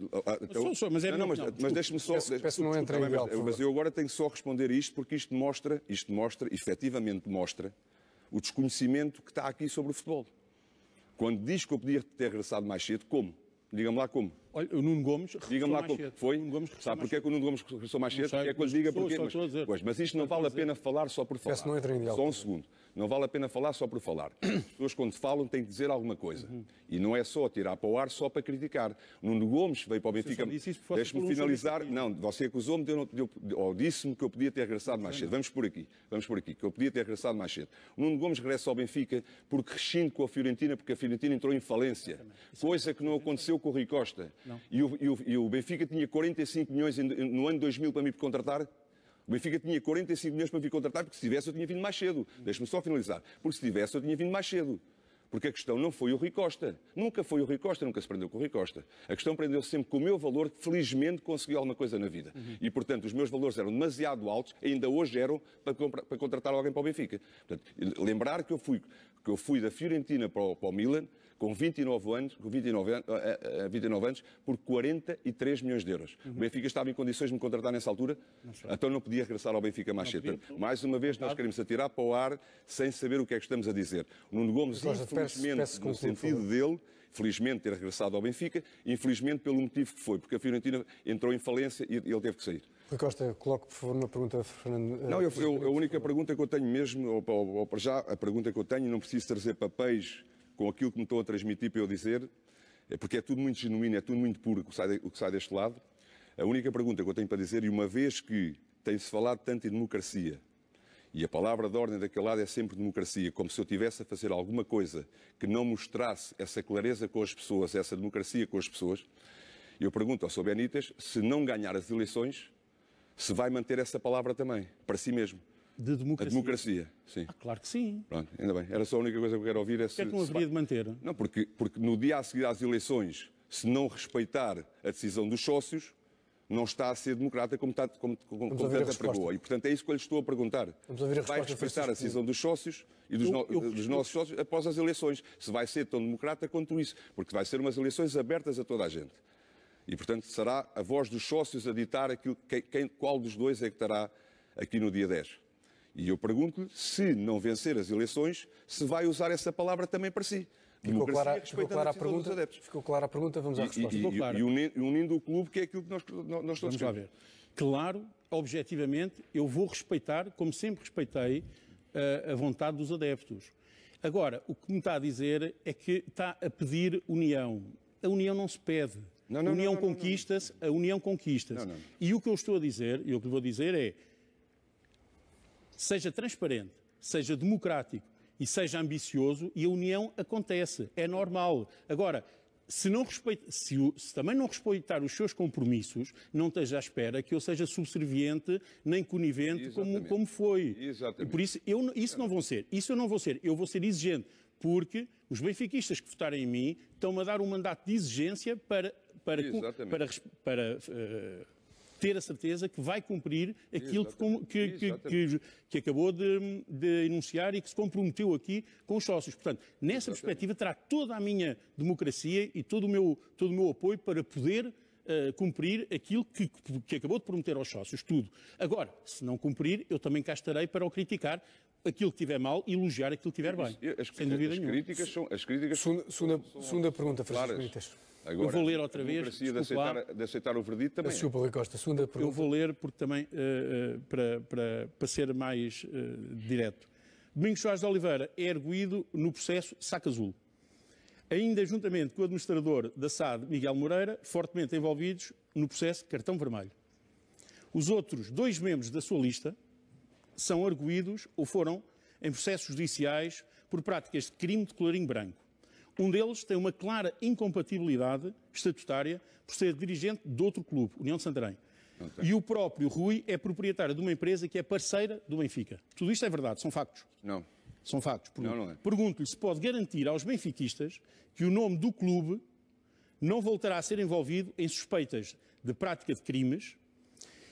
C: então, sou, sou, mas é não, não, mas, mas deixe-me só... Peço, peço não é entre em mas, mas eu agora tenho só a responder isto, porque isto mostra, isto mostra, efetivamente mostra, o desconhecimento que está aqui sobre o futebol. Quando diz que eu podia ter regressado mais cedo, como? Diga-me lá como.
B: Olha, o Nuno Gomes Diga-me lá como foi. Nuno Gomes regressou Porquê é que
C: o Nuno Gomes regressou mais cedo? É que eu diga porque. Mas, pois, mas isto não vale a pena falar só
A: por falar. Não entra em só um
C: segundo. Não vale a pena falar só por falar. As pessoas, quando falam, têm de dizer alguma coisa. Uhum. E não é só tirar para o ar só para criticar. Nuno Gomes veio para o Benfica. Deixe-me finalizar. Não, você acusou-me, ou disse-me que eu podia ter regressado mais cedo. Vamos por aqui. Vamos por aqui. Que eu podia ter regressado mais cedo. Nuno Gomes regressa ao Benfica porque rescinde com a Fiorentina, porque a Fiorentina entrou em falência. É coisa que não aconteceu com o Rui Costa. E o, e, o, e o, Benfica tinha 45 milhões no ano 2000 para me contratar. O Benfica tinha 45 milhões para me contratar, porque se tivesse eu tinha vindo mais cedo. Deixa-me só finalizar. Porque se tivesse eu tinha vindo mais cedo. Porque a questão não foi o Rui Costa. Nunca foi o Rui Costa, nunca se prendeu com o Rui Costa. A questão prendeu-se sempre com o meu valor, que felizmente conseguiu alguma coisa na vida. Uhum. E, portanto, os meus valores eram demasiado altos, ainda hoje eram, para, para contratar alguém para o Benfica. Portanto, lembrar que eu fui, que eu fui da Fiorentina para o, para o Milan, com 29 anos, com 29, 29 eh, eh, eh, anos por 43 milhões de euros. Uhum. O Benfica estava em condições de me contratar nessa altura, não então não podia regressar ao Benfica mais cedo. Mais uma vez, nós queremos atirar para o ar sem saber o que é que estamos a dizer. Nuno Gomes, infelizmente, peço, peço no sentido dele, felizmente ter regressado ao Benfica, infelizmente pelo motivo que foi, porque a Fiorentina entrou em falência e ele teve que sair.
A: Rui Costa, coloque por favor uma pergunta, Fernando. Não, eu, eu,
C: a única pergunta que eu tenho mesmo, ou, ou, ou para já, a pergunta que eu tenho, não preciso trazer papéis com aquilo que me estão a transmitir para eu dizer, é porque é tudo muito genuíno, é tudo muito puro o que sai, o que sai deste lado. A única pergunta que eu tenho para dizer, e uma vez que tem-se falado tanto em democracia, e a palavra de ordem daquele lado é sempre democracia, como se eu tivesse a fazer alguma coisa que não mostrasse essa clareza com as pessoas, essa democracia com as pessoas, eu pergunto ao Sr. Benitas se não ganhar as eleições, se vai manter essa palavra também, para si mesmo.
B: De democracia? A
C: democracia, sim.
B: Ah, claro que sim.
C: Pronto, ainda bem. Era só a única coisa que eu quero ouvir. É, é se, que não haveria se... de manter? Não, porque, porque no dia a seguir às eleições, se não respeitar a decisão dos sócios, não está a ser democrata como, tanto, como, como, como tanto apregoa. E, portanto, é isso que eu lhe estou a perguntar. Vamos ouvir a vai respeitar a decisão dos sócios e dos, eu, eu, dos eu, nossos sócios após as eleições. Se vai ser tão democrata quanto isso. Porque vai ser umas eleições abertas a toda a gente. E, portanto, será a voz dos sócios a ditar aquilo, quem, qual dos dois é que estará aqui no dia 10. E eu pergunto-lhe se não vencer as eleições, se vai usar essa palavra também para si. Ficou clara,
A: ficou, clara a pergunta, ficou clara a pergunta, vamos à e, resposta. E, ficou e
B: unindo o clube, que é aquilo que nós, nós todos vamos lá ver. Claro, objetivamente, eu vou respeitar, como sempre respeitei, a, a vontade dos adeptos. Agora, o que me está a dizer é que está a pedir união. A união não se pede. Não, não, a união conquista-se, a união conquista-se. E o que eu estou a dizer, e o que lhe vou dizer é, seja transparente, seja democrático e seja ambicioso e a união acontece, é normal. Agora, se, não respeita, se, se, também não respeitar os seus compromissos, não esteja à espera que eu seja subserviente nem conivente como, como, foi. Exatamente. Por isso, eu, isso não vou ser. Isso eu não vou ser. Eu vou ser exigente, porque os benfiquistas que votarem em mim estão-me a dar um mandato de exigência para, para, para, para uh, ter a certeza que vai cumprir aquilo que, que, que, que, acabou de, de, enunciar e que se comprometeu aqui com os sócios. Portanto, nessa Exatamente. perspectiva, terá toda a minha democracia e todo o meu, todo o meu apoio para poder uh, cumprir aquilo que, que acabou de prometer aos sócios, tudo. Agora, se não cumprir, eu também cá estarei para o criticar, aquilo que tiver mal e elogiar aquilo que tiver bem. As, sem dúvida as Críticas são, as críticas segunda, são, são segunda pergunta, Francisco Benitez. Agora, eu vou ler outra vez. De aceitar,
C: de aceitar o verdito também. Desculpa,
B: Rui Costa. Segunda pergunta. Eu vou ler porque também, uh, uh, para, para, para ser mais uh, direto. Domingos Soares de Oliveira é erguido no processo Saca Azul. Ainda juntamente com o administrador da SAD, Miguel Moreira, fortemente envolvidos no processo Cartão Vermelho. Os outros dois membros da sua lista, são arguídos ou foram em processos judiciais por práticas de crime de colarinho branco. Um deles tem uma clara incompatibilidade estatutária por ser dirigente de outro clube, União de Santarém. E o próprio Rui é proprietário de uma empresa que é parceira do Benfica. Tudo isto é verdade, são factos. Não. São factos. É. Pergunto-lhe é. Pergunto se pode garantir aos benfiquistas que o nome do clube não voltará a ser envolvido em suspeitas de prática de crimes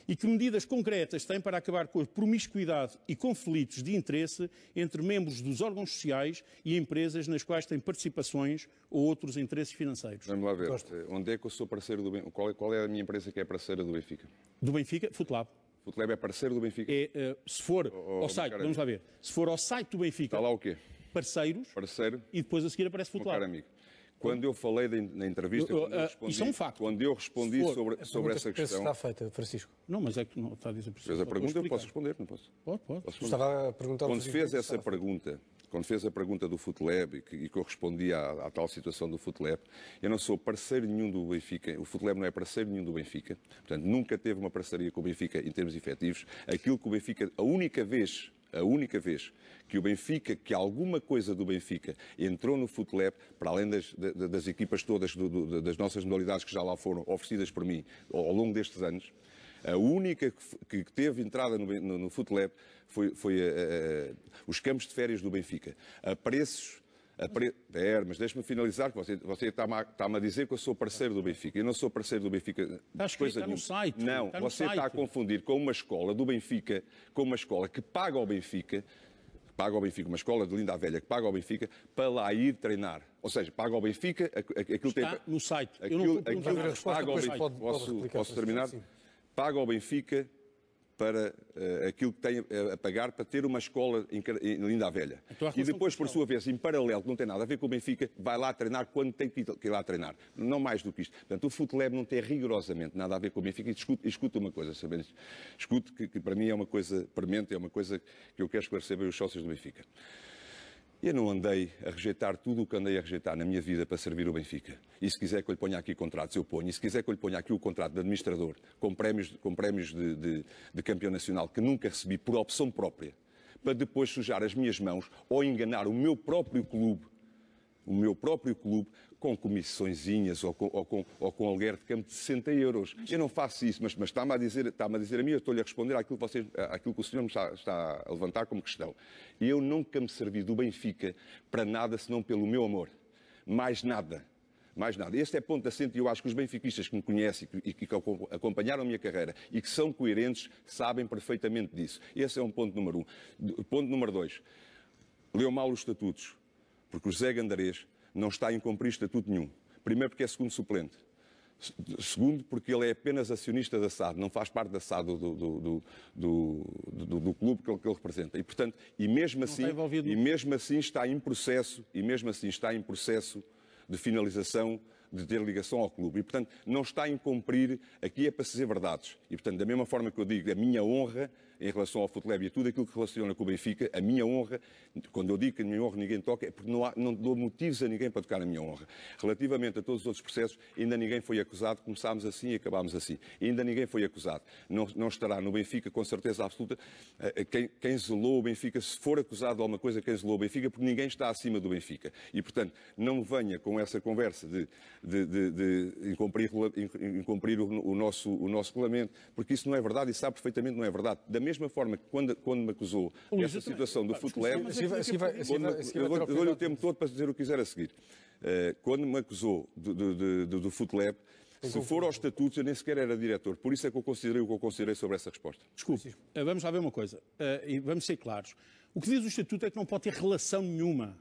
B: e que medidas concretas tem para acabar com a promiscuidade e conflitos de interesse entre membros dos órgãos sociais e empresas nas quais têm participações ou outros interesses financeiros.
C: Vamos lá ver. Costa. Eh, onde é que eu sou parceiro do Benfica? Qual, é, qual é a minha empresa que é parceira do Benfica?
B: Do Benfica? Futlab.
C: Futlab é parceiro do Benfica? É,
B: uh, se for O oh, oh, ao site, vamos lá
C: ver. Se for ao site do Benfica. Está lá o quê? Parceiros. Parceiro. E depois a seguir aparece Futlab. Meu caro amigo. Quando eu falei de, na entrevista, eu, eu ah, respondi, isso é um facto. Quando eu respondi for, sobre, sobre essa questão. está
B: feita, Francisco. Não, mas é que não está a dizer Francisco. Fez a pergunta, eu posso responder, não posso? Pode, pode. Posso estava a perguntar Quando é fez essa
C: pergunta, quando fez a pergunta do Futleb e que, eu respondi à, à, tal situação do Futleb, eu não sou parceiro nenhum do Benfica, o Futleb não é parceiro nenhum do Benfica, portanto nunca teve uma parceria com o Benfica em termos efetivos. Aquilo que o Benfica, a única vez a única vez que o Benfica, que alguma coisa do Benfica entrou no Futlep, para além das, das equipas todas do, do, das nossas modalidades que já lá foram oferecidas por mim ao longo destes anos, a única que, teve entrada no, no, no foi, foi a, eh, a, eh, eh, os campos de férias do Benfica, a preços Pera, mas deixe-me finalizar, que você, você está-me a, está a dizer que eu sou parceiro do Benfica. Eu não sou parceiro do Benfica. Está escrito, coisa está no site. Não, está você tá site. está a confundir com uma escola do Benfica, com uma escola que paga ao Benfica, paga ao Benfica, uma escola de linda à velha que paga ao Benfica, para lá ir treinar. Ou seja, paga ao Benfica, aquilo está tem...
B: no site. Aquilo, eu não aquilo, aquilo, paga ao Benfica, posso, posso, terminar?
C: Paga ao Benfica para uh, aquilo que tem eh, a pagar para ter uma escola em, em Linda Velha. E depois, por sua vez, em paralelo, que não tem nada a ver com o Benfica, vai lá treinar quando tem que ir lá treinar. Não mais do que isto. Portanto, o Futeleb não tem rigorosamente nada a ver com o Benfica. E escuta uma coisa, sabendo, escute que, que, para mim é uma coisa premente, é uma coisa que eu quero esclarecer bem os sócios do Benfica. Eu não andei a rejeitar tudo o que andei a rejeitar na minha vida para servir o Benfica. E se quiser que eu lhe ponha aqui contratos, eu ponho. E se quiser que eu lhe ponha aqui o contrato de administrador, com prémios, com prémios de, de, de campeão nacional que nunca recebi por opção própria, para depois sujar as minhas mãos ou enganar o meu próprio clube, o meu próprio clube, com comissõezinhas ou com, ou com, ou com aluguer de campo de 60 euros. Eu não faço isso, mas, mas está-me a dizer, está-me a dizer a mim, eu estou-lhe a responder àquilo que, vocês, àquilo que o senhor me está, está a levantar como questão. Eu nunca me servi do Benfica para nada senão pelo meu amor. Mais nada mais nada. Este é ponto assente e eu acho que os benfiquistas que me conhecem e que acompanharam a minha carreira e que são coerentes sabem perfeitamente disso. Esse é um ponto número um. Ponto número dois. Leu mal os estatutos, porque o José Gandarês não está a cumprir estatuto nenhum. Primeiro, porque é segundo suplente. Segundo, porque ele é apenas acionista da SAD, não faz parte da SAD do, do, do, do, clube que ele, que ele representa. E, portanto, e mesmo, assim, e mesmo assim está em processo, e mesmo assim está em processo de finalização de ter ligação ao clube. E, portanto, não está em cumprir, aqui é para se dizer verdades. E, portanto, da mesma forma que eu digo, a minha honra em relação ao futebol e a tudo aquilo que relaciona com o Benfica, a minha honra, quando eu digo que a minha honra ninguém toca, é porque não, há, não dou motivos a ninguém para tocar a minha honra. Relativamente a todos os outros processos, ainda ninguém foi acusado, começámos assim e acabámos assim. Ainda ninguém foi acusado. Não, não estará no Benfica, com certeza absoluta, eh, eh, quem, quem zelou o Benfica, se for acusado de alguma coisa, quem zelou o Benfica, porque ninguém está acima do Benfica. E, portanto, não venha com essa conversa de, de, de, de incumprir, incumprir o, o, nosso, o nosso regulamento, porque isso não é verdade e sabe perfeitamente que não é verdade. Da mesma forma que quando, quando me acusou dessa situação do futlé, eu dou-lhe o tempo todo para dizer o que quiser a seguir. Eh, quando me acusou do, do, do, se for aos estatutos, eu nem sequer era diretor. Por isso é que eu considerei o que eu considerei sobre essa resposta.
B: Desculpe, eh, vamos lá ver uma coisa, eh, e vamos ser claros. O que diz o estatuto é que não pode ter relação nenhuma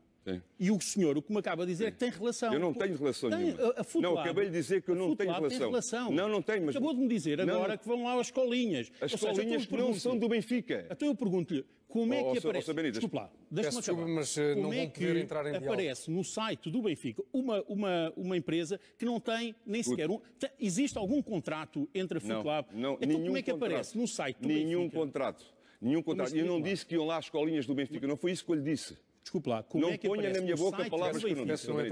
B: e o senhor, o que me acaba de dizer, é que tem relação. Eu não tenho relação tem, nenhuma. A, a não, acabei de dizer que eu não tenho relação. relação. Não, não tenho, mas... Acabou de me dizer agora não. que vão lá às colinhas. As Ou então colinhas seja, não são do Benfica. Então eu pergunto-lhe, como é oh, que oh, oh, aparece... Oh, Desculpe lá, deixa-me acabar. mas eh, como não é que entrar em aparece diálogo. no site do Benfica uma, uma, uma empresa que não tem nem sequer um... Existe algum contrato entre a Futlab? Não, não, Então como é que aparece no site do nenhum Benfica? Nenhum contrato. Nenhum contrato. Eu não disse que iam lá as colinhas
C: do Benfica, não foi isso que eu lhe disse. Desculpe lá, como não é que ponha na minha boca palavras que eu não disse. Não, é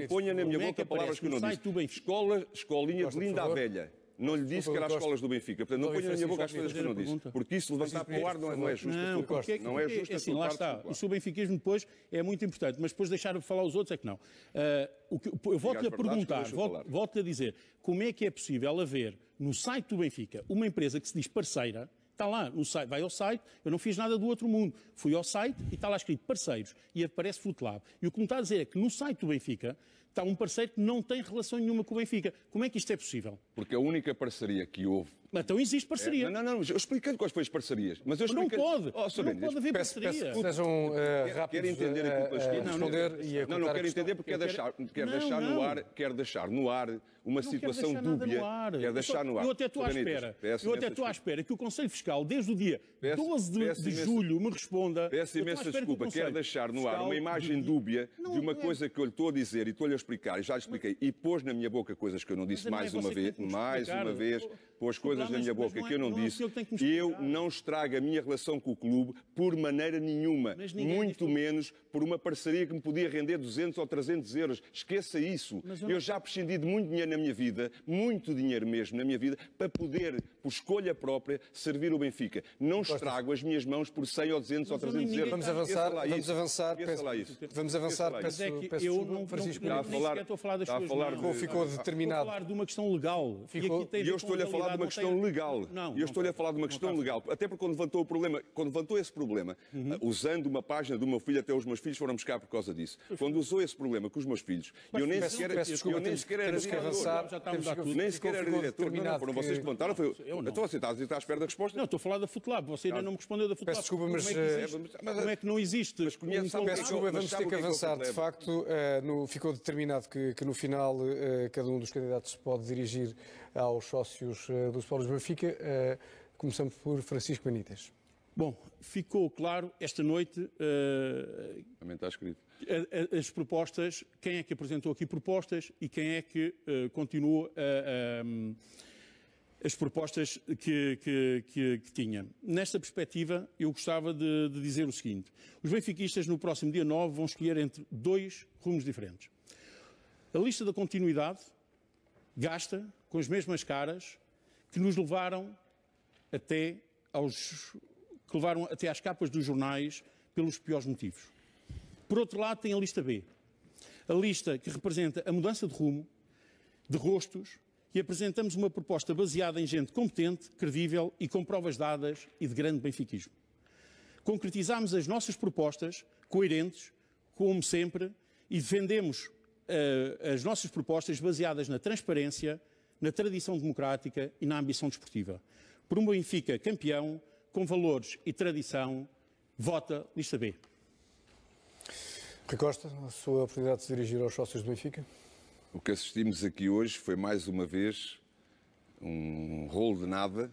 C: não ponha na minha boca palavras que eu não disse. Escola, escolinha de linda velha. Não lhe disse que era as escolas do Benfica. Portanto, não então, ponha na é minha boca as coisas que eu não disse. Porque isso levantar para o ar não é justo. Não, é justo. É assim, lá está.
B: O seu benfiquismo depois é muito importante, mas depois deixar me falar os outros é que não. Ah, eu volto-lhe a perguntar, volto-lhe a dizer, como é que é possível haver no site do Benfica uma empresa que se diz parceira, está lá no site, vai ao site, eu não fiz nada do outro mundo. Fui ao site e está lá escrito parceiros e aparece FuteLab E o que me está a dizer é que no site do Benfica está um parceiro que não tem relação nenhuma com o Benfica. Como é que isto é possível? Porque a única parceria que houve mas então existe parceria. É,
C: não, não, não, eu explicando quais foram as parcerias. Mas eu explicando... Não pode, oh, não Inês, pode haver peço, parceria. Peço, Sejam uh, rápidos entender aquilo eh, que eu eh, explico. Não, não, não, não, não quero entender porque quero... deixar, quer deixar no ar, quer deixar no ar uma situação dúbia. Quer deixar no ar. Eu até estou à espera. Eu até estou
B: à espera que o Conselho Fiscal, desde o dia 12 de julho, me
C: responda. Peço imensa desculpa, quero deixar no ar uma imagem dúbia de uma é- coisa que eu lhe estou a dizer e estou-lhe a explicar, e já lhe expliquei, e pôs na minha boca coisas que eu não disse é mais uma vez, mais uma vez, pôs coisas palavras da minha é boca que eu não disse. Eu não estrago a minha relação com o clube por maneira nenhuma, muito menos por uma parceria que me podia render 200 ou 300 euros. Esqueça isso. Eu já prescindi de muito dinheiro na minha vida, muito dinheiro mesmo na minha vida, para poder, por escolha própria, servir o Benfica. Não estrago as minhas mãos por 100 ou
B: 200 ou 300 euros. Vamos avançar, vamos avançar.
A: Vamos avançar, é eu não, Francisco. Não, estou a falar das Ficou determinado. Estou a
B: falar de uma questão legal.
A: E eu estou-lhe a
B: falar de uma questão questão legal. Não, eu estou-lhe a falar de uma questão
C: legal. Até porque quando levantou o problema, quando levantou esse problema, uhum. Ah, usando uma página do meu filho, até os meus filhos foram buscar por causa disso. Quando usou esse problema com os meus
B: filhos, e eu nem peço, sequer, peço, eu desculpa, eu nem sequer era diretor. Avançar, já temos que, nem sequer era diretor. Não, não, foram que... vocês que levantaram. Foi, eu não. Então, assim, estou a está, está à espera da resposta? Não, estou a falar da Futlab. Você ainda não me respondeu da Futlab. Peço desculpa, é mas...
C: Eh,
A: eh, Como
B: é que, não existe? Mas conhece, peço desculpa, vamos ter que é é avançar. De
A: facto, eh, ficou determinado que no final cada um dos candidatos pode dirigir aos sócios eh, do Sport Benfica. Eh, começamos por Francisco Benítez. Bom,
B: ficou claro esta noite. Uh, Também está escrito. as propostas, quem é que apresentou aqui propostas e quem é que uh, eh, um, as propostas que, que, que, que, tinha. Nesta perspectiva, eu gostava de, de, dizer o seguinte: os benfiquistas no próximo dia 9 vão escolher entre dois rumos diferentes. A lista da continuidade, gasta com as mesmas caras que nos levaram até aos que levaram até às capas dos jornais pelos piores motivos. Por outro lado, tem a lista B. A lista que representa a mudança de rumo, de rostos, e apresentamos uma proposta baseada em gente competente, credível e com provas dadas e de grande benfiquismo. Concretizamos as nossas propostas, coerentes, como sempre, e defendemos uh, as nossas propostas baseadas na transparência, na tradição democrática e na ambição desportiva. Por um Benfica campeão, com valores e tradição, vota lista B.
A: Recosta, a sua oportunidade de se dirigir aos sócios do Benfica?
C: O que assistimos aqui hoje foi mais uma vez um rolo de nada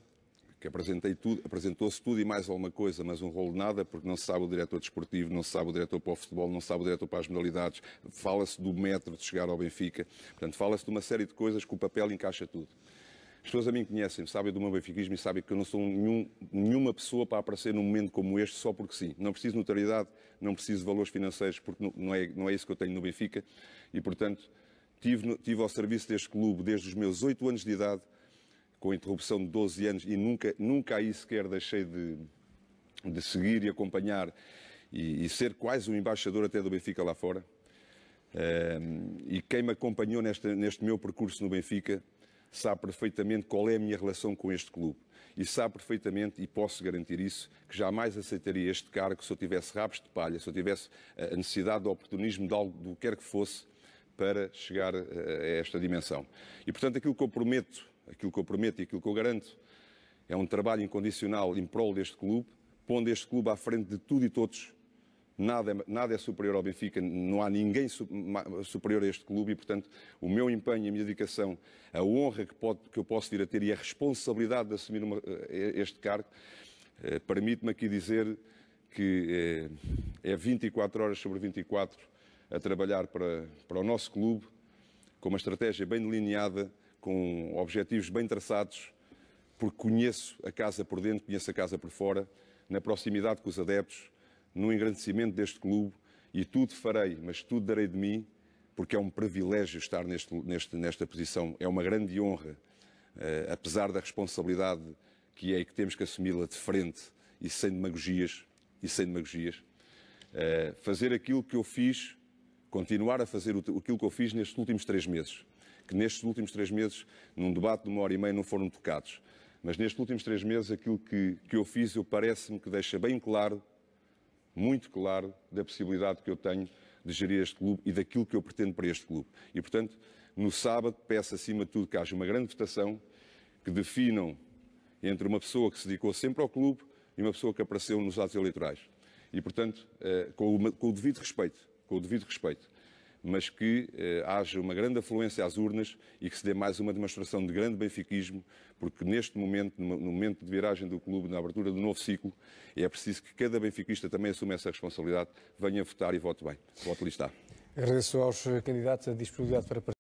C: que apresentei tudo, apresentou-se tudo e mais alguma coisa, mas um rolo de nada, porque não se sabe o diretor desportivo, não se sabe o diretor para o futebol, não se sabe o diretor para as modalidades, fala-se do metro de chegar ao Benfica, portanto, fala-se de uma série de coisas que o papel encaixa tudo. As pessoas a mim conhecem, sabem do meu benfiquismo e sabem que eu não sou nenhum, nenhuma pessoa para aparecer num momento como este só porque sim. Não preciso de notoriedade, não preciso de valores financeiros, porque não, é, não é isso que eu tenho no Benfica. E, portanto, tive, tive ao serviço deste clube desde os meus oito anos de idade, com interrupção de 12 anos e nunca, nunca aí sequer deixei de, de seguir e acompanhar e, e ser quase um embaixador até do Benfica lá fora. Um, ehm, e quem me acompanhou neste, neste meu percurso no Benfica sabe perfeitamente qual é a minha relação com este clube. E sabe perfeitamente, e posso garantir isso, que jamais aceitaria este cargo se eu tivesse rabos de palha, se eu tivesse a necessidade de oportunismo de algo do que quer que fosse para chegar a esta dimensão. E, portanto, aquilo que eu prometo aquilo que eu prometo e aquilo que eu garanto. É um trabalho incondicional em prol deste clube, pondo este clube à frente de tudo e todos. Nada, é nada é superior ao Benfica, não há ninguém superior a este clube e, portanto, o meu empenho, a minha dedicação, a honra que, pode, que eu posso vir a ter e a responsabilidade de assumir uma, eh, este cargo, eh, permite-me aqui dizer que eh, é 24 horas sobre 24 a trabalhar para, para o nosso clube, com uma estratégia bem delineada, com objetivos bem traçados, porque conheço a casa por dentro, conheço a casa por fora, na proximidade com os adeptos, no engrandecimento deste clube e tudo farei, mas tudo darei de mim, porque é um privilégio estar neste, neste, nesta posição, é uma grande honra, uh, apesar da responsabilidade que é e que temos que assumi-la de frente e sem demagogias, e sem demagogias, uh, fazer aquilo que eu fiz, continuar a fazer aquilo que eu fiz nestes últimos três meses que nestes últimos três meses, num debate de uma hora e meia, não foram tocados. Mas nestes últimos três meses, aquilo que, que eu fiz, eu parece-me que deixa bem claro, muito claro, da possibilidade que eu tenho de gerir este clube e daquilo que eu pretendo para este clube. E, portanto, no sábado, peço acima de tudo que haja uma grande votação, que definam entre uma pessoa que se dedicou sempre ao clube e uma pessoa que apareceu nos atos eleitorais. E, portanto, eh, com o devido respeito, com o devido respeito mas que eh, haja uma grande afluência às urnas e que se dê mais uma demonstração de grande benfiquismo, porque neste momento, no momento de viragem do clube, na abertura do novo ciclo, é preciso que cada benfiquista também assuma essa responsabilidade, venha votar e vote bem. Vote lhe está.
A: Agradeço aos candidatos a disponibilidade para